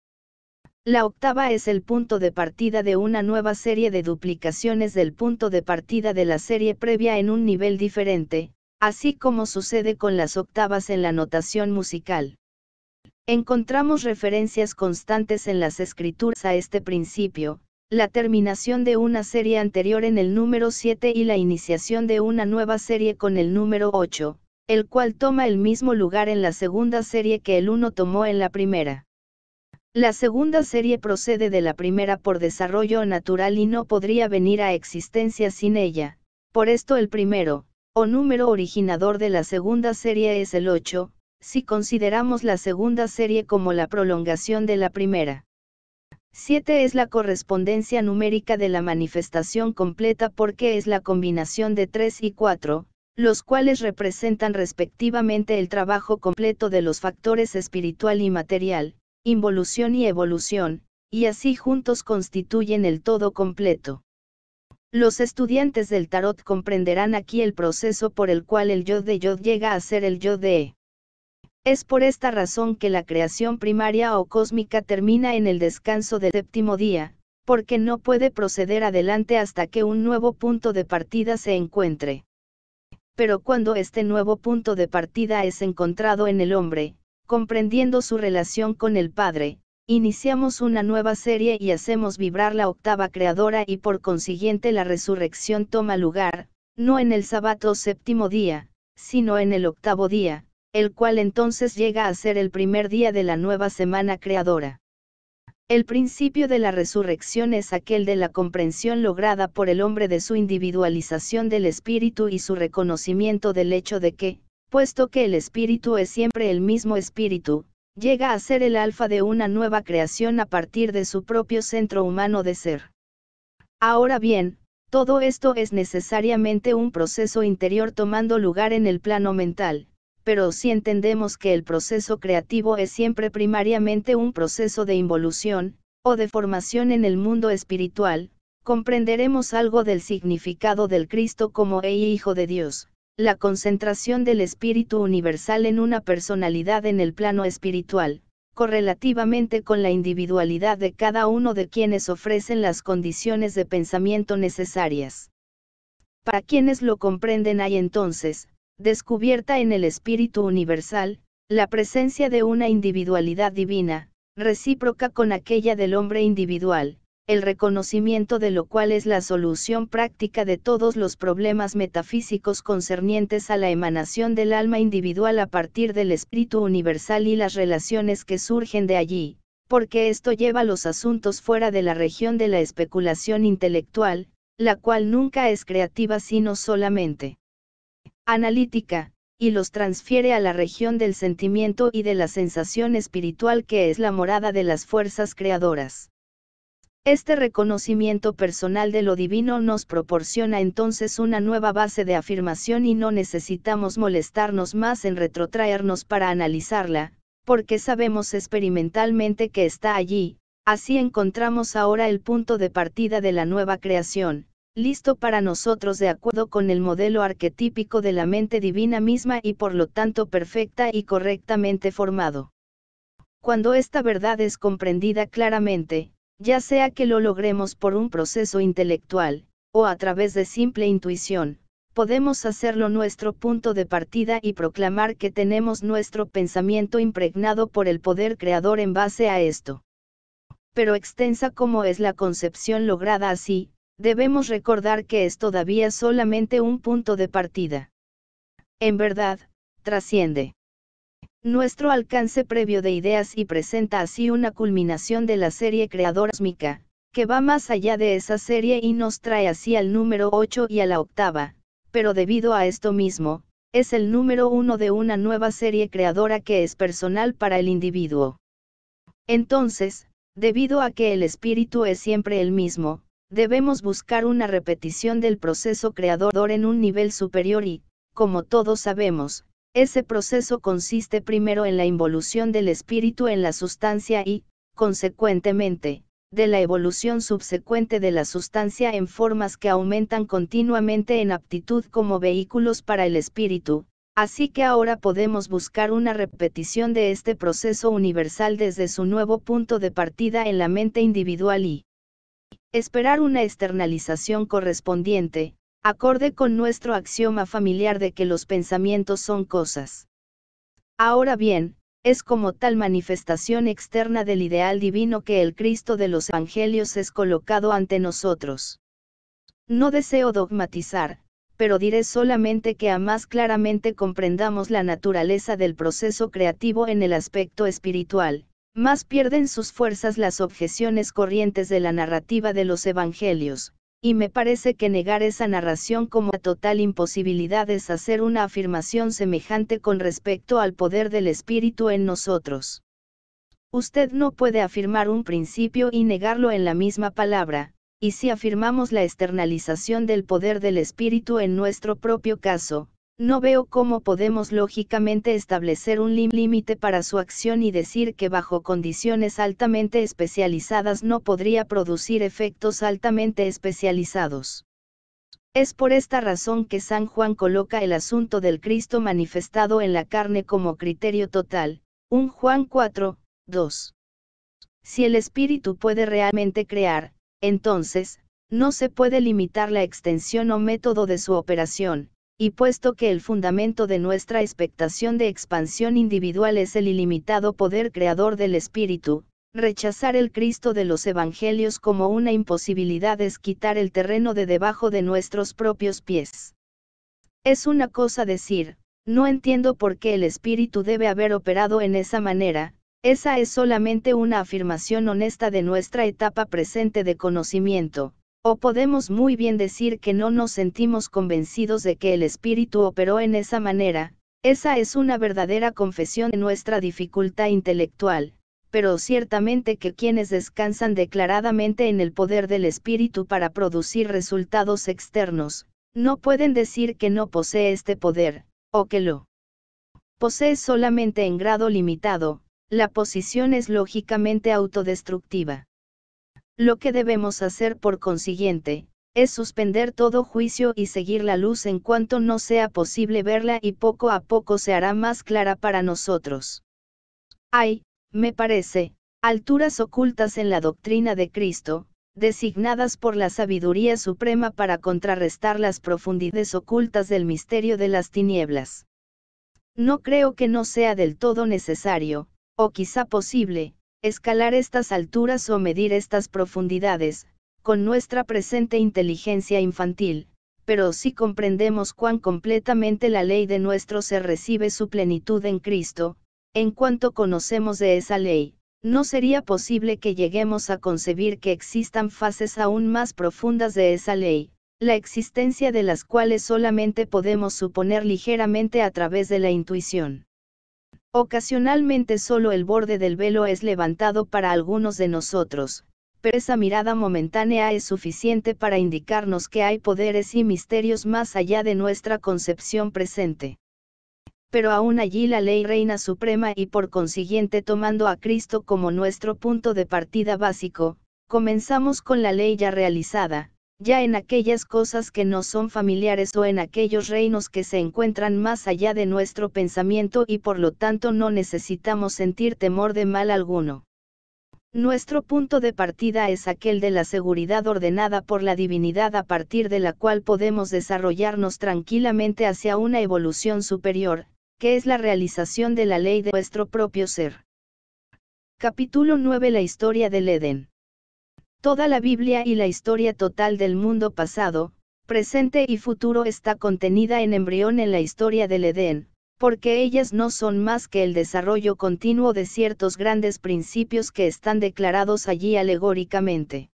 La octava es el punto de partida de una nueva serie de duplicaciones del punto de partida de la serie previa en un nivel diferente, así como sucede con las octavas en la notación musical. Encontramos referencias constantes en las escrituras a este principio, la terminación de una serie anterior en el número 7 y la iniciación de una nueva serie con el número 8, el cual toma el mismo lugar en la segunda serie que el 1 tomó en la primera. La segunda serie procede de la primera por desarrollo natural y no podría venir a existencia sin ella, por esto el primero, o número originador de la segunda serie es el 8, si consideramos la segunda serie como la prolongación de la primera. 7 es la correspondencia numérica de la manifestación completa porque es la combinación de 3 y 4, los cuales representan respectivamente el trabajo completo de los factores espiritual y material, involución y evolución, y así juntos constituyen el todo completo. Los estudiantes del tarot comprenderán aquí el proceso por el cual el yo de yo llega a ser el yo de. E. Es por esta razón que la creación primaria o cósmica termina en el descanso del séptimo día, porque no puede proceder adelante hasta que un nuevo punto de partida se encuentre. Pero cuando este nuevo punto de partida es encontrado en el hombre, Comprendiendo su relación con el Padre, iniciamos una nueva serie y hacemos vibrar la octava creadora y por consiguiente la resurrección toma lugar, no en el sabato séptimo día, sino en el octavo día, el cual entonces llega a ser el primer día de la nueva semana creadora. El principio de la resurrección es aquel de la comprensión lograda por el hombre de su individualización del espíritu y su reconocimiento del hecho de que, puesto que el espíritu es siempre el mismo espíritu, llega a ser el alfa de una nueva creación a partir de su propio centro humano de ser. Ahora bien, todo esto es necesariamente un proceso interior tomando lugar en el plano mental, pero si entendemos que el proceso creativo es siempre primariamente un proceso de involución, o de formación en el mundo espiritual, comprenderemos algo del significado del Cristo como e Hijo de Dios, la concentración del espíritu universal en una personalidad en el plano espiritual, correlativamente con la individualidad de cada uno de quienes ofrecen las condiciones de pensamiento necesarias. Para quienes lo comprenden hay entonces, descubierta en el espíritu universal, la presencia de una individualidad divina, recíproca con aquella del hombre individual, el reconocimiento de lo cual es la solución práctica de todos los problemas metafísicos concernientes a la emanación del alma individual a partir del espíritu universal y las relaciones que surgen de allí, porque esto lleva los asuntos fuera de la región de la especulación intelectual, la cual nunca es creativa sino solamente analítica, y los transfiere a la región del sentimiento y de la sensación espiritual que es la morada de las fuerzas creadoras. Este reconocimiento personal de lo divino nos proporciona entonces una nueva base de afirmación y no necesitamos molestarnos más en retrotraernos para analizarla, porque sabemos experimentalmente que está allí, así encontramos ahora el punto de partida de la nueva creación, listo para nosotros de acuerdo con el modelo arquetípico de la mente divina misma y por lo tanto perfecta y correctamente formado. Cuando esta verdad es comprendida claramente, ya sea que lo logremos por un proceso intelectual, o a través de simple intuición, podemos hacerlo nuestro punto de partida y proclamar que tenemos nuestro pensamiento impregnado por el poder creador en base a esto. Pero extensa como es la concepción lograda así, debemos recordar que es todavía solamente un punto de partida. En verdad, trasciende nuestro alcance previo de ideas y presenta así una culminación de la serie creadora cósmica, que va más allá de esa serie y nos trae así al número 8 y a la octava, pero debido a esto mismo, es el número uno de una nueva serie creadora que es personal para el individuo. Entonces, debido a que el espíritu es siempre el mismo, debemos buscar una repetición del proceso creador en un nivel superior y, como todos sabemos, ese proceso consiste primero en la involución del espíritu en la sustancia y, consecuentemente, de la evolución subsecuente de la sustancia en formas que aumentan continuamente en aptitud como vehículos para el espíritu, así que ahora podemos buscar una repetición de este proceso universal desde su nuevo punto de partida en la mente individual y esperar una externalización correspondiente, acorde con nuestro axioma familiar de que los pensamientos son cosas. Ahora bien, es como tal manifestación externa del ideal divino que el Cristo de los Evangelios es colocado ante nosotros. No deseo dogmatizar, pero diré solamente que a más claramente comprendamos la naturaleza del proceso creativo en el aspecto espiritual, más pierden sus fuerzas las objeciones corrientes de la narrativa de los Evangelios, y me parece que negar esa narración como a total imposibilidad es hacer una afirmación semejante con respecto al poder del espíritu en nosotros. Usted no puede afirmar un principio y negarlo en la misma palabra, y si afirmamos la externalización del poder del espíritu en nuestro propio caso, no veo cómo podemos lógicamente establecer un límite para su acción y decir que bajo condiciones altamente especializadas no podría producir efectos altamente especializados. Es por esta razón que San Juan coloca el asunto del Cristo manifestado en la carne como criterio total, 1 Juan 4, 2. Si el espíritu puede realmente crear, entonces, no se puede limitar la extensión o método de su operación, y puesto que el fundamento de nuestra expectación de expansión individual es el ilimitado poder creador del Espíritu, rechazar el Cristo de los Evangelios como una imposibilidad es quitar el terreno de debajo de nuestros propios pies. Es una cosa decir, no entiendo por qué el Espíritu debe haber operado en esa manera, esa es solamente una afirmación honesta de nuestra etapa presente de conocimiento, o podemos muy bien decir que no nos sentimos convencidos de que el Espíritu operó en esa manera, esa es una verdadera confesión de nuestra dificultad intelectual, pero ciertamente que quienes descansan declaradamente en el poder del Espíritu para producir resultados externos, no pueden decir que no posee este poder, o que lo posee solamente en grado limitado, la posición es lógicamente autodestructiva. Lo que debemos hacer por consiguiente, es suspender todo juicio y seguir la luz en cuanto no sea posible verla y poco a poco se hará más clara para nosotros. Hay, me parece, alturas ocultas en la doctrina de Cristo, designadas por la sabiduría suprema para contrarrestar las profundidades ocultas del misterio de las tinieblas. No creo que no sea del todo necesario, o quizá posible, Escalar estas alturas o medir estas profundidades, con nuestra presente inteligencia infantil, pero si comprendemos cuán completamente la ley de nuestro ser recibe su plenitud en Cristo, en cuanto conocemos de esa ley, no sería posible que lleguemos a concebir que existan fases aún más profundas de esa ley, la existencia de las cuales solamente podemos suponer ligeramente a través de la intuición. Ocasionalmente solo el borde del velo es levantado para algunos de nosotros, pero esa mirada momentánea es suficiente para indicarnos que hay poderes y misterios más allá de nuestra concepción presente. Pero aún allí la ley reina suprema y por consiguiente tomando a Cristo como nuestro punto de partida básico, comenzamos con la ley ya realizada, ya en aquellas cosas que no son familiares o en aquellos reinos que se encuentran más allá de nuestro pensamiento y por lo tanto no necesitamos sentir temor de mal alguno. Nuestro punto de partida es aquel de la seguridad ordenada por la divinidad a partir de la cual podemos desarrollarnos tranquilamente hacia una evolución superior, que es la realización de la ley de nuestro propio ser. Capítulo 9 La historia del EDEN Toda la Biblia y la historia total del mundo pasado, presente y futuro está contenida en embrión en la historia del Edén, porque ellas no son más que el desarrollo continuo de ciertos grandes principios que están declarados allí alegóricamente.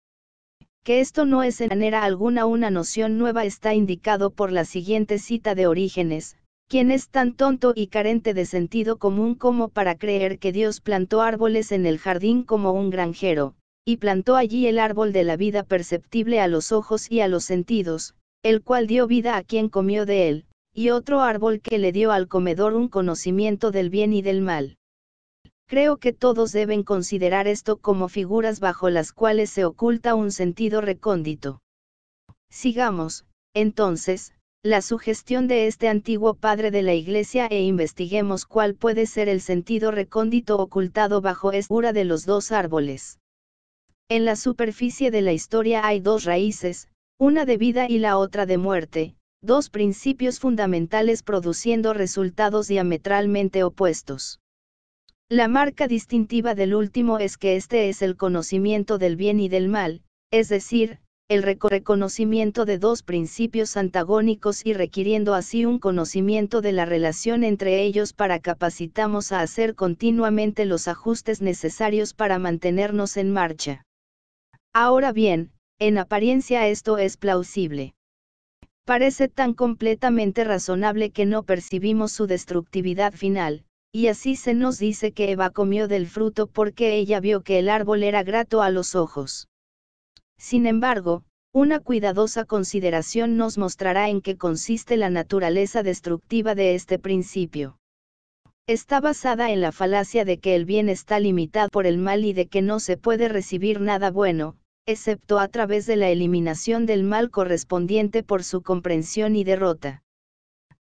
Que esto no es en manera alguna una noción nueva está indicado por la siguiente cita de Orígenes, quien es tan tonto y carente de sentido común como para creer que Dios plantó árboles en el jardín como un granjero, y plantó allí el árbol de la vida perceptible a los ojos y a los sentidos, el cual dio vida a quien comió de él, y otro árbol que le dio al comedor un conocimiento del bien y del mal. Creo que todos deben considerar esto como figuras bajo las cuales se oculta un sentido recóndito. Sigamos, entonces, la sugestión de este antiguo padre de la Iglesia e investiguemos cuál puede ser el sentido recóndito ocultado bajo esta de los dos árboles. En la superficie de la historia hay dos raíces, una de vida y la otra de muerte, dos principios fundamentales produciendo resultados diametralmente opuestos. La marca distintiva del último es que este es el conocimiento del bien y del mal, es decir, el reconocimiento de dos principios antagónicos y requiriendo así un conocimiento de la relación entre ellos para capacitamos a hacer continuamente los ajustes necesarios para mantenernos en marcha. Ahora bien, en apariencia esto es plausible. Parece tan completamente razonable que no percibimos su destructividad final, y así se nos dice que Eva comió del fruto porque ella vio que el árbol era grato a los ojos. Sin embargo, una cuidadosa consideración nos mostrará en qué consiste la naturaleza destructiva de este principio. Está basada en la falacia de que el bien está limitado por el mal y de que no se puede recibir nada bueno, excepto a través de la eliminación del mal correspondiente por su comprensión y derrota.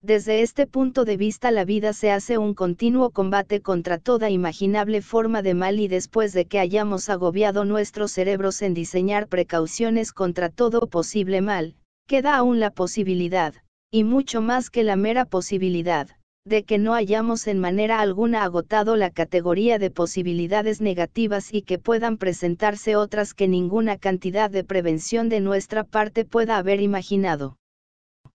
Desde este punto de vista la vida se hace un continuo combate contra toda imaginable forma de mal y después de que hayamos agobiado nuestros cerebros en diseñar precauciones contra todo posible mal, queda aún la posibilidad, y mucho más que la mera posibilidad, de que no hayamos en manera alguna agotado la categoría de posibilidades negativas y que puedan presentarse otras que ninguna cantidad de prevención de nuestra parte pueda haber imaginado.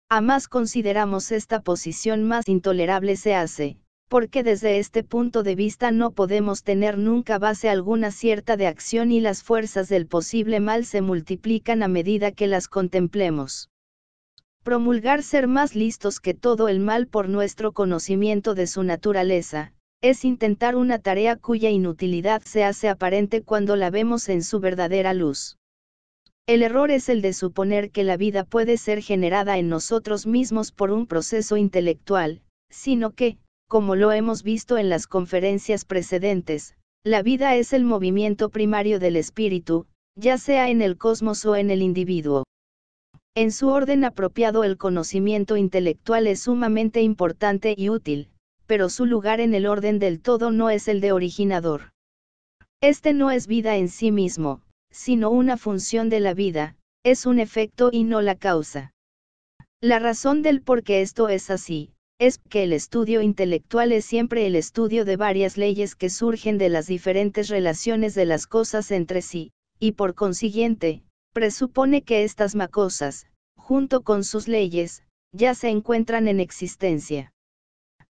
A más consideramos esta posición más intolerable se hace, porque desde este punto de vista no podemos tener nunca base alguna cierta de acción y las fuerzas del posible mal se multiplican a medida que las contemplemos. Promulgar ser más listos que todo el mal por nuestro conocimiento de su naturaleza, es intentar una tarea cuya inutilidad se hace aparente cuando la vemos en su verdadera luz. El error es el de suponer que la vida puede ser generada en nosotros mismos por un proceso intelectual, sino que, como lo hemos visto en las conferencias precedentes, la vida es el movimiento primario del espíritu, ya sea en el cosmos o en el individuo. En su orden apropiado el conocimiento intelectual es sumamente importante y útil, pero su lugar en el orden del todo no es el de originador. Este no es vida en sí mismo, sino una función de la vida, es un efecto y no la causa. La razón del por qué esto es así, es que el estudio intelectual es siempre el estudio de varias leyes que surgen de las diferentes relaciones de las cosas entre sí, y por consiguiente, presupone que estas macosas, junto con sus leyes, ya se encuentran en existencia.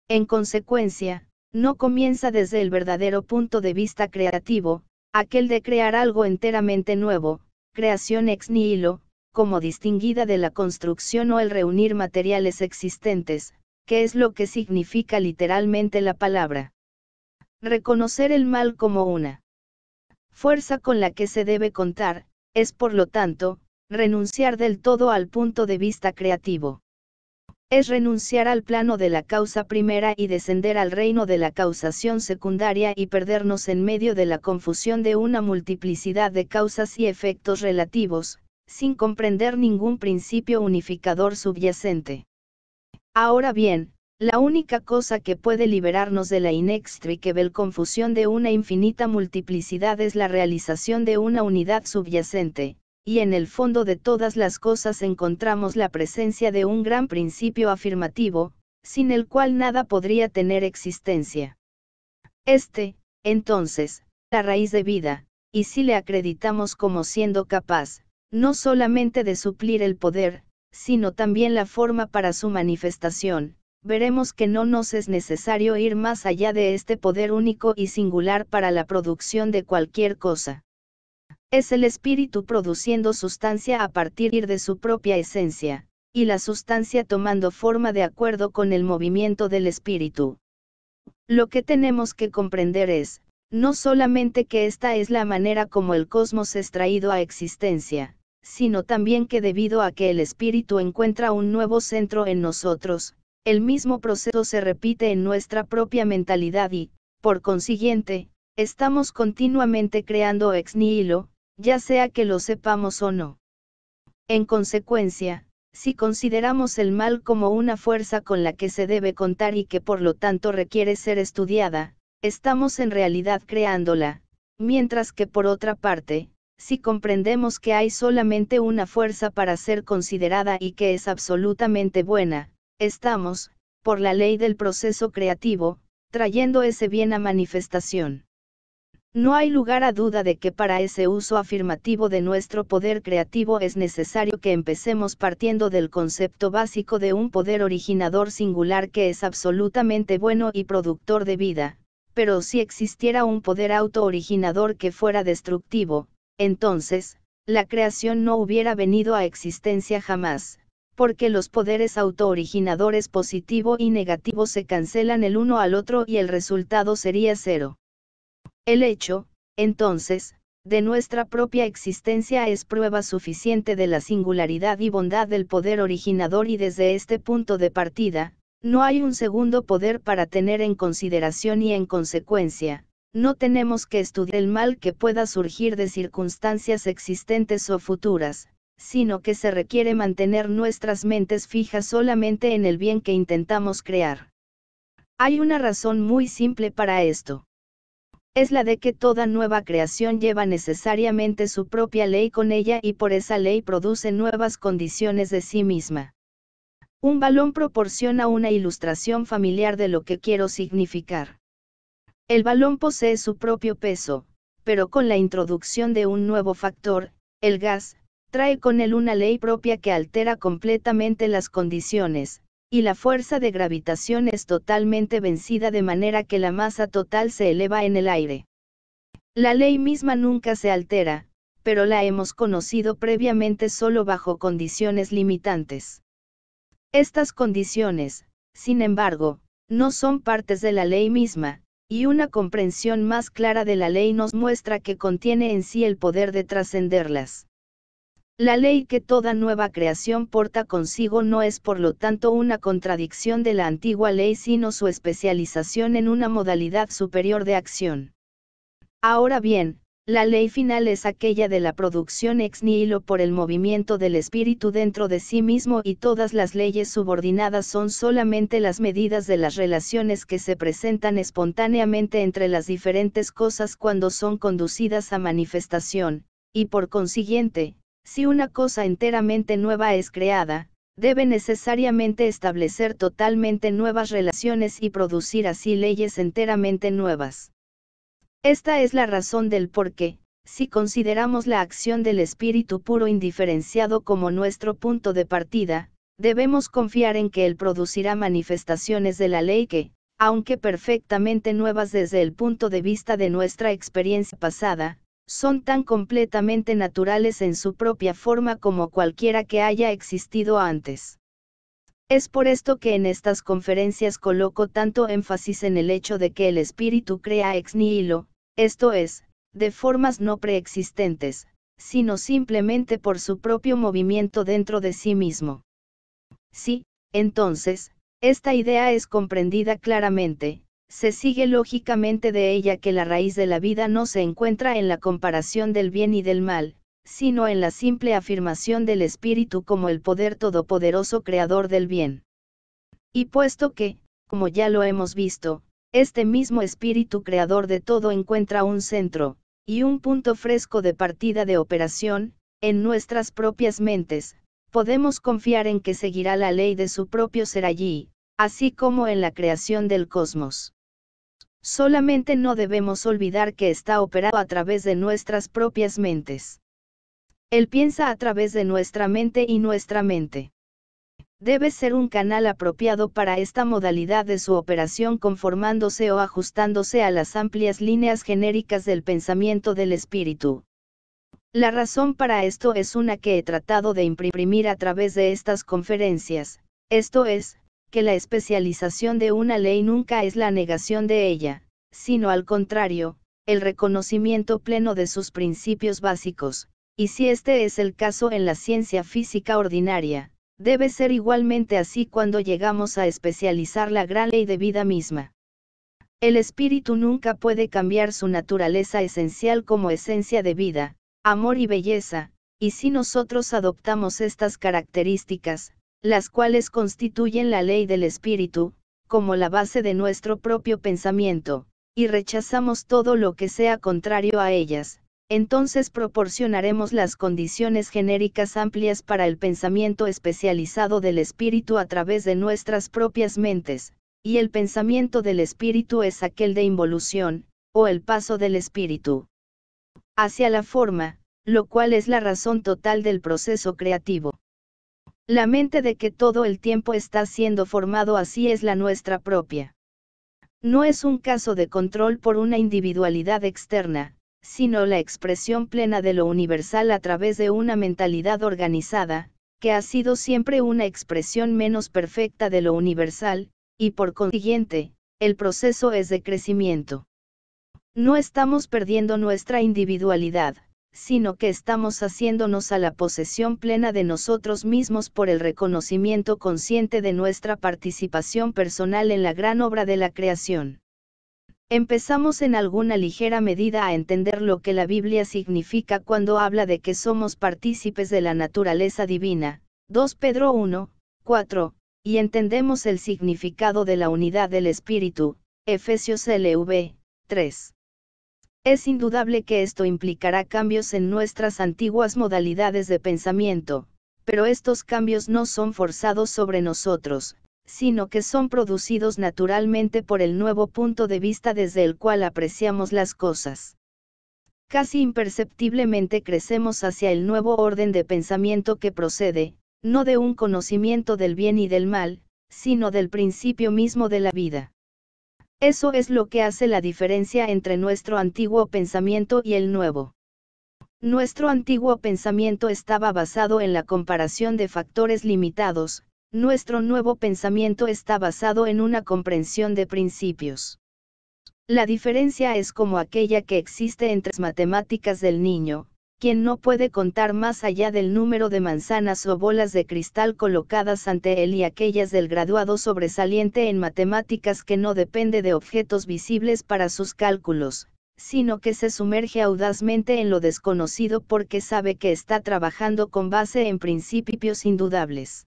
En consecuencia, no comienza desde el verdadero punto de vista creativo, aquel de crear algo enteramente nuevo, creación ex nihilo, como distinguida de la construcción o el reunir materiales existentes, que es lo que significa literalmente la palabra. Reconocer el mal como una fuerza con la que se debe contar, es por lo tanto, renunciar del todo al punto de vista creativo. Es renunciar al plano de la causa primera y descender al reino de la causación secundaria y perdernos en medio de la confusión de una multiplicidad de causas y efectos relativos, sin comprender ningún principio unificador subyacente. Ahora bien, la única cosa que puede liberarnos de la inextricable confusión de una infinita multiplicidad es la realización de una unidad subyacente, y en el fondo de todas las cosas encontramos la presencia de un gran principio afirmativo, sin el cual nada podría tener existencia. Este, entonces, la raíz de vida, y si le acreditamos como siendo capaz, no solamente de suplir el poder, sino también la forma para su manifestación, veremos que no nos es necesario ir más allá de este poder único y singular para la producción de cualquier cosa. Es el espíritu produciendo sustancia a partir de su propia esencia, y la sustancia tomando forma de acuerdo con el movimiento del espíritu. Lo que tenemos que comprender es, no solamente que esta es la manera como el cosmos es traído a existencia, sino también que debido a que el espíritu encuentra un nuevo centro en nosotros, el mismo proceso se repite en nuestra propia mentalidad y, por consiguiente, estamos continuamente creando ex nihilo, ya sea que lo sepamos o no. En consecuencia, si consideramos el mal como una fuerza con la que se debe contar y que por lo tanto requiere ser estudiada, estamos en realidad creándola, mientras que por otra parte, si comprendemos que hay solamente una fuerza para ser considerada y que es absolutamente buena, estamos, por la ley del proceso creativo, trayendo ese bien a manifestación. No hay lugar a duda de que para ese uso afirmativo de nuestro poder creativo es necesario que empecemos partiendo del concepto básico de un poder originador singular que es absolutamente bueno y productor de vida, pero si existiera un poder auto-originador que fuera destructivo, entonces, la creación no hubiera venido a existencia jamás, porque los poderes auto-originadores positivo y negativo se cancelan el uno al otro y el resultado sería cero. El hecho, entonces, de nuestra propia existencia es prueba suficiente de la singularidad y bondad del poder originador y desde este punto de partida, no hay un segundo poder para tener en consideración y en consecuencia, no tenemos que estudiar el mal que pueda surgir de circunstancias existentes o futuras, sino que se requiere mantener nuestras mentes fijas solamente en el bien que intentamos crear. Hay una razón muy simple para esto. Es la de que toda nueva creación lleva necesariamente su propia ley con ella y por esa ley produce nuevas condiciones de sí misma. Un balón proporciona una ilustración familiar de lo que quiero significar. El balón posee su propio peso, pero con la introducción de un nuevo factor, el gas, trae con él una ley propia que altera completamente las condiciones, y la fuerza de gravitación es totalmente vencida de manera que la masa total se eleva en el aire. La ley misma nunca se altera, pero la hemos conocido previamente solo bajo condiciones limitantes. Estas condiciones, sin embargo, no son partes de la ley misma, y una comprensión más clara de la ley nos muestra que contiene en sí el poder de trascenderlas. La ley que toda nueva creación porta consigo no es por lo tanto una contradicción de la antigua ley sino su especialización en una modalidad superior de acción. Ahora bien, la ley final es aquella de la producción ex nihilo por el movimiento del espíritu dentro de sí mismo y todas las leyes subordinadas son solamente las medidas de las relaciones que se presentan espontáneamente entre las diferentes cosas cuando son conducidas a manifestación, y por consiguiente, si una cosa enteramente nueva es creada, debe necesariamente establecer totalmente nuevas relaciones y producir así leyes enteramente nuevas. Esta es la razón del por qué, si consideramos la acción del espíritu puro indiferenciado como nuestro punto de partida, debemos confiar en que él producirá manifestaciones de la ley que, aunque perfectamente nuevas desde el punto de vista de nuestra experiencia pasada, son tan completamente naturales en su propia forma como cualquiera que haya existido antes. Es por esto que en estas conferencias coloco tanto énfasis en el hecho de que el espíritu crea ex nihilo, esto es, de formas no preexistentes, sino simplemente por su propio movimiento dentro de sí mismo. Sí, entonces, esta idea es comprendida claramente, se sigue lógicamente de ella que la raíz de la vida no se encuentra en la comparación del bien y del mal, sino en la simple afirmación del espíritu como el poder todopoderoso creador del bien. Y puesto que, como ya lo hemos visto, este mismo espíritu creador de todo encuentra un centro, y un punto fresco de partida de operación, en nuestras propias mentes, podemos confiar en que seguirá la ley de su propio ser allí, así como en la creación del cosmos. Solamente no debemos olvidar que está operado a través de nuestras propias mentes. Él piensa a través de nuestra mente y nuestra mente. Debe ser un canal apropiado para esta modalidad de su operación conformándose o ajustándose a las amplias líneas genéricas del pensamiento del espíritu. La razón para esto es una que he tratado de imprimir a través de estas conferencias, esto es, que la especialización de una ley nunca es la negación de ella, sino al contrario, el reconocimiento pleno de sus principios básicos, y si este es el caso en la ciencia física ordinaria, debe ser igualmente así cuando llegamos a especializar la gran ley de vida misma. El espíritu nunca puede cambiar su naturaleza esencial como esencia de vida, amor y belleza, y si nosotros adoptamos estas características, las cuales constituyen la ley del espíritu, como la base de nuestro propio pensamiento, y rechazamos todo lo que sea contrario a ellas, entonces proporcionaremos las condiciones genéricas amplias para el pensamiento especializado del espíritu a través de nuestras propias mentes, y el pensamiento del espíritu es aquel de involución, o el paso del espíritu hacia la forma, lo cual es la razón total del proceso creativo. La mente de que todo el tiempo está siendo formado así es la nuestra propia. No es un caso de control por una individualidad externa, sino la expresión plena de lo universal a través de una mentalidad organizada, que ha sido siempre una expresión menos perfecta de lo universal, y por consiguiente, el proceso es de crecimiento. No estamos perdiendo nuestra individualidad, sino que estamos haciéndonos a la posesión plena de nosotros mismos por el reconocimiento consciente de nuestra participación personal en la gran obra de la creación. Empezamos en alguna ligera medida a entender lo que la Biblia significa cuando habla de que somos partícipes de la naturaleza divina, 2 Pedro 1, 4, y entendemos el significado de la unidad del Espíritu, Efesios LV, 3. Es indudable que esto implicará cambios en nuestras antiguas modalidades de pensamiento, pero estos cambios no son forzados sobre nosotros, sino que son producidos naturalmente por el nuevo punto de vista desde el cual apreciamos las cosas. Casi imperceptiblemente crecemos hacia el nuevo orden de pensamiento que procede, no de un conocimiento del bien y del mal, sino del principio mismo de la vida. Eso es lo que hace la diferencia entre nuestro antiguo pensamiento y el nuevo. Nuestro antiguo pensamiento estaba basado en la comparación de factores limitados, nuestro nuevo pensamiento está basado en una comprensión de principios. La diferencia es como aquella que existe entre las matemáticas del niño, quien no puede contar más allá del número de manzanas o bolas de cristal colocadas ante él y aquellas del graduado sobresaliente en matemáticas que no depende de objetos visibles para sus cálculos, sino que se sumerge audazmente en lo desconocido porque sabe que está trabajando con base en principios indudables.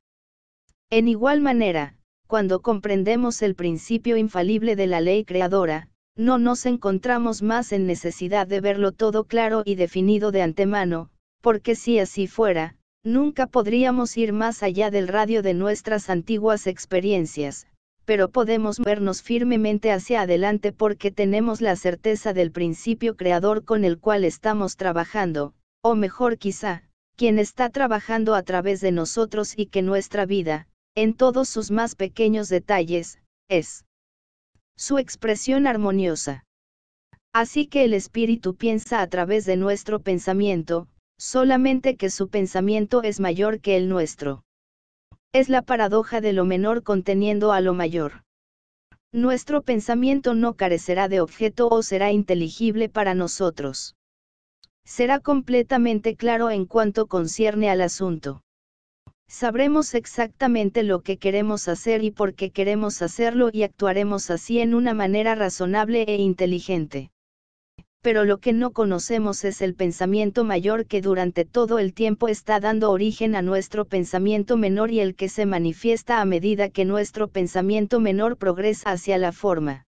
En igual manera, cuando comprendemos el principio infalible de la ley creadora, no nos encontramos más en necesidad de verlo todo claro y definido de antemano, porque si así fuera, nunca podríamos ir más allá del radio de nuestras antiguas experiencias, pero podemos vernos firmemente hacia adelante porque tenemos la certeza del principio creador con el cual estamos trabajando, o mejor quizá, quien está trabajando a través de nosotros y que nuestra vida, en todos sus más pequeños detalles, es su expresión armoniosa. Así que el espíritu piensa a través de nuestro pensamiento, solamente que su pensamiento es mayor que el nuestro. Es la paradoja de lo menor conteniendo a lo mayor. Nuestro pensamiento no carecerá de objeto o será inteligible para nosotros. Será completamente claro en cuanto concierne al asunto. Sabremos exactamente lo que queremos hacer y por qué queremos hacerlo y actuaremos así en una manera razonable e inteligente. Pero lo que no conocemos es el pensamiento mayor que durante todo el tiempo está dando origen a nuestro pensamiento menor y el que se manifiesta a medida que nuestro pensamiento menor progresa hacia la forma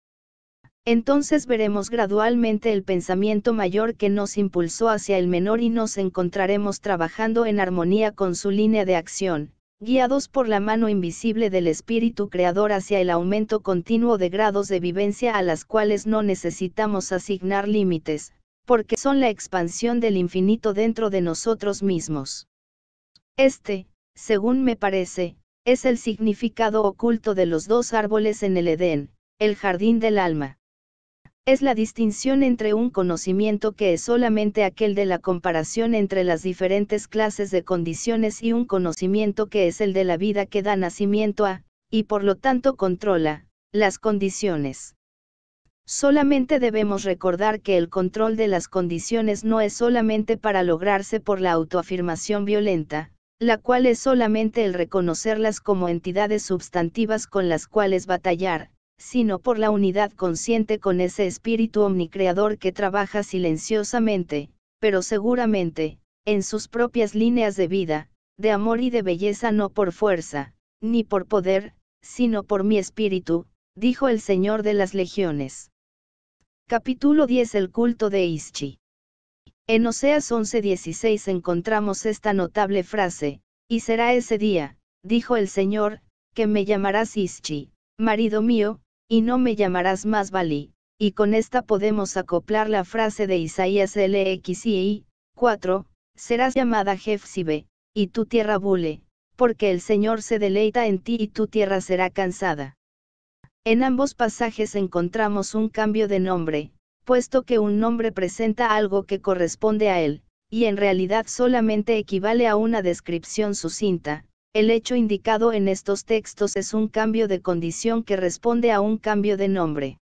entonces veremos gradualmente el pensamiento mayor que nos impulsó hacia el menor y nos encontraremos trabajando en armonía con su línea de acción, guiados por la mano invisible del espíritu creador hacia el aumento continuo de grados de vivencia a las cuales no necesitamos asignar límites, porque son la expansión del infinito dentro de nosotros mismos. Este, según me parece, es el significado oculto de los dos árboles en el Edén, el jardín del alma. Es la distinción entre un conocimiento que es solamente aquel de la comparación entre las diferentes clases de condiciones y un conocimiento que es el de la vida que da nacimiento a, y por lo tanto controla, las condiciones. Solamente debemos recordar que el control de las condiciones no es solamente para lograrse por la autoafirmación violenta, la cual es solamente el reconocerlas como entidades substantivas con las cuales batallar, sino por la unidad consciente con ese espíritu omnicreador que trabaja silenciosamente, pero seguramente, en sus propias líneas de vida, de amor y de belleza no por fuerza, ni por poder, sino por mi espíritu, dijo el Señor de las Legiones. Capítulo 10 El culto de Ischi. En Oseas 11:16 encontramos esta notable frase, y será ese día, dijo el Señor, que me llamarás Ischi, marido mío, y no me llamarás más Bali, y con esta podemos acoplar la frase de Isaías LXI, 4, serás llamada Jefzibe y tu tierra Bule, porque el Señor se deleita en ti y tu tierra será cansada. En ambos pasajes encontramos un cambio de nombre, puesto que un nombre presenta algo que corresponde a él, y en realidad solamente equivale a una descripción sucinta, el hecho indicado en estos textos es un cambio de condición que responde a un cambio de nombre.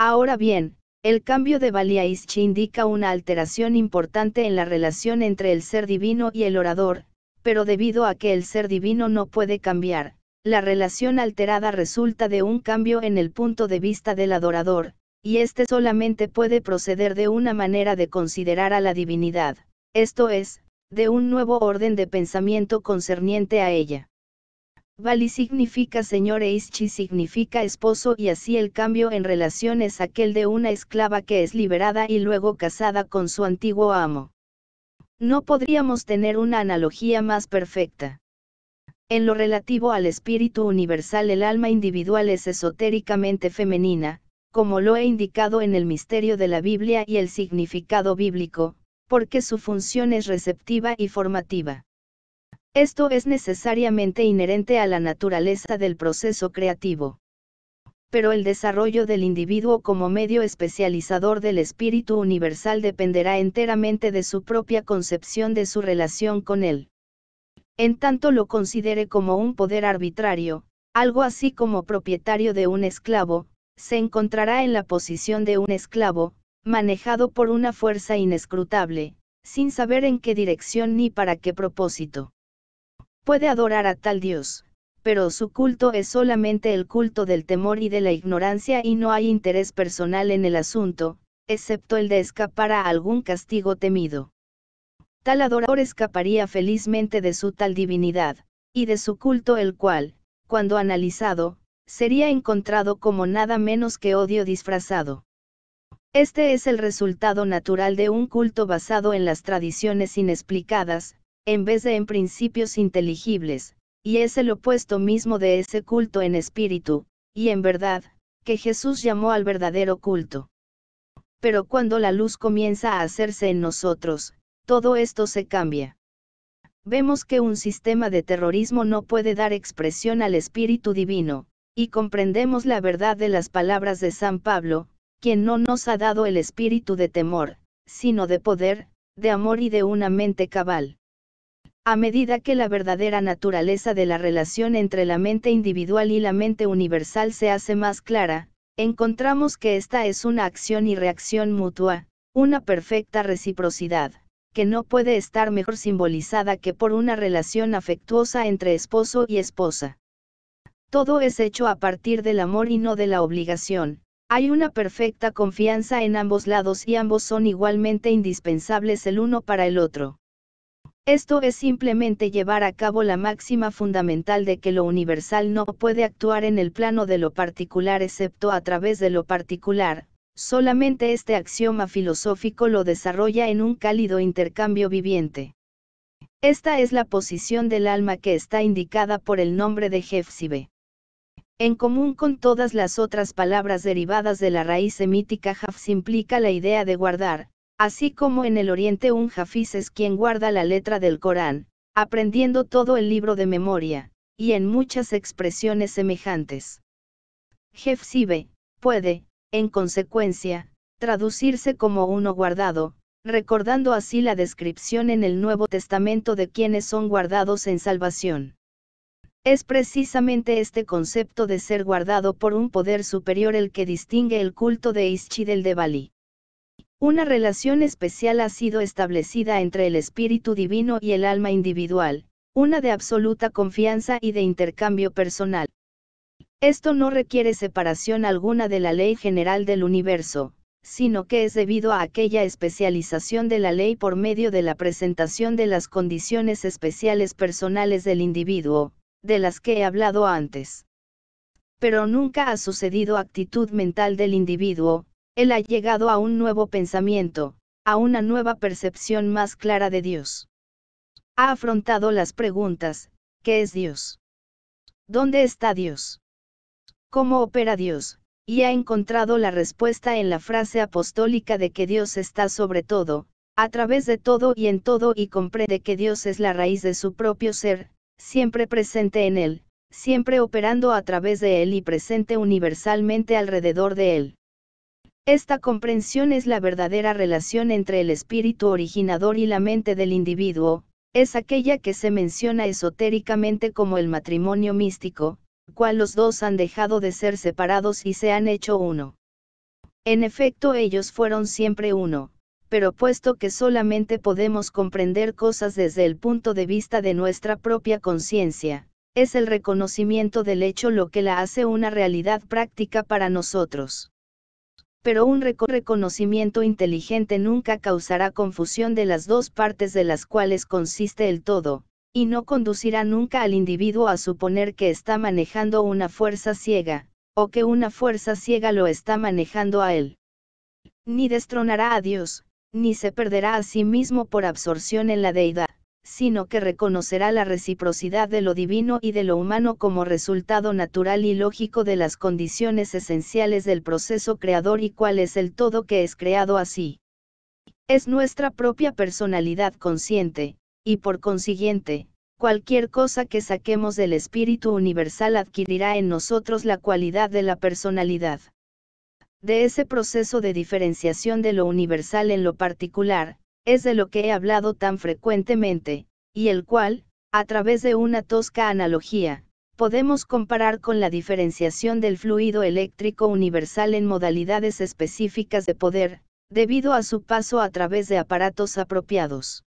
Ahora bien, el cambio de Baliaischi indica una alteración importante en la relación entre el ser divino y el orador, pero debido a que el ser divino no puede cambiar, la relación alterada resulta de un cambio en el punto de vista del adorador, y este solamente puede proceder de una manera de considerar a la divinidad, esto es, de un nuevo orden de pensamiento concerniente a ella. Bali significa señor e Ischi significa esposo y así el cambio en relación es aquel de una esclava que es liberada y luego casada con su antiguo amo. No podríamos tener una analogía más perfecta. En lo relativo al espíritu universal el alma individual es esotéricamente femenina, como lo he indicado en el misterio de la Biblia y el significado bíblico, porque su función es receptiva y formativa. Esto es necesariamente inherente a la naturaleza del proceso creativo. Pero el desarrollo del individuo como medio especializador del espíritu universal dependerá enteramente de su propia concepción de su relación con él. En tanto lo considere como un poder arbitrario, algo así como propietario de un esclavo, se encontrará en la posición de un esclavo, manejado por una fuerza inescrutable, sin saber en qué dirección ni para qué propósito. Puede adorar a tal Dios, pero su culto es solamente el culto del temor y de la ignorancia y no hay interés personal en el asunto, excepto el de escapar a algún castigo temido. Tal adorador escaparía felizmente de su tal divinidad, y de su culto el cual, cuando analizado, sería encontrado como nada menos que odio disfrazado. Este es el resultado natural de un culto basado en las tradiciones inexplicadas, en vez de en principios inteligibles, y es el opuesto mismo de ese culto en espíritu, y en verdad, que Jesús llamó al verdadero culto. Pero cuando la luz comienza a hacerse en nosotros, todo esto se cambia. Vemos que un sistema de terrorismo no puede dar expresión al Espíritu Divino, y comprendemos la verdad de las palabras de San Pablo, quien no nos ha dado el espíritu de temor, sino de poder, de amor y de una mente cabal. A medida que la verdadera naturaleza de la relación entre la mente individual y la mente universal se hace más clara, encontramos que esta es una acción y reacción mutua, una perfecta reciprocidad, que no puede estar mejor simbolizada que por una relación afectuosa entre esposo y esposa. Todo es hecho a partir del amor y no de la obligación, hay una perfecta confianza en ambos lados y ambos son igualmente indispensables el uno para el otro. Esto es simplemente llevar a cabo la máxima fundamental de que lo universal no puede actuar en el plano de lo particular excepto a través de lo particular, solamente este axioma filosófico lo desarrolla en un cálido intercambio viviente. Esta es la posición del alma que está indicada por el nombre de Jefzibe. En común con todas las otras palabras derivadas de la raíz semítica hafs implica la idea de guardar, así como en el Oriente un hafiz es quien guarda la letra del Corán, aprendiendo todo el libro de memoria, y en muchas expresiones semejantes. Jefzibe, puede, en consecuencia, traducirse como uno guardado, recordando así la descripción en el Nuevo Testamento de quienes son guardados en salvación. Es precisamente este concepto de ser guardado por un poder superior el que distingue el culto de Ischi del de Bali. Una relación especial ha sido establecida entre el espíritu divino y el alma individual, una de absoluta confianza y de intercambio personal. Esto no requiere separación alguna de la ley general del universo, sino que es debido a aquella especialización de la ley por medio de la presentación de las condiciones especiales personales del individuo, de las que he hablado antes. Pero nunca ha sucedido actitud mental del individuo, él ha llegado a un nuevo pensamiento, a una nueva percepción más clara de Dios. Ha afrontado las preguntas, ¿qué es Dios? ¿Dónde está Dios? ¿Cómo opera Dios? Y ha encontrado la respuesta en la frase apostólica de que Dios está sobre todo, a través de todo y en todo y comprende que Dios es la raíz de su propio ser, siempre presente en él, siempre operando a través de él y presente universalmente alrededor de él. Esta comprensión es la verdadera relación entre el espíritu originador y la mente del individuo, es aquella que se menciona esotéricamente como el matrimonio místico, cual los dos han dejado de ser separados y se han hecho uno. En efecto ellos fueron siempre uno, pero puesto que solamente podemos comprender cosas desde el punto de vista de nuestra propia conciencia, es el reconocimiento del hecho lo que la hace una realidad práctica para nosotros. Pero un reconocimiento inteligente nunca causará confusión de las dos partes de las cuales consiste el todo, y no conducirá nunca al individuo a suponer que está manejando una fuerza ciega, o que una fuerza ciega lo está manejando a él. Ni destronará a Dios, ni se perderá a sí mismo por absorción en la deidad, sino que reconocerá la reciprocidad de lo divino y de lo humano como resultado natural y lógico de las condiciones esenciales del proceso creador y cuál es el todo que es creado así. Es nuestra propia personalidad consciente, y por consiguiente, cualquier cosa que saquemos del espíritu universal adquirirá en nosotros la cualidad de la personalidad de ese proceso de diferenciación de lo universal en lo particular, es de lo que he hablado tan frecuentemente, y el cual, a través de una tosca analogía, podemos comparar con la diferenciación del fluido eléctrico universal en modalidades específicas de poder, debido a su paso a través de aparatos apropiados.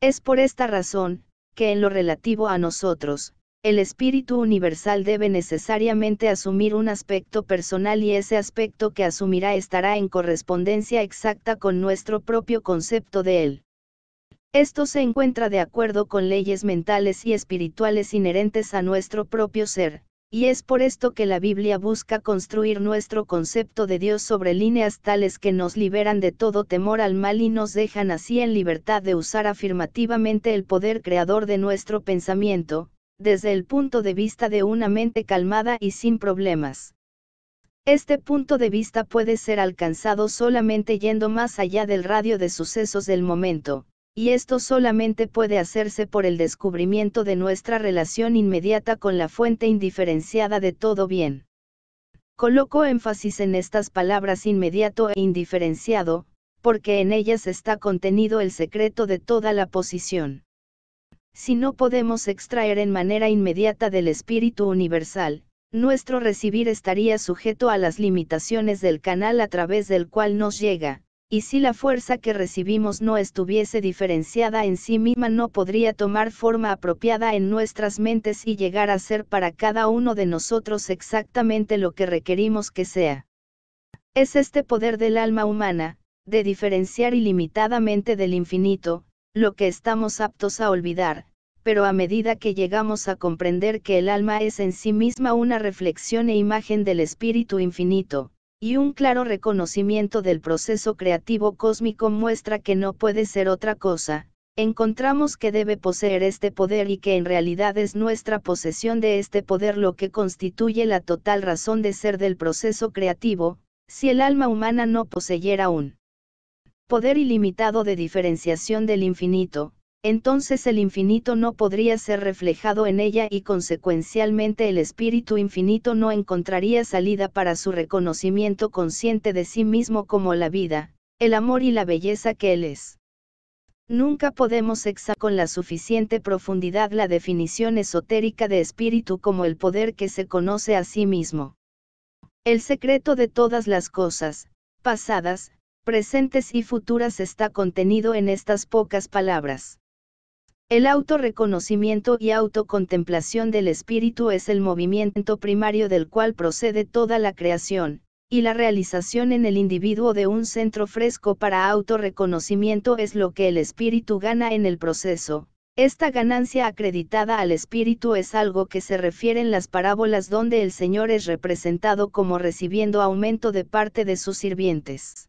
Es por esta razón, que en lo relativo a nosotros, el espíritu universal debe necesariamente asumir un aspecto personal y ese aspecto que asumirá estará en correspondencia exacta con nuestro propio concepto de él. Esto se encuentra de acuerdo con leyes mentales y espirituales inherentes a nuestro propio ser, y es por esto que la Biblia busca construir nuestro concepto de Dios sobre líneas tales que nos liberan de todo temor al mal y nos dejan así en libertad de usar afirmativamente el poder creador de nuestro pensamiento, desde el punto de vista de una mente calmada y sin problemas. Este punto de vista puede ser alcanzado solamente yendo más allá del radio de sucesos del momento, y esto solamente puede hacerse por el descubrimiento de nuestra relación inmediata con la fuente indiferenciada de todo bien. Coloco énfasis en estas palabras inmediato e indiferenciado, porque en ellas está contenido el secreto de toda la posición si no podemos extraer en manera inmediata del espíritu universal, nuestro recibir estaría sujeto a las limitaciones del canal a través del cual nos llega, y si la fuerza que recibimos no estuviese diferenciada en sí misma no podría tomar forma apropiada en nuestras mentes y llegar a ser para cada uno de nosotros exactamente lo que requerimos que sea. Es este poder del alma humana, de diferenciar ilimitadamente del infinito, lo que estamos aptos a olvidar, pero a medida que llegamos a comprender que el alma es en sí misma una reflexión e imagen del espíritu infinito, y un claro reconocimiento del proceso creativo cósmico muestra que no puede ser otra cosa, encontramos que debe poseer este poder y que en realidad es nuestra posesión de este poder lo que constituye la total razón de ser del proceso creativo, si el alma humana no poseyera un poder ilimitado de diferenciación del infinito, entonces el infinito no podría ser reflejado en ella y consecuencialmente el espíritu infinito no encontraría salida para su reconocimiento consciente de sí mismo como la vida, el amor y la belleza que él es. Nunca podemos examinar con la suficiente profundidad la definición esotérica de espíritu como el poder que se conoce a sí mismo. El secreto de todas las cosas, pasadas, presentes y futuras está contenido en estas pocas palabras. El autorreconocimiento y autocontemplación del espíritu es el movimiento primario del cual procede toda la creación, y la realización en el individuo de un centro fresco para autorreconocimiento es lo que el espíritu gana en el proceso. Esta ganancia acreditada al espíritu es algo que se refiere en las parábolas donde el Señor es representado como recibiendo aumento de parte de sus sirvientes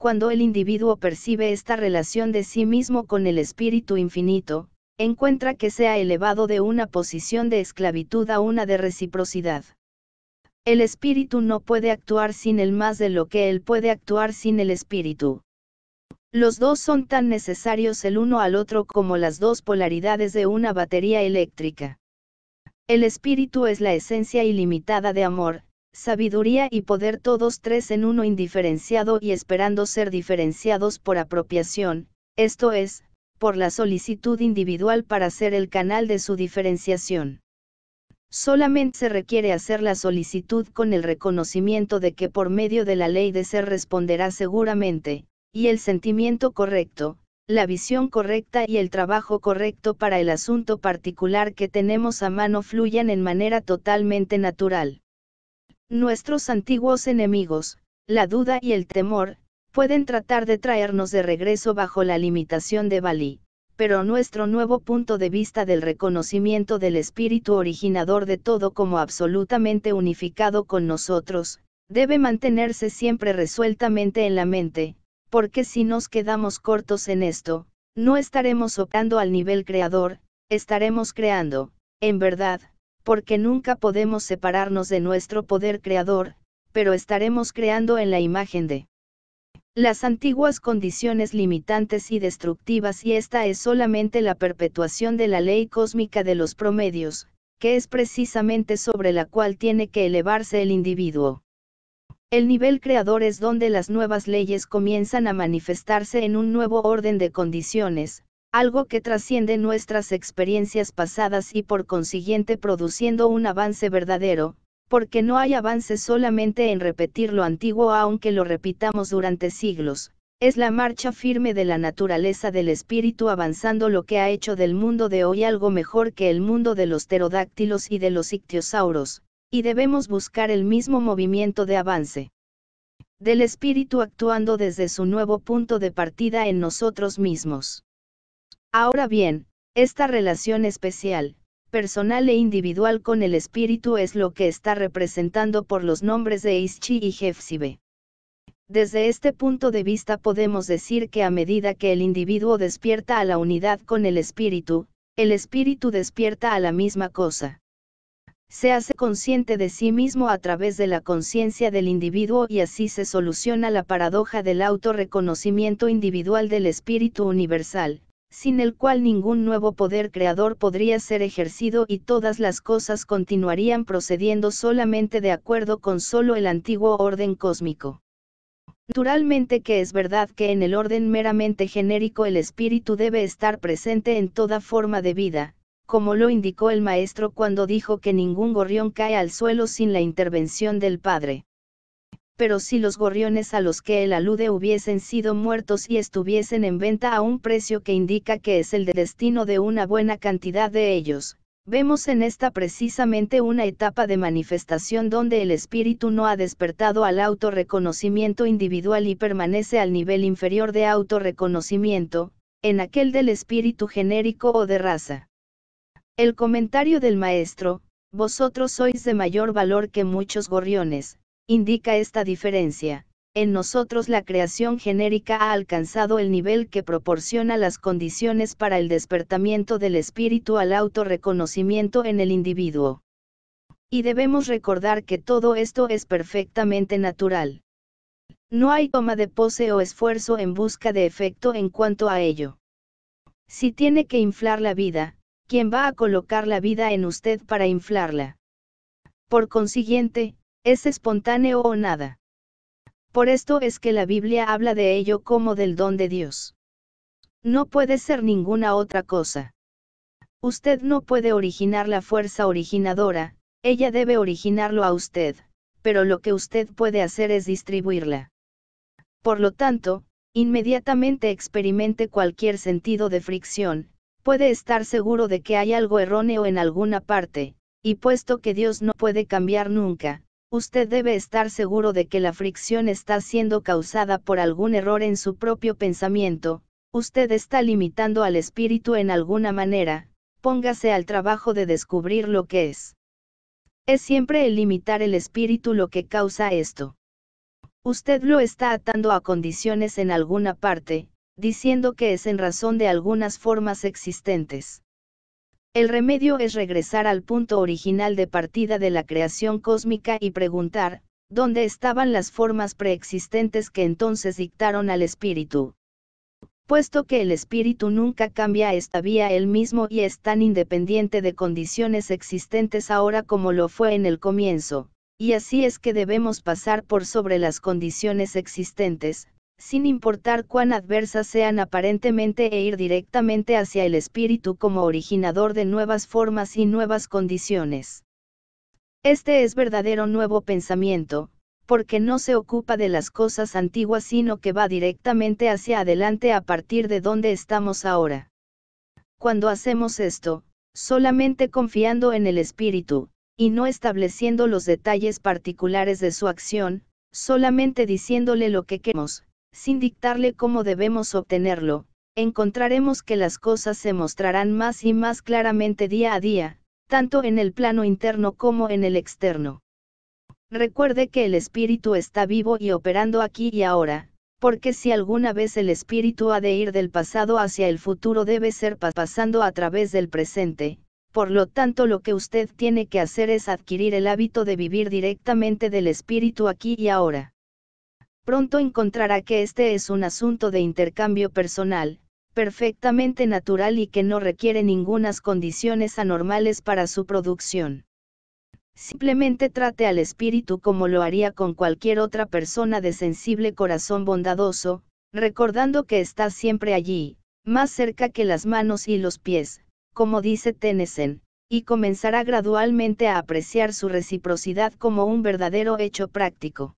cuando el individuo percibe esta relación de sí mismo con el espíritu infinito, encuentra que se ha elevado de una posición de esclavitud a una de reciprocidad. El espíritu no puede actuar sin el más de lo que él puede actuar sin el espíritu. Los dos son tan necesarios el uno al otro como las dos polaridades de una batería eléctrica. El espíritu es la esencia ilimitada de amor, sabiduría y poder todos tres en uno indiferenciado y esperando ser diferenciados por apropiación, esto es, por la solicitud individual para ser el canal de su diferenciación. Solamente se requiere hacer la solicitud con el reconocimiento de que por medio de la ley de ser responderá seguramente, y el sentimiento correcto, la visión correcta y el trabajo correcto para el asunto particular que tenemos a mano fluyan en manera totalmente natural. Nuestros antiguos enemigos, la duda y el temor, pueden tratar de traernos de regreso bajo la limitación de Bali, pero nuestro nuevo punto de vista del reconocimiento del espíritu originador de todo como absolutamente unificado con nosotros, debe mantenerse siempre resueltamente en la mente, porque si nos quedamos cortos en esto, no estaremos optando al nivel creador, estaremos creando, en verdad, porque nunca podemos separarnos de nuestro poder creador, pero estaremos creando en la imagen de las antiguas condiciones limitantes y destructivas y esta es solamente la perpetuación de la ley cósmica de los promedios, que es precisamente sobre la cual tiene que elevarse el individuo. El nivel creador es donde las nuevas leyes comienzan a manifestarse en un nuevo orden de condiciones, algo que trasciende nuestras experiencias pasadas y por consiguiente produciendo un avance verdadero, porque no hay avance solamente en repetir lo antiguo aunque lo repitamos durante siglos, es la marcha firme de la naturaleza del espíritu avanzando lo que ha hecho del mundo de hoy algo mejor que el mundo de los pterodáctilos y de los ictiosauros, y debemos buscar el mismo movimiento de avance del espíritu actuando desde su nuevo punto de partida en nosotros mismos. Ahora bien, esta relación especial, personal e individual con el espíritu es lo que está representando por los nombres de Ischi y Jefsibe. Desde este punto de vista podemos decir que a medida que el individuo despierta a la unidad con el espíritu, el espíritu despierta a la misma cosa. Se hace consciente de sí mismo a través de la conciencia del individuo y así se soluciona la paradoja del autorreconocimiento individual del espíritu universal, sin el cual ningún nuevo poder creador podría ser ejercido y todas las cosas continuarían procediendo solamente de acuerdo con solo el antiguo orden cósmico. Naturalmente que es verdad que en el orden meramente genérico el espíritu debe estar presente en toda forma de vida, como lo indicó el maestro cuando dijo que ningún gorrión cae al suelo sin la intervención del Padre pero si los gorriones a los que él alude hubiesen sido muertos y estuviesen en venta a un precio que indica que es el de destino de una buena cantidad de ellos, vemos en esta precisamente una etapa de manifestación donde el espíritu no ha despertado al autorreconocimiento individual y permanece al nivel inferior de autorreconocimiento, en aquel del espíritu genérico o de raza. El comentario del maestro, vosotros sois de mayor valor que muchos gorriones, indica esta diferencia. En nosotros la creación genérica ha alcanzado el nivel que proporciona las condiciones para el despertamiento del espíritu al autorreconocimiento en el individuo. Y debemos recordar que todo esto es perfectamente natural. No hay toma de pose o esfuerzo en busca de efecto en cuanto a ello. Si tiene que inflar la vida, ¿quién va a colocar la vida en usted para inflarla? Por consiguiente, es espontáneo o nada. Por esto es que la Biblia habla de ello como del don de Dios. No puede ser ninguna otra cosa. Usted no puede originar la fuerza originadora, ella debe originarlo a usted, pero lo que usted puede hacer es distribuirla. Por lo tanto, inmediatamente experimente cualquier sentido de fricción, puede estar seguro de que hay algo erróneo en alguna parte, y puesto que Dios no puede cambiar nunca, usted debe estar seguro de que la fricción está siendo causada por algún error en su propio pensamiento, usted está limitando al espíritu en alguna manera, póngase al trabajo de descubrir lo que es. Es siempre el limitar el espíritu lo que causa esto. Usted lo está atando a condiciones en alguna parte, diciendo que es en razón de algunas formas existentes. El remedio es regresar al punto original de partida de la creación cósmica y preguntar, ¿dónde estaban las formas preexistentes que entonces dictaron al espíritu? Puesto que el espíritu nunca cambia, esta vía él mismo y es tan independiente de condiciones existentes ahora como lo fue en el comienzo, y así es que debemos pasar por sobre las condiciones existentes, sin importar cuán adversas sean aparentemente e ir directamente hacia el espíritu como originador de nuevas formas y nuevas condiciones. Este es verdadero nuevo pensamiento, porque no se ocupa de las cosas antiguas sino que va directamente hacia adelante a partir de donde estamos ahora. Cuando hacemos esto, solamente confiando en el espíritu, y no estableciendo los detalles particulares de su acción, solamente diciéndole lo que queremos, sin dictarle cómo debemos obtenerlo, encontraremos que las cosas se mostrarán más y más claramente día a día, tanto en el plano interno como en el externo. Recuerde que el espíritu está vivo y operando aquí y ahora, porque si alguna vez el espíritu ha de ir del pasado hacia el futuro debe ser pasando a través del presente, por lo tanto lo que usted tiene que hacer es adquirir el hábito de vivir directamente del espíritu aquí y ahora pronto encontrará que este es un asunto de intercambio personal, perfectamente natural y que no requiere ningunas condiciones anormales para su producción. Simplemente trate al espíritu como lo haría con cualquier otra persona de sensible corazón bondadoso, recordando que está siempre allí, más cerca que las manos y los pies, como dice Tennyson, y comenzará gradualmente a apreciar su reciprocidad como un verdadero hecho práctico.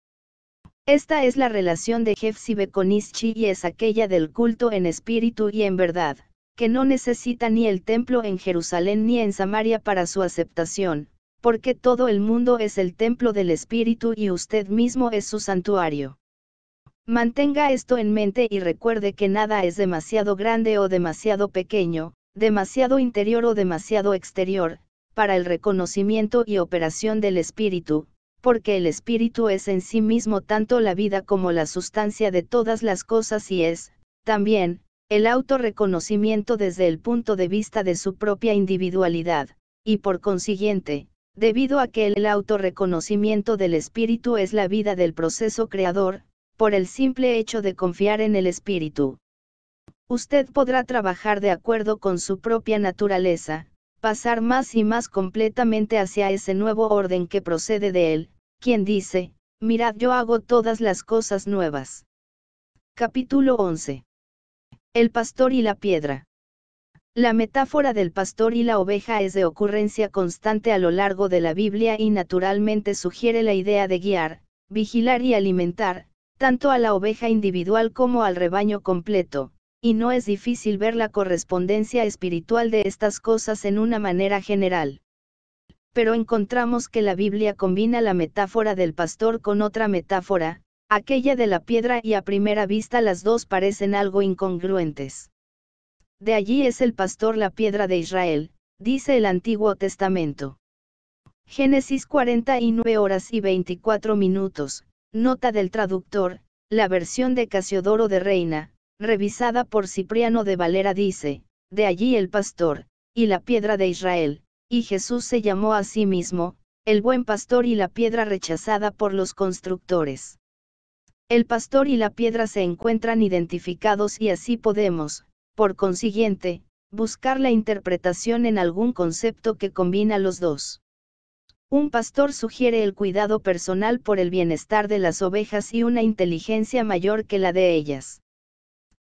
Esta es la relación de Jefzibe con Ischi y es aquella del culto en espíritu y en verdad, que no necesita ni el templo en Jerusalén ni en Samaria para su aceptación, porque todo el mundo es el templo del espíritu y usted mismo es su santuario. Mantenga esto en mente y recuerde que nada es demasiado grande o demasiado pequeño, demasiado interior o demasiado exterior, para el reconocimiento y operación del espíritu, porque el espíritu es en sí mismo tanto la vida como la sustancia de todas las cosas y es, también, el autorreconocimiento desde el punto de vista de su propia individualidad, y por consiguiente, debido a que el autorreconocimiento del espíritu es la vida del proceso creador, por el simple hecho de confiar en el espíritu. Usted podrá trabajar de acuerdo con su propia naturaleza, pasar más y más completamente hacia ese nuevo orden que procede de él, quien dice, mirad yo hago todas las cosas nuevas. Capítulo 11. El pastor y la piedra. La metáfora del pastor y la oveja es de ocurrencia constante a lo largo de la Biblia y naturalmente sugiere la idea de guiar, vigilar y alimentar, tanto a la oveja individual como al rebaño completo, y no es difícil ver la correspondencia espiritual de estas cosas en una manera general. Pero encontramos que la Biblia combina la metáfora del pastor con otra metáfora, aquella de la piedra y a primera vista las dos parecen algo incongruentes. De allí es el pastor la piedra de Israel, dice el Antiguo Testamento. Génesis 49 horas y 24 minutos, nota del traductor, la versión de Casiodoro de Reina, revisada por Cipriano de Valera dice, de allí el pastor, y la piedra de Israel, y Jesús se llamó a sí mismo, el buen pastor y la piedra rechazada por los constructores. El pastor y la piedra se encuentran identificados y así podemos, por consiguiente, buscar la interpretación en algún concepto que combina los dos. Un pastor sugiere el cuidado personal por el bienestar de las ovejas y una inteligencia mayor que la de ellas.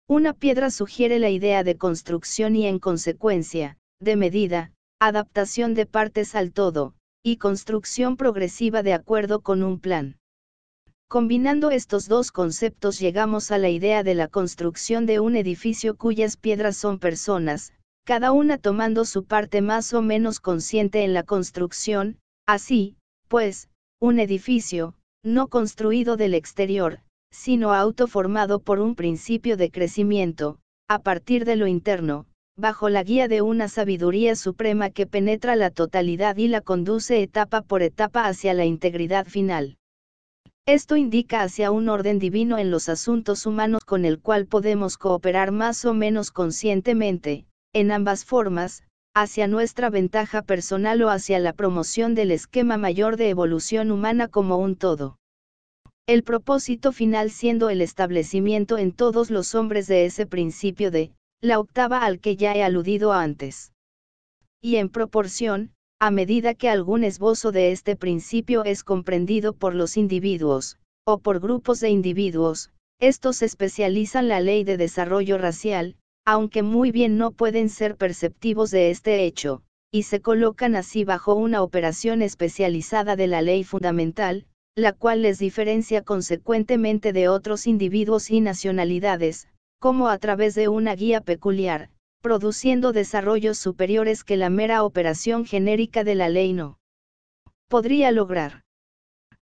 Una piedra sugiere la idea de construcción y en consecuencia, de medida, adaptación de partes al todo, y construcción progresiva de acuerdo con un plan. Combinando estos dos conceptos llegamos a la idea de la construcción de un edificio cuyas piedras son personas, cada una tomando su parte más o menos consciente en la construcción, así, pues, un edificio, no construido del exterior, sino autoformado por un principio de crecimiento, a partir de lo interno, bajo la guía de una sabiduría suprema que penetra la totalidad y la conduce etapa por etapa hacia la integridad final. Esto indica hacia un orden divino en los asuntos humanos con el cual podemos cooperar más o menos conscientemente, en ambas formas, hacia nuestra ventaja personal o hacia la promoción del esquema mayor de evolución humana como un todo el propósito final siendo el establecimiento en todos los hombres de ese principio de, la octava al que ya he aludido antes. Y en proporción, a medida que algún esbozo de este principio es comprendido por los individuos, o por grupos de individuos, estos especializan la ley de desarrollo racial, aunque muy bien no pueden ser perceptivos de este hecho, y se colocan así bajo una operación especializada de la ley fundamental, la cual les diferencia consecuentemente de otros individuos y nacionalidades, como a través de una guía peculiar, produciendo desarrollos superiores que la mera operación genérica de la ley no podría lograr.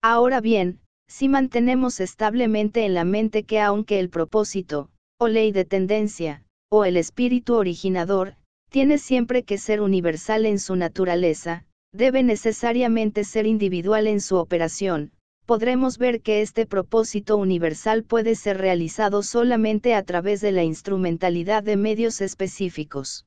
Ahora bien, si mantenemos establemente en la mente que aunque el propósito, o ley de tendencia, o el espíritu originador, tiene siempre que ser universal en su naturaleza, debe necesariamente ser individual en su operación, podremos ver que este propósito universal puede ser realizado solamente a través de la instrumentalidad de medios específicos.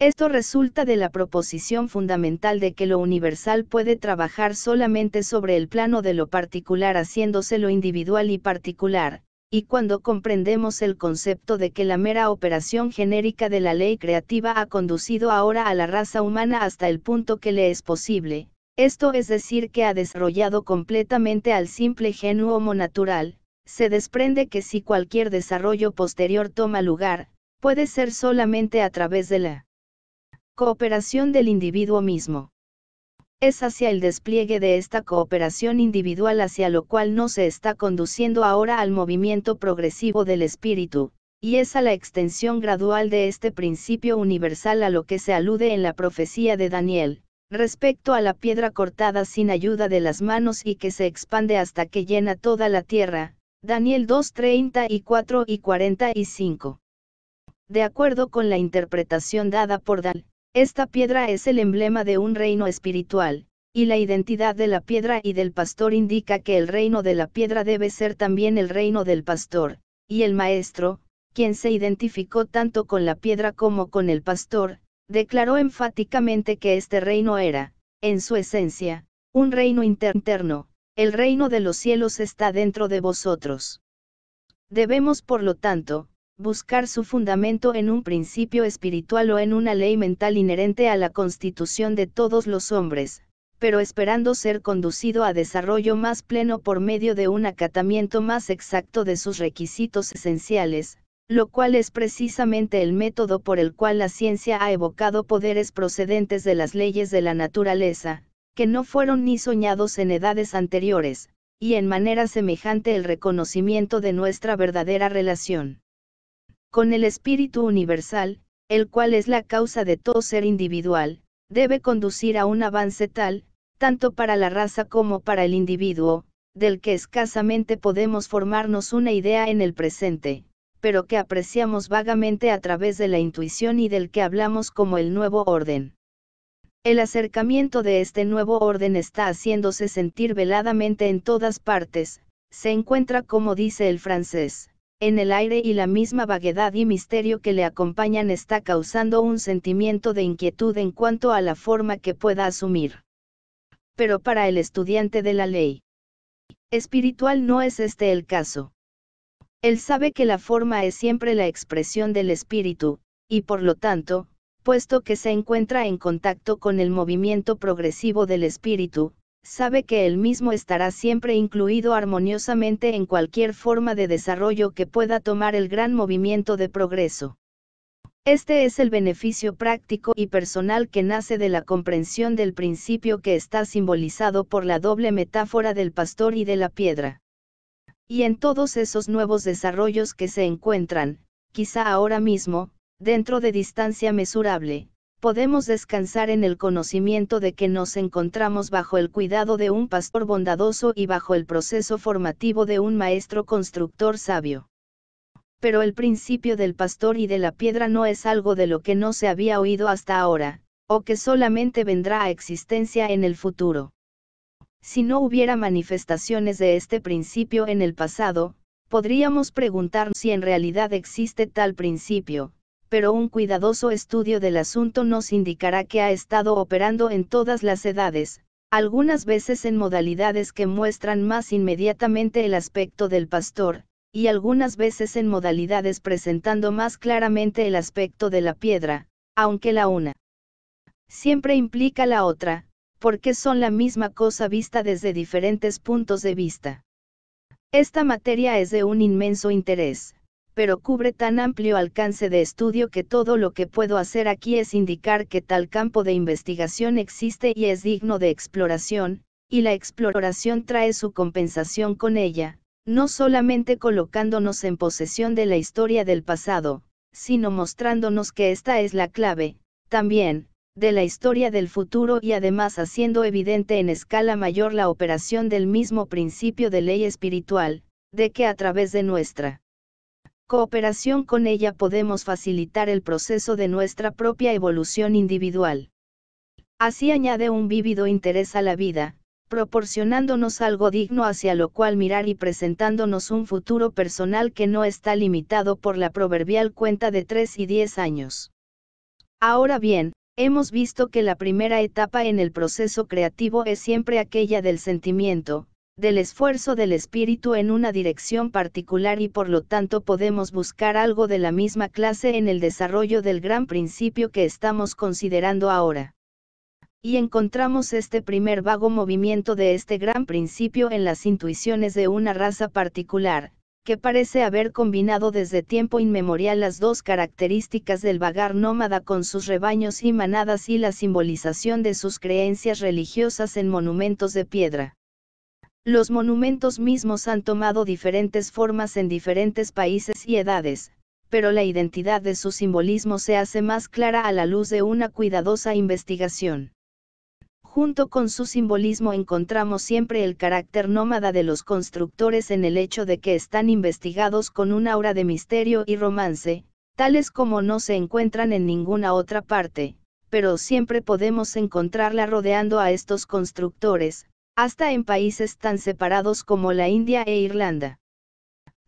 Esto resulta de la proposición fundamental de que lo universal puede trabajar solamente sobre el plano de lo particular haciéndose lo individual y particular, y cuando comprendemos el concepto de que la mera operación genérica de la ley creativa ha conducido ahora a la raza humana hasta el punto que le es posible, esto es decir que ha desarrollado completamente al simple genuomo homo natural, se desprende que si cualquier desarrollo posterior toma lugar, puede ser solamente a través de la cooperación del individuo mismo. Es hacia el despliegue de esta cooperación individual hacia lo cual no se está conduciendo ahora al movimiento progresivo del espíritu, y es a la extensión gradual de este principio universal a lo que se alude en la profecía de Daniel, respecto a la piedra cortada sin ayuda de las manos y que se expande hasta que llena toda la tierra, Daniel 2:34 y 45. De acuerdo con la interpretación dada por Dal, esta piedra es el emblema de un reino espiritual, y la identidad de la piedra y del pastor indica que el reino de la piedra debe ser también el reino del pastor, y el maestro, quien se identificó tanto con la piedra como con el pastor, declaró enfáticamente que este reino era, en su esencia, un reino interno, el reino de los cielos está dentro de vosotros. Debemos por lo tanto, buscar su fundamento en un principio espiritual o en una ley mental inherente a la constitución de todos los hombres, pero esperando ser conducido a desarrollo más pleno por medio de un acatamiento más exacto de sus requisitos esenciales, lo cual es precisamente el método por el cual la ciencia ha evocado poderes procedentes de las leyes de la naturaleza, que no fueron ni soñados en edades anteriores, y en manera semejante el reconocimiento de nuestra verdadera relación con el espíritu universal, el cual es la causa de todo ser individual, debe conducir a un avance tal, tanto para la raza como para el individuo, del que escasamente podemos formarnos una idea en el presente pero que apreciamos vagamente a través de la intuición y del que hablamos como el nuevo orden. El acercamiento de este nuevo orden está haciéndose sentir veladamente en todas partes, se encuentra como dice el francés, en el aire y la misma vaguedad y misterio que le acompañan está causando un sentimiento de inquietud en cuanto a la forma que pueda asumir. Pero para el estudiante de la ley espiritual no es este el caso. Él sabe que la forma es siempre la expresión del espíritu, y por lo tanto, puesto que se encuentra en contacto con el movimiento progresivo del espíritu, sabe que él mismo estará siempre incluido armoniosamente en cualquier forma de desarrollo que pueda tomar el gran movimiento de progreso. Este es el beneficio práctico y personal que nace de la comprensión del principio que está simbolizado por la doble metáfora del pastor y de la piedra. Y en todos esos nuevos desarrollos que se encuentran, quizá ahora mismo, dentro de distancia mesurable, podemos descansar en el conocimiento de que nos encontramos bajo el cuidado de un pastor bondadoso y bajo el proceso formativo de un maestro constructor sabio. Pero el principio del pastor y de la piedra no es algo de lo que no se había oído hasta ahora, o que solamente vendrá a existencia en el futuro. Si no hubiera manifestaciones de este principio en el pasado, podríamos preguntar si en realidad existe tal principio, pero un cuidadoso estudio del asunto nos indicará que ha estado operando en todas las edades, algunas veces en modalidades que muestran más inmediatamente el aspecto del pastor, y algunas veces en modalidades presentando más claramente el aspecto de la piedra, aunque la una siempre implica la otra, porque son la misma cosa vista desde diferentes puntos de vista. Esta materia es de un inmenso interés, pero cubre tan amplio alcance de estudio que todo lo que puedo hacer aquí es indicar que tal campo de investigación existe y es digno de exploración, y la exploración trae su compensación con ella, no solamente colocándonos en posesión de la historia del pasado, sino mostrándonos que esta es la clave, también, de la historia del futuro y además haciendo evidente en escala mayor la operación del mismo principio de ley espiritual, de que a través de nuestra cooperación con ella podemos facilitar el proceso de nuestra propia evolución individual. Así añade un vívido interés a la vida, proporcionándonos algo digno hacia lo cual mirar y presentándonos un futuro personal que no está limitado por la proverbial cuenta de tres y 10 años. Ahora bien, Hemos visto que la primera etapa en el proceso creativo es siempre aquella del sentimiento, del esfuerzo del espíritu en una dirección particular y por lo tanto podemos buscar algo de la misma clase en el desarrollo del gran principio que estamos considerando ahora. Y encontramos este primer vago movimiento de este gran principio en las intuiciones de una raza particular, que parece haber combinado desde tiempo inmemorial las dos características del vagar nómada con sus rebaños y manadas y la simbolización de sus creencias religiosas en monumentos de piedra. Los monumentos mismos han tomado diferentes formas en diferentes países y edades, pero la identidad de su simbolismo se hace más clara a la luz de una cuidadosa investigación. Junto con su simbolismo encontramos siempre el carácter nómada de los constructores en el hecho de que están investigados con un aura de misterio y romance, tales como no se encuentran en ninguna otra parte, pero siempre podemos encontrarla rodeando a estos constructores, hasta en países tan separados como la India e Irlanda.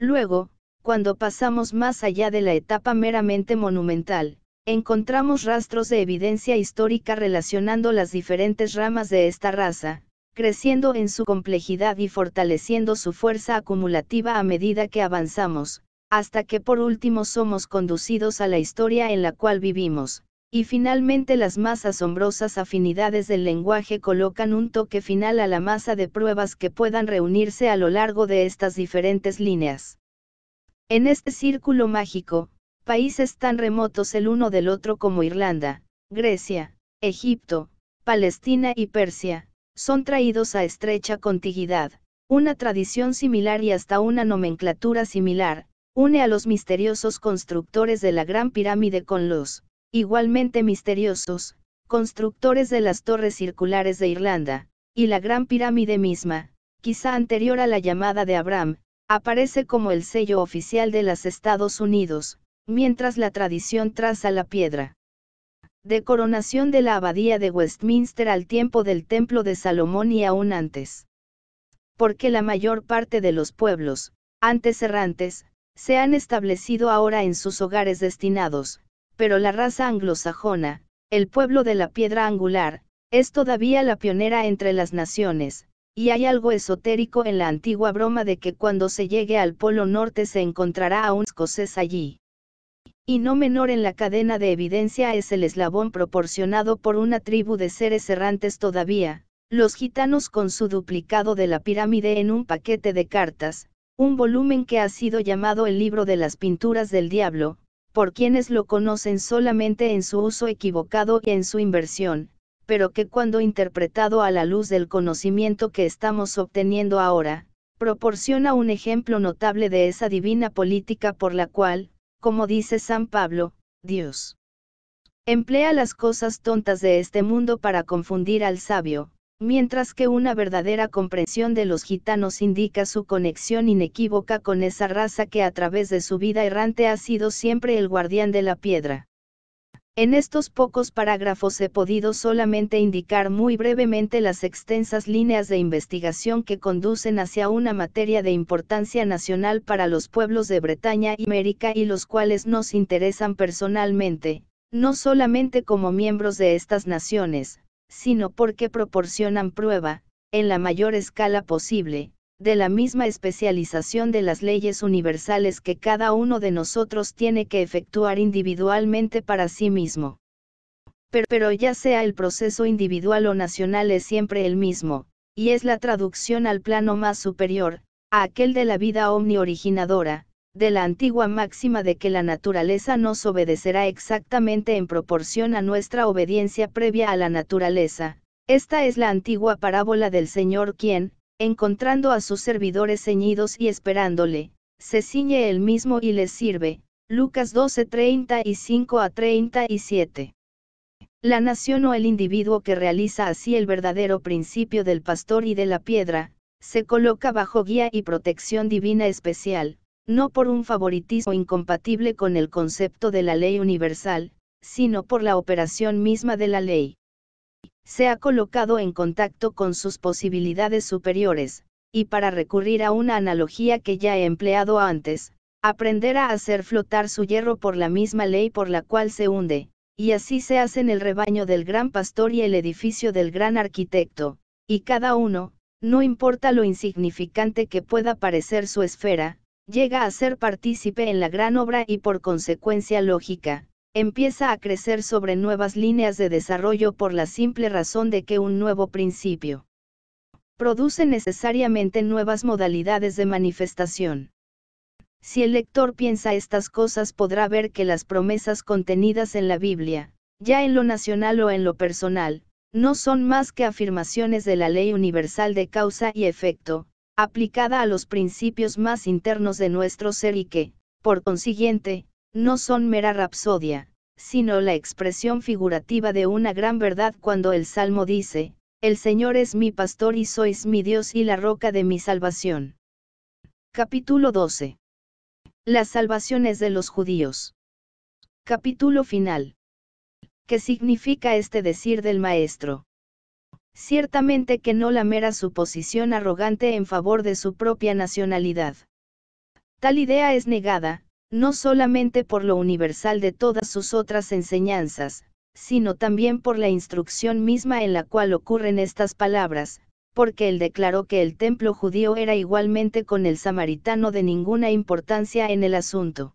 Luego, cuando pasamos más allá de la etapa meramente monumental, encontramos rastros de evidencia histórica relacionando las diferentes ramas de esta raza, creciendo en su complejidad y fortaleciendo su fuerza acumulativa a medida que avanzamos, hasta que por último somos conducidos a la historia en la cual vivimos, y finalmente las más asombrosas afinidades del lenguaje colocan un toque final a la masa de pruebas que puedan reunirse a lo largo de estas diferentes líneas. En este círculo mágico, países tan remotos el uno del otro como Irlanda, Grecia, Egipto, Palestina y Persia, son traídos a estrecha contiguidad. Una tradición similar y hasta una nomenclatura similar, une a los misteriosos constructores de la Gran Pirámide con los, igualmente misteriosos, constructores de las torres circulares de Irlanda, y la Gran Pirámide misma, quizá anterior a la llamada de Abraham, aparece como el sello oficial de los Estados Unidos, mientras la tradición traza la piedra. De coronación de la abadía de Westminster al tiempo del templo de Salomón y aún antes. Porque la mayor parte de los pueblos, antes errantes, se han establecido ahora en sus hogares destinados, pero la raza anglosajona, el pueblo de la piedra angular, es todavía la pionera entre las naciones, y hay algo esotérico en la antigua broma de que cuando se llegue al Polo Norte se encontrará a un escocés allí y no menor en la cadena de evidencia es el eslabón proporcionado por una tribu de seres errantes todavía, los gitanos con su duplicado de la pirámide en un paquete de cartas, un volumen que ha sido llamado el libro de las pinturas del diablo, por quienes lo conocen solamente en su uso equivocado y en su inversión, pero que cuando interpretado a la luz del conocimiento que estamos obteniendo ahora, proporciona un ejemplo notable de esa divina política por la cual, como dice San Pablo, Dios. Emplea las cosas tontas de este mundo para confundir al sabio, mientras que una verdadera comprensión de los gitanos indica su conexión inequívoca con esa raza que a través de su vida errante ha sido siempre el guardián de la piedra. En estos pocos parágrafos he podido solamente indicar muy brevemente las extensas líneas de investigación que conducen hacia una materia de importancia nacional para los pueblos de Bretaña y América y los cuales nos interesan personalmente, no solamente como miembros de estas naciones, sino porque proporcionan prueba, en la mayor escala posible, de la misma especialización de las leyes universales que cada uno de nosotros tiene que efectuar individualmente para sí mismo. Pero, ya sea el proceso individual o nacional es siempre el mismo, y es la traducción al plano más superior, a aquel de la vida omni-originadora, de la antigua máxima de que la naturaleza nos obedecerá exactamente en proporción a nuestra obediencia previa a la naturaleza. Esta es la antigua parábola del Señor quien, encontrando a sus servidores ceñidos y esperándole, se ciñe él mismo y les sirve. Lucas 12:35 a 37. La nación o el individuo que realiza así el verdadero principio del pastor y de la piedra, se coloca bajo guía y protección divina especial, no por un favoritismo incompatible con el concepto de la ley universal, sino por la operación misma de la ley se ha colocado en contacto con sus posibilidades superiores, y para recurrir a una analogía que ya he empleado antes, aprender a hacer flotar su hierro por la misma ley por la cual se hunde, y así se hacen el rebaño del gran pastor y el edificio del gran arquitecto, y cada uno, no importa lo insignificante que pueda parecer su esfera, llega a ser partícipe en la gran obra y por consecuencia lógica, empieza a crecer sobre nuevas líneas de desarrollo por la simple razón de que un nuevo principio produce necesariamente nuevas modalidades de manifestación. Si el lector piensa estas cosas podrá ver que las promesas contenidas en la Biblia, ya en lo nacional o en lo personal, no son más que afirmaciones de la ley universal de causa y efecto, aplicada a los principios más internos de nuestro ser y que, por consiguiente, no son mera rapsodia, sino la expresión figurativa de una gran verdad cuando el Salmo dice, El Señor es mi pastor y sois mi Dios y la roca de mi salvación. Capítulo 12. Las salvaciones de los judíos. Capítulo final. ¿Qué significa este decir del Maestro? Ciertamente que no la mera suposición arrogante en favor de su propia nacionalidad. Tal idea es negada, no solamente por lo universal de todas sus otras enseñanzas, sino también por la instrucción misma en la cual ocurren estas palabras, porque él declaró que el templo judío era igualmente con el samaritano de ninguna importancia en el asunto.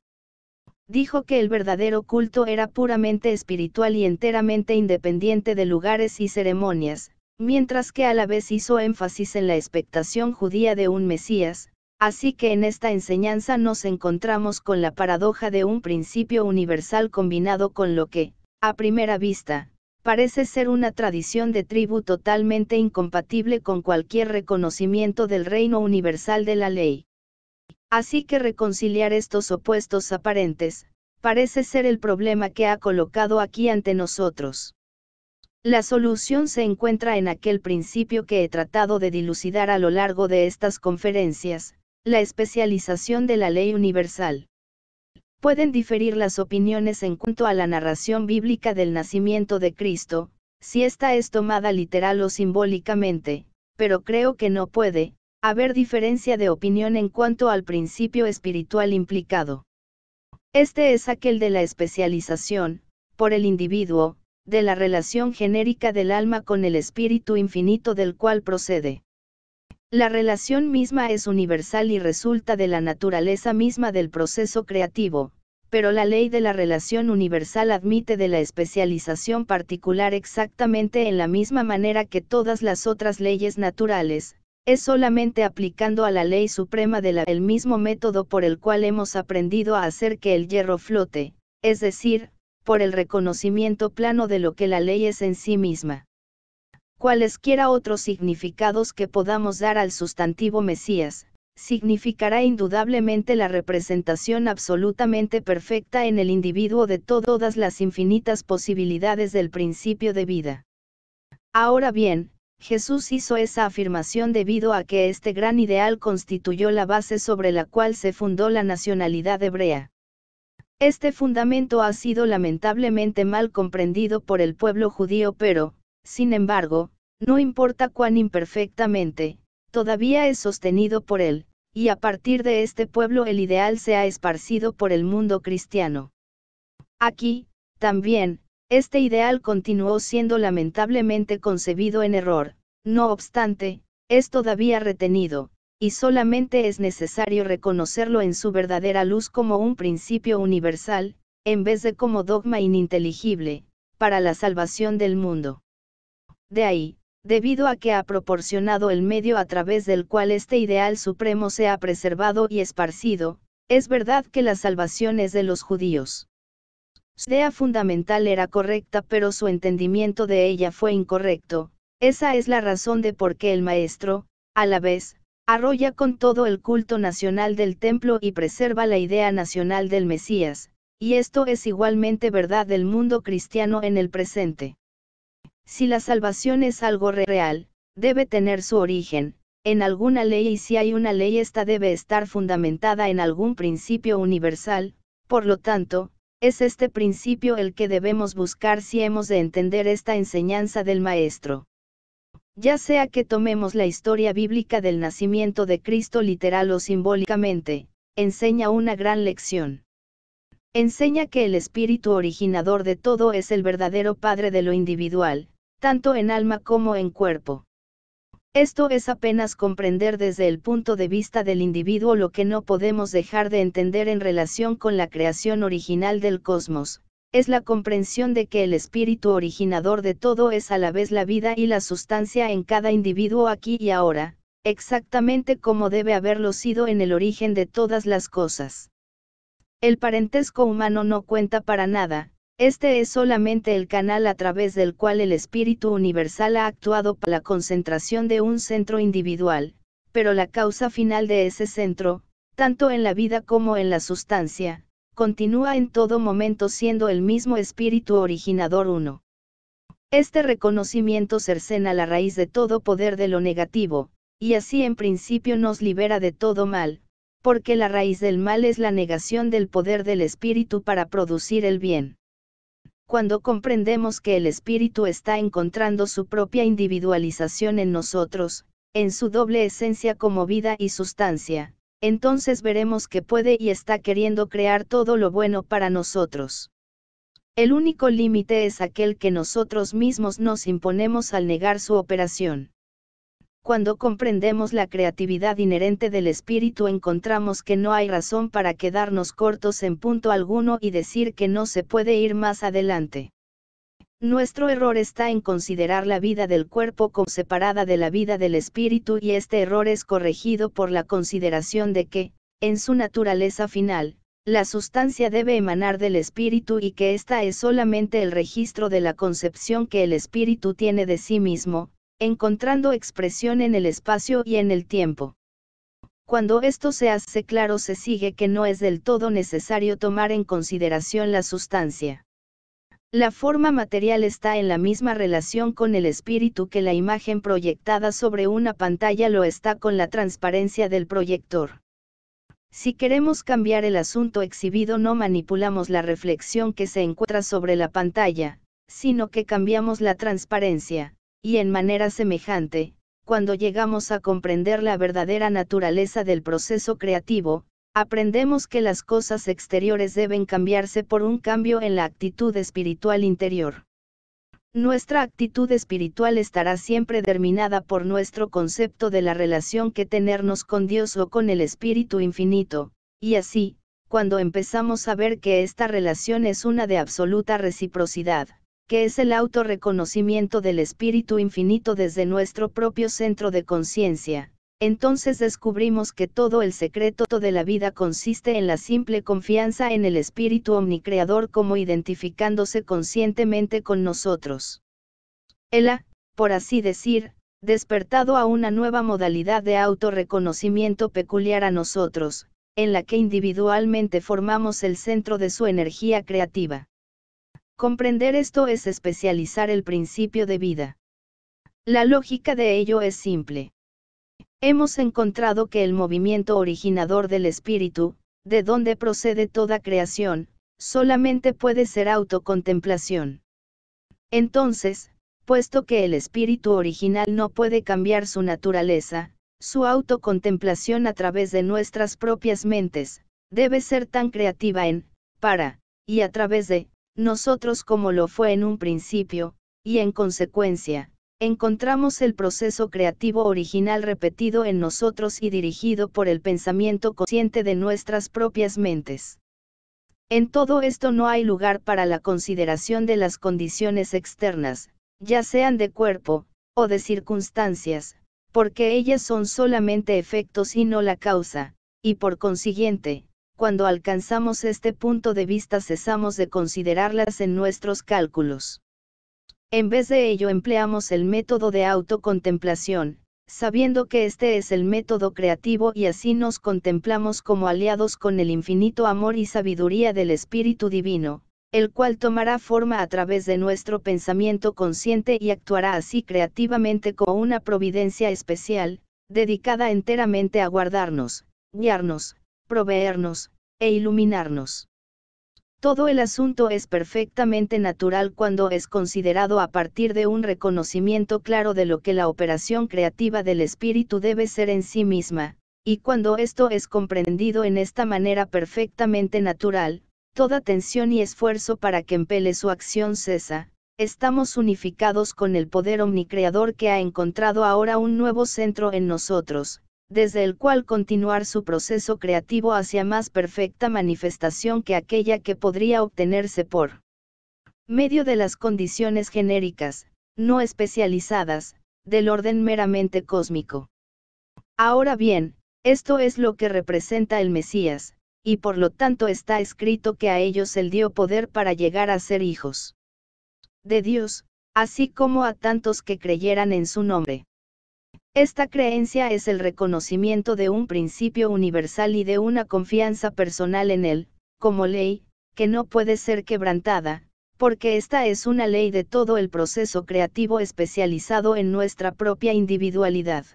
Dijo que el verdadero culto era puramente espiritual y enteramente independiente de lugares y ceremonias, mientras que a la vez hizo énfasis en la expectación judía de un Mesías, Así que en esta enseñanza nos encontramos con la paradoja de un principio universal combinado con lo que, a primera vista, parece ser una tradición de tribu totalmente incompatible con cualquier reconocimiento del reino universal de la ley. Así que reconciliar estos opuestos aparentes, parece ser el problema que ha colocado aquí ante nosotros. La solución se encuentra en aquel principio que he tratado de dilucidar a lo largo de estas conferencias, la especialización de la ley universal. Pueden diferir las opiniones en cuanto a la narración bíblica del nacimiento de Cristo, si ésta es tomada literal o simbólicamente, pero creo que no puede, haber diferencia de opinión en cuanto al principio espiritual implicado. Este es aquel de la especialización, por el individuo, de la relación genérica del alma con el espíritu infinito del cual procede. La relación misma es universal y resulta de la naturaleza misma del proceso creativo, pero la ley de la relación universal admite de la especialización particular exactamente en la misma manera que todas las otras leyes naturales, es solamente aplicando a la ley suprema de el mismo método por el cual hemos aprendido a hacer que el hierro flote, es decir, por el reconocimiento plano de lo que la ley es en sí misma cualesquiera otros significados que podamos dar al sustantivo Mesías, significará indudablemente la representación absolutamente perfecta en el individuo de todas las infinitas posibilidades del principio de vida. Ahora bien, Jesús hizo esa afirmación debido a que este gran ideal constituyó la base sobre la cual se fundó la nacionalidad hebrea. Este fundamento ha sido lamentablemente mal comprendido por el pueblo judío pero, sin embargo, no importa cuán imperfectamente, todavía es sostenido por él, y a partir de este pueblo el ideal se ha esparcido por el mundo cristiano. Aquí, también, este ideal continuó siendo lamentablemente concebido en error, no obstante, es todavía retenido, y solamente es necesario reconocerlo en su verdadera luz como un principio universal, en vez de como dogma ininteligible, para la salvación del mundo. De ahí, debido a que ha proporcionado el medio a través del cual este ideal supremo se ha preservado y esparcido, es verdad que la salvación es de los judíos. Su idea fundamental era correcta pero su entendimiento de ella fue incorrecto, esa es la razón de por qué el maestro, a la vez, arrolla con todo el culto nacional del templo y preserva la idea nacional del Mesías, y esto es igualmente verdad del mundo cristiano en el presente. Si la salvación es algo real, debe tener su origen, en alguna ley y si hay una ley esta debe estar fundamentada en algún principio universal, por lo tanto, es este principio el que debemos buscar si hemos de entender esta enseñanza del Maestro. Ya sea que tomemos la historia bíblica del nacimiento de Cristo literal o simbólicamente, enseña una gran lección. Enseña que el espíritu originador de todo es el verdadero Padre de lo individual, tanto en alma como en cuerpo. Esto es apenas comprender desde el punto de vista del individuo lo que no podemos dejar de entender en relación con la creación original del cosmos, es la comprensión de que el espíritu originador de todo es a la vez la vida y la sustancia en cada individuo aquí y ahora, exactamente como debe haberlo sido en el origen de todas las cosas. El parentesco humano no cuenta para nada, este es solamente el canal a través del cual el espíritu universal ha actuado para la concentración de un centro individual, pero la causa final de ese centro, tanto en la vida como en la sustancia, continúa en todo momento siendo el mismo espíritu originador uno. Este reconocimiento cercena la raíz de todo poder de lo negativo, y así en principio nos libera de todo mal, porque la raíz del mal es la negación del poder del espíritu para producir el bien cuando comprendemos que el espíritu está encontrando su propia individualización en nosotros, en su doble esencia como vida y sustancia, entonces veremos que puede y está queriendo crear todo lo bueno para nosotros. El único límite es aquel que nosotros mismos nos imponemos al negar su operación. Cuando comprendemos la creatividad inherente del espíritu encontramos que no hay razón para quedarnos cortos en punto alguno y decir que no se puede ir más adelante. Nuestro error está en considerar la vida del cuerpo como separada de la vida del espíritu y este error es corregido por la consideración de que, en su naturaleza final, la sustancia debe emanar del espíritu y que ésta es solamente el registro de la concepción que el espíritu tiene de sí mismo, encontrando expresión en el espacio y en el tiempo. Cuando esto se hace claro se sigue que no es del todo necesario tomar en consideración la sustancia. La forma material está en la misma relación con el espíritu que la imagen proyectada sobre una pantalla lo está con la transparencia del proyector. Si queremos cambiar el asunto exhibido no manipulamos la reflexión que se encuentra sobre la pantalla, sino que cambiamos la transparencia, y en manera semejante, cuando llegamos a comprender la verdadera naturaleza del proceso creativo, aprendemos que las cosas exteriores deben cambiarse por un cambio en la actitud espiritual interior. Nuestra actitud espiritual estará siempre determinada por nuestro concepto de la relación que tenernos con Dios o con el Espíritu Infinito, y así, cuando empezamos a ver que esta relación es una de absoluta reciprocidad, que es el autorreconocimiento del espíritu infinito desde nuestro propio centro de conciencia, entonces descubrimos que todo el secreto de la vida consiste en la simple confianza en el espíritu omnicreador como identificándose conscientemente con nosotros. Él, ha, por así decir, despertado a una nueva modalidad de autorreconocimiento peculiar a nosotros, en la que individualmente formamos el centro de su energía creativa. Comprender esto es especializar el principio de vida. La lógica de ello es simple. Hemos encontrado que el movimiento originador del espíritu, de donde procede toda creación, solamente puede ser autocontemplación. Entonces, puesto que el espíritu original no puede cambiar su naturaleza, su autocontemplación a través de nuestras propias mentes, debe ser tan creativa en, para, y a través de, nosotros como lo fue en un principio, y en consecuencia, encontramos el proceso creativo original repetido en nosotros y dirigido por el pensamiento consciente de nuestras propias mentes. En todo esto no hay lugar para la consideración de las condiciones externas, ya sean de cuerpo, o de circunstancias, porque ellas son solamente efectos y no la causa, y por consiguiente, cuando alcanzamos este punto de vista cesamos de considerarlas en nuestros cálculos. En vez de ello empleamos el método de autocontemplación, sabiendo que este es el método creativo y así nos contemplamos como aliados con el infinito amor y sabiduría del Espíritu Divino, el cual tomará forma a través de nuestro pensamiento consciente y actuará así creativamente como una providencia especial, dedicada enteramente a guardarnos, guiarnos, proveernos, e iluminarnos. Todo el asunto es perfectamente natural cuando es considerado a partir de un reconocimiento claro de lo que la operación creativa del espíritu debe ser en sí misma, y cuando esto es comprendido en esta manera perfectamente natural, toda tensión y esfuerzo para que empele su acción cesa, estamos unificados con el poder omnicreador que ha encontrado ahora un nuevo centro en nosotros, desde el cual continuar su proceso creativo hacia más perfecta manifestación que aquella que podría obtenerse por medio de las condiciones genéricas, no especializadas, del orden meramente cósmico. Ahora bien, esto es lo que representa el Mesías, y por lo tanto está escrito que a ellos él dio poder para llegar a ser hijos de Dios, así como a tantos que creyeran en su nombre. Esta creencia es el reconocimiento de un principio universal y de una confianza personal en él, como ley, que no puede ser quebrantada, porque esta es una ley de todo el proceso creativo especializado en nuestra propia individualidad.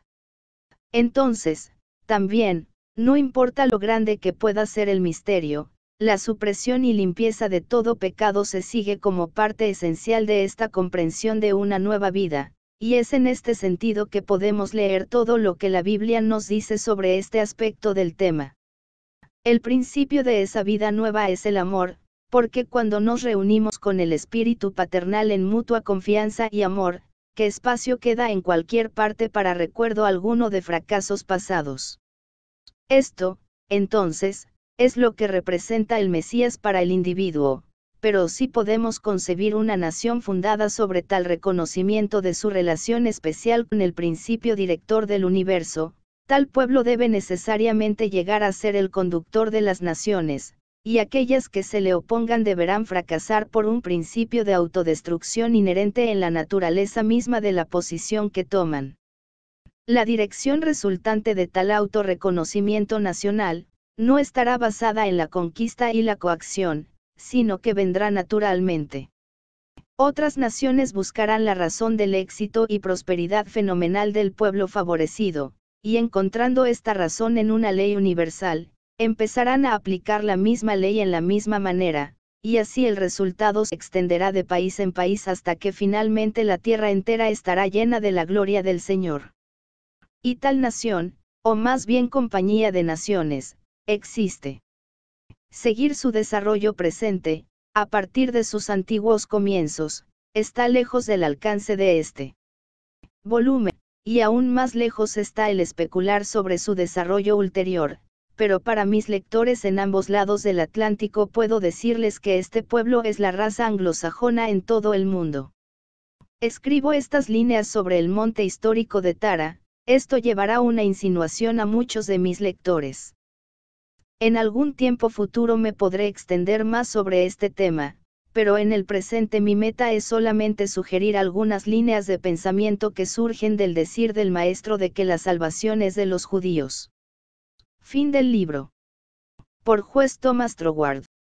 Entonces, también, no importa lo grande que pueda ser el misterio, la supresión y limpieza de todo pecado se sigue como parte esencial de esta comprensión de una nueva vida, y es en este sentido que podemos leer todo lo que la Biblia nos dice sobre este aspecto del tema. El principio de esa vida nueva es el amor, porque cuando nos reunimos con el espíritu paternal en mutua confianza y amor, ¿qué espacio queda en cualquier parte para recuerdo alguno de fracasos pasados. Esto, entonces, es lo que representa el Mesías para el individuo pero sí podemos concebir una nación fundada sobre tal reconocimiento de su relación especial con el principio director del universo, tal pueblo debe necesariamente llegar a ser el conductor de las naciones, y aquellas que se le opongan deberán fracasar por un principio de autodestrucción inherente en la naturaleza misma de la posición que toman. La dirección resultante de tal autorreconocimiento nacional, no estará basada en la conquista y la coacción, sino que vendrá naturalmente. Otras naciones buscarán la razón del éxito y prosperidad fenomenal del pueblo favorecido, y encontrando esta razón en una ley universal, empezarán a aplicar la misma ley en la misma manera, y así el resultado se extenderá de país en país hasta que finalmente la tierra entera estará llena de la gloria del Señor. Y tal nación, o más bien compañía de naciones, existe. Seguir su desarrollo presente, a partir de sus antiguos comienzos, está lejos del alcance de este volumen, y aún más lejos está el especular sobre su desarrollo ulterior, pero para mis lectores en ambos lados del Atlántico puedo decirles que este pueblo es la raza anglosajona en todo el mundo. Escribo estas líneas sobre el monte histórico de Tara, esto llevará una insinuación a muchos de mis lectores. En algún tiempo futuro me podré extender más sobre este tema, pero en el presente mi meta es solamente sugerir algunas líneas de pensamiento que surgen del decir del maestro de que la salvación es de los judíos. Fin del libro. Por juez Thomas Troward.